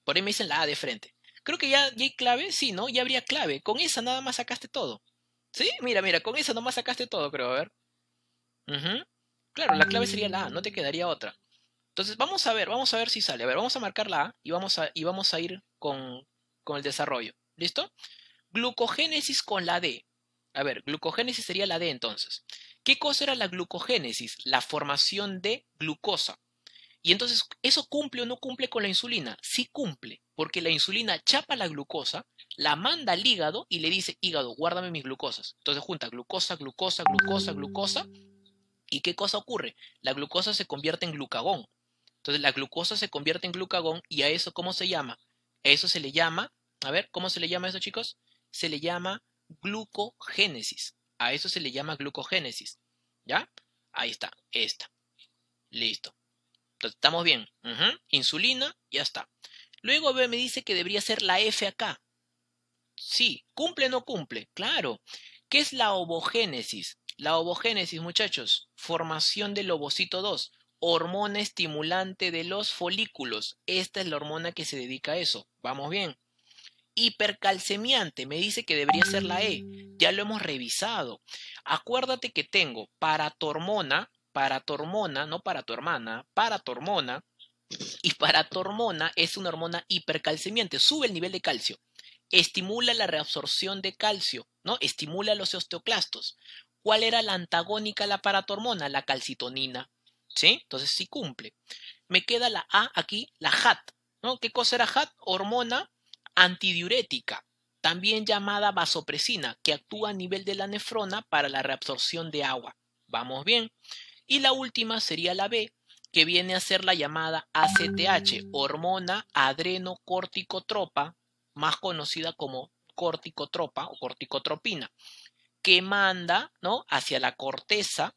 Por ahí me dicen la A de frente. Creo que ya, ya hay clave, sí, ¿no? Ya habría clave. Con esa nada más sacaste todo. Sí, mira, mira, con esa nomás sacaste todo, creo, a ver. Claro, la clave sería la A, no te quedaría otra. Entonces, vamos a ver, vamos a ver si sale. A ver, vamos a marcar la A y vamos a, y vamos a ir con, con el desarrollo. ¿Listo? Glucogénesis con la D. A ver, glucogénesis sería la D entonces. ¿Qué cosa era la glucogénesis? La formación de glucosa. Y entonces, ¿eso cumple o no cumple con la insulina? Sí cumple, porque la insulina chapa la glucosa, la manda al hígado y le dice, hígado, guárdame mis glucosas. Entonces junta glucosa, glucosa, glucosa, glucosa. ¿Y qué cosa ocurre? La glucosa se convierte en glucagón. Entonces la glucosa se convierte en glucagón y a eso, ¿cómo se llama? A eso se le llama, a ver, ¿cómo se le llama eso, chicos? Se le llama glucogénesis. A eso se le llama glucogénesis. ¿Ya? Ahí está, esta. Listo. Estamos bien. Insulina, ya está. Luego B me dice que debería ser la F acá. Sí, cumple o no cumple, claro. ¿Qué es la ovogénesis? La ovogénesis, muchachos, formación del ovocito 2, hormona estimulante de los folículos. Esta es la hormona que se dedica a eso. Vamos bien. Hipercalcemiante, me dice que debería ser la E. Ya lo hemos revisado. Acuérdate que tengo paratormona, para hormona, no para tu hermana, para tu hormona, y para hormona es una hormona hipercalcemiante, sube el nivel de calcio, estimula la reabsorción de calcio, ¿no? Estimula los osteoclastos. ¿Cuál era la antagónica a la paratormona? La calcitonina. ¿Sí? Entonces sí cumple. Me queda la A aquí, la HAT. ¿no? ¿Qué cosa era HAT? Hormona antidiurética, también llamada vasopresina, que actúa a nivel de la nefrona para la reabsorción de agua. Vamos bien. Y la última sería la B, que viene a ser la llamada ACTH, hormona adrenocorticotropa, más conocida como corticotropa o corticotropina, que manda ¿no? hacia la corteza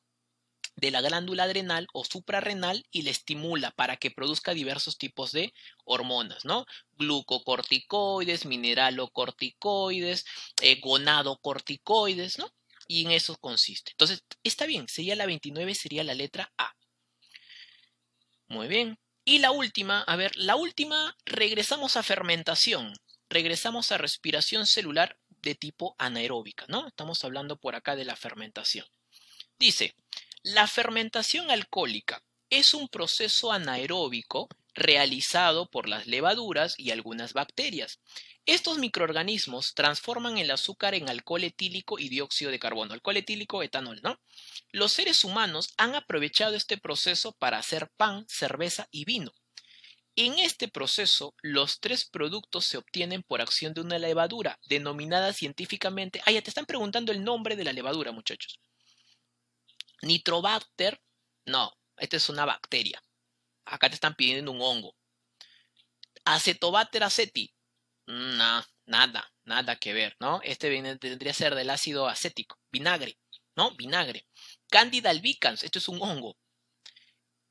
de la glándula adrenal o suprarrenal y la estimula para que produzca diversos tipos de hormonas, ¿no? Glucocorticoides, mineralocorticoides, eh, gonadocorticoides, ¿no? Y en eso consiste. Entonces, está bien, sería la 29, sería la letra A. Muy bien. Y la última, a ver, la última, regresamos a fermentación, regresamos a respiración celular de tipo anaeróbica, ¿no? Estamos hablando por acá de la fermentación. Dice, la fermentación alcohólica es un proceso anaeróbico realizado por las levaduras y algunas bacterias. Estos microorganismos transforman el azúcar en alcohol etílico y dióxido de carbono, alcohol etílico, etanol, ¿no? Los seres humanos han aprovechado este proceso para hacer pan, cerveza y vino. En este proceso, los tres productos se obtienen por acción de una levadura, denominada científicamente. Ah, ya te están preguntando el nombre de la levadura, muchachos. Nitrobacter, no, esta es una bacteria acá te están pidiendo un hongo. Acetobacter aceti, mm, no, nada, nada que ver, ¿no? Este viene, tendría que ser del ácido acético, vinagre, ¿no? Vinagre. Candida albicans, esto es un hongo.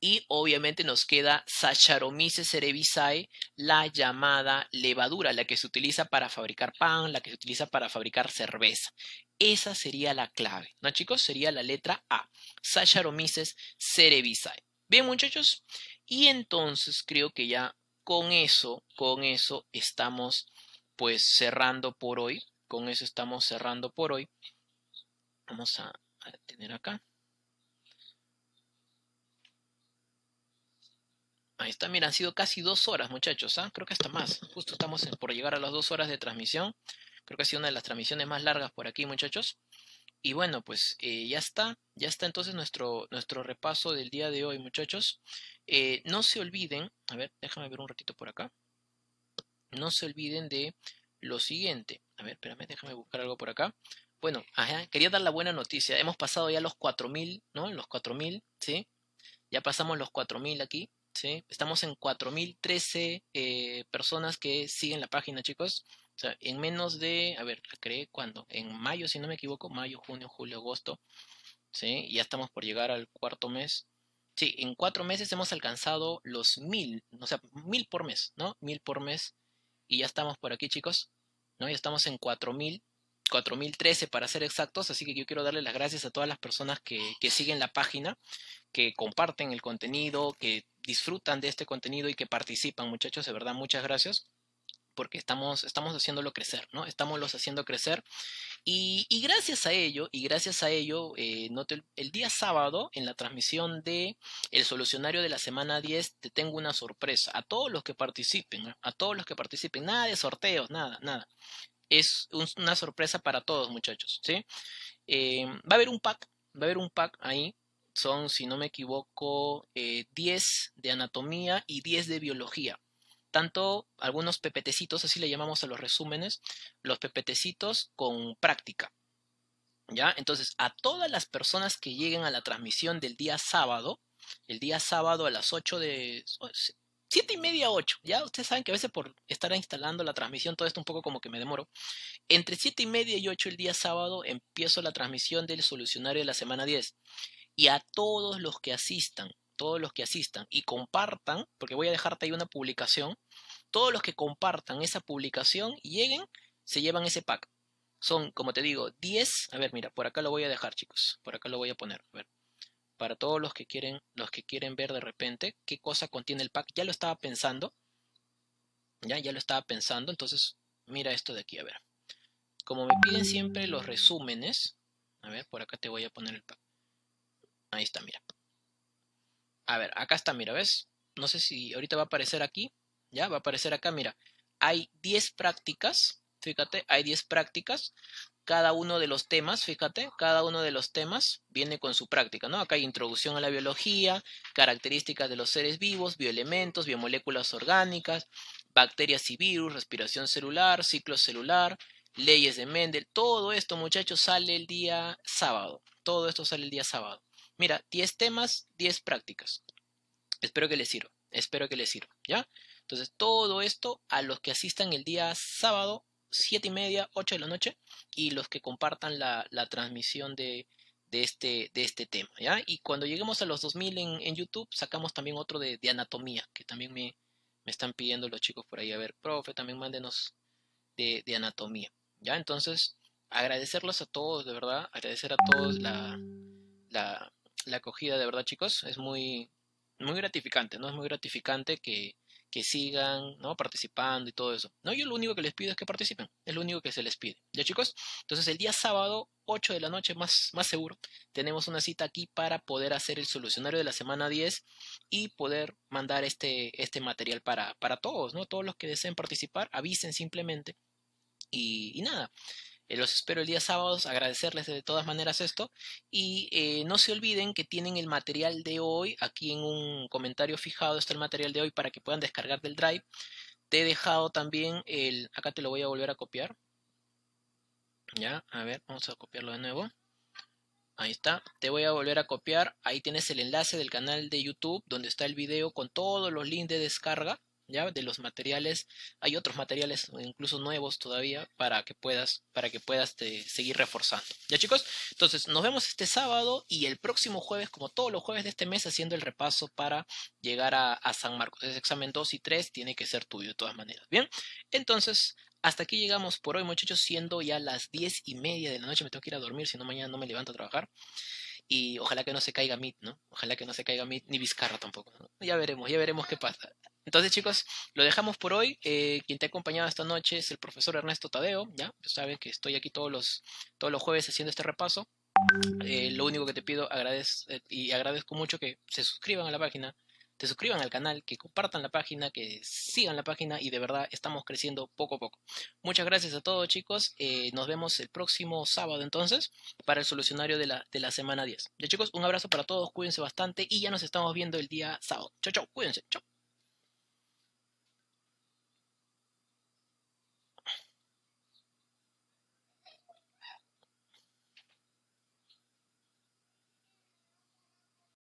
Y obviamente nos queda Saccharomyces cerevisiae, la llamada levadura, la que se utiliza para fabricar pan, la que se utiliza para fabricar cerveza. Esa sería la clave, ¿no, chicos? Sería la letra A. Saccharomyces cerevisiae. Bien, muchachos, y entonces creo que ya con eso, con eso estamos pues cerrando por hoy. Con eso estamos cerrando por hoy. Vamos a, tener acá. Ahí está, mira, han sido casi dos horas, muchachos, ¿ah? creo que hasta más. Justo estamos por llegar a las dos horas de transmisión. Creo que ha sido una de las transmisiones más largas por aquí, muchachos. Y bueno, pues eh, ya está, ya está entonces nuestro, nuestro repaso del día de hoy, muchachos. Eh, no se olviden, a ver, déjame ver un ratito por acá. No se olviden de lo siguiente. A ver, espérame, déjame buscar algo por acá. Bueno, quería dar la buena noticia. Hemos pasado ya los 4.000, ¿no? Los 4.000, ¿sí? Ya pasamos los 4.000 aquí, ¿sí? Estamos en 4.013 eh, personas que siguen la página, chicos sea, en menos de, a ver, creé cuando, en mayo, si no me equivoco, mayo, junio, julio, agosto, ¿sí? Ya estamos por llegar al cuarto mes. Sí, en cuatro meses hemos alcanzado los mil, o sea, mil por mes, ¿no? Mil por mes. Y ya estamos por aquí, chicos, ¿no? Ya estamos en cuatro mil, cuatro mil trece para ser exactos, así que yo quiero darle las gracias a todas las personas que, que siguen la página, que comparten el contenido, que disfrutan de este contenido y que participan, muchachos, de verdad, muchas gracias porque estamos, estamos haciéndolo crecer, ¿no? Estamos los haciendo crecer. Y, gracias a ello, y gracias a ello, eh, el, día sábado, en la transmisión de El Solucionario de la Semana 10, te tengo una sorpresa. A todos los que participen, ¿eh? a todos los que participen, nada de sorteos, nada, nada. Es una sorpresa para todos, muchachos, ¿sí? Eh, va a haber un pack, va a haber un pack ahí son, si no me equivoco, 10 de anatomía y 10 de biología tanto algunos pepetecitos, así le llamamos a los resúmenes, los pepetecitos con práctica. ¿Ya? Entonces, a todas las personas que lleguen a la transmisión del día sábado, el día sábado a las 8 de... 7 y media, 8. Ya ustedes saben que a veces por estar instalando la transmisión, todo esto un poco como que me demoro. Entre 7 y media y 8 el día sábado empiezo la transmisión del solucionario de la semana 10. Y a todos los que asistan todos los que asistan y compartan, porque voy a dejarte ahí una publicación, todos los que compartan esa publicación y lleguen, se llevan ese pack. Son, como te digo, 10, a ver, mira, por acá lo voy a dejar, chicos, por acá lo voy a poner, ver. Para todos los que quieren, los que quieren ver de repente qué cosa contiene el pack, ya lo estaba pensando. Ya, ya lo estaba pensando, entonces mira esto de aquí, a ver. Como me piden siempre los resúmenes, a ver, por acá te voy a poner el pack. Ahí está, mira. A ver, acá está, mira, ¿ves? No sé si ahorita va a aparecer aquí, ya, va a aparecer acá, mira. Hay 10 prácticas, fíjate, hay 10 prácticas. Cada uno de los temas, fíjate, cada uno de los temas viene con su práctica, ¿no? Acá hay introducción a la biología, características de los seres vivos, bioelementos, biomoléculas orgánicas, bacterias y virus, respiración celular, ciclo celular, leyes de Mendel. Todo esto, muchachos, sale el día sábado. Todo esto sale el día sábado. Mira, 10 temas, 10 prácticas. Espero que les sirva. Espero que les sirva, ¿ya? Entonces, todo esto a los que asistan el día sábado, 7 y media, 8 de la noche, y los que compartan la, transmisión de, este, de este tema, ¿ya? Y cuando lleguemos a los 2000 en, YouTube, sacamos también otro de, anatomía, que también me, están pidiendo los chicos por ahí. A ver, profe, también mándenos de, anatomía, ¿ya? Entonces, agradecerlos a todos, de verdad, agradecer a todos la, la acogida, de verdad, chicos, es muy, muy gratificante, ¿no? Es muy gratificante que, que sigan ¿no? participando y todo eso. No, yo lo único que les pido es que participen, es lo único que se les pide. ¿Ya chicos? Entonces el día sábado, 8 de la noche, más, más seguro, tenemos una cita aquí para poder hacer el solucionario de la semana 10 y poder mandar este, este material para, para todos, ¿no? Todos los que deseen participar, avisen simplemente. Y, y nada, eh, los espero el día sábado, agradecerles de todas maneras esto y eh, no se olviden que tienen el material de hoy, aquí en un comentario fijado está el material de hoy para que puedan descargar del drive. Te he dejado también el, acá te lo voy a volver a copiar. Ya, a ver, vamos a copiarlo de nuevo. Ahí está, te voy a volver a copiar. Ahí tienes el enlace del canal de YouTube donde está el video con todos los links de descarga ¿ya? De los materiales, hay otros materiales, incluso nuevos todavía, para que puedas, para que puedas seguir reforzando. ¿Ya chicos? Entonces, nos vemos este sábado y el próximo jueves, como todos los jueves de este mes, haciendo el repaso para llegar a, San Marcos. Ese examen 2 y 3 tiene que ser tuyo de todas maneras, ¿bien? Entonces, hasta aquí llegamos por hoy, muchachos, siendo ya las diez y media de la noche, me tengo que ir a dormir, si no mañana no me levanto a trabajar. Y ojalá que no se caiga Mit, ¿no? Ojalá que no se caiga Mit ni Vizcarra tampoco. Ya veremos, ya veremos qué pasa. Entonces, chicos, lo dejamos por hoy. Eh, quien te ha acompañado esta noche es el profesor Ernesto Tadeo. Ya saben que estoy aquí todos los, todos los jueves haciendo este repaso. Eh, lo único que te pido agradez eh, y agradezco mucho que se suscriban a la página, se suscriban al canal, que compartan la página, que sigan la página y de verdad estamos creciendo poco a poco. Muchas gracias a todos chicos, eh, nos vemos el próximo sábado entonces para el solucionario de la, de la semana 10. Ya chicos, un abrazo para todos, cuídense bastante y ya nos estamos viendo el día sábado. Chau chau, cuídense, chau.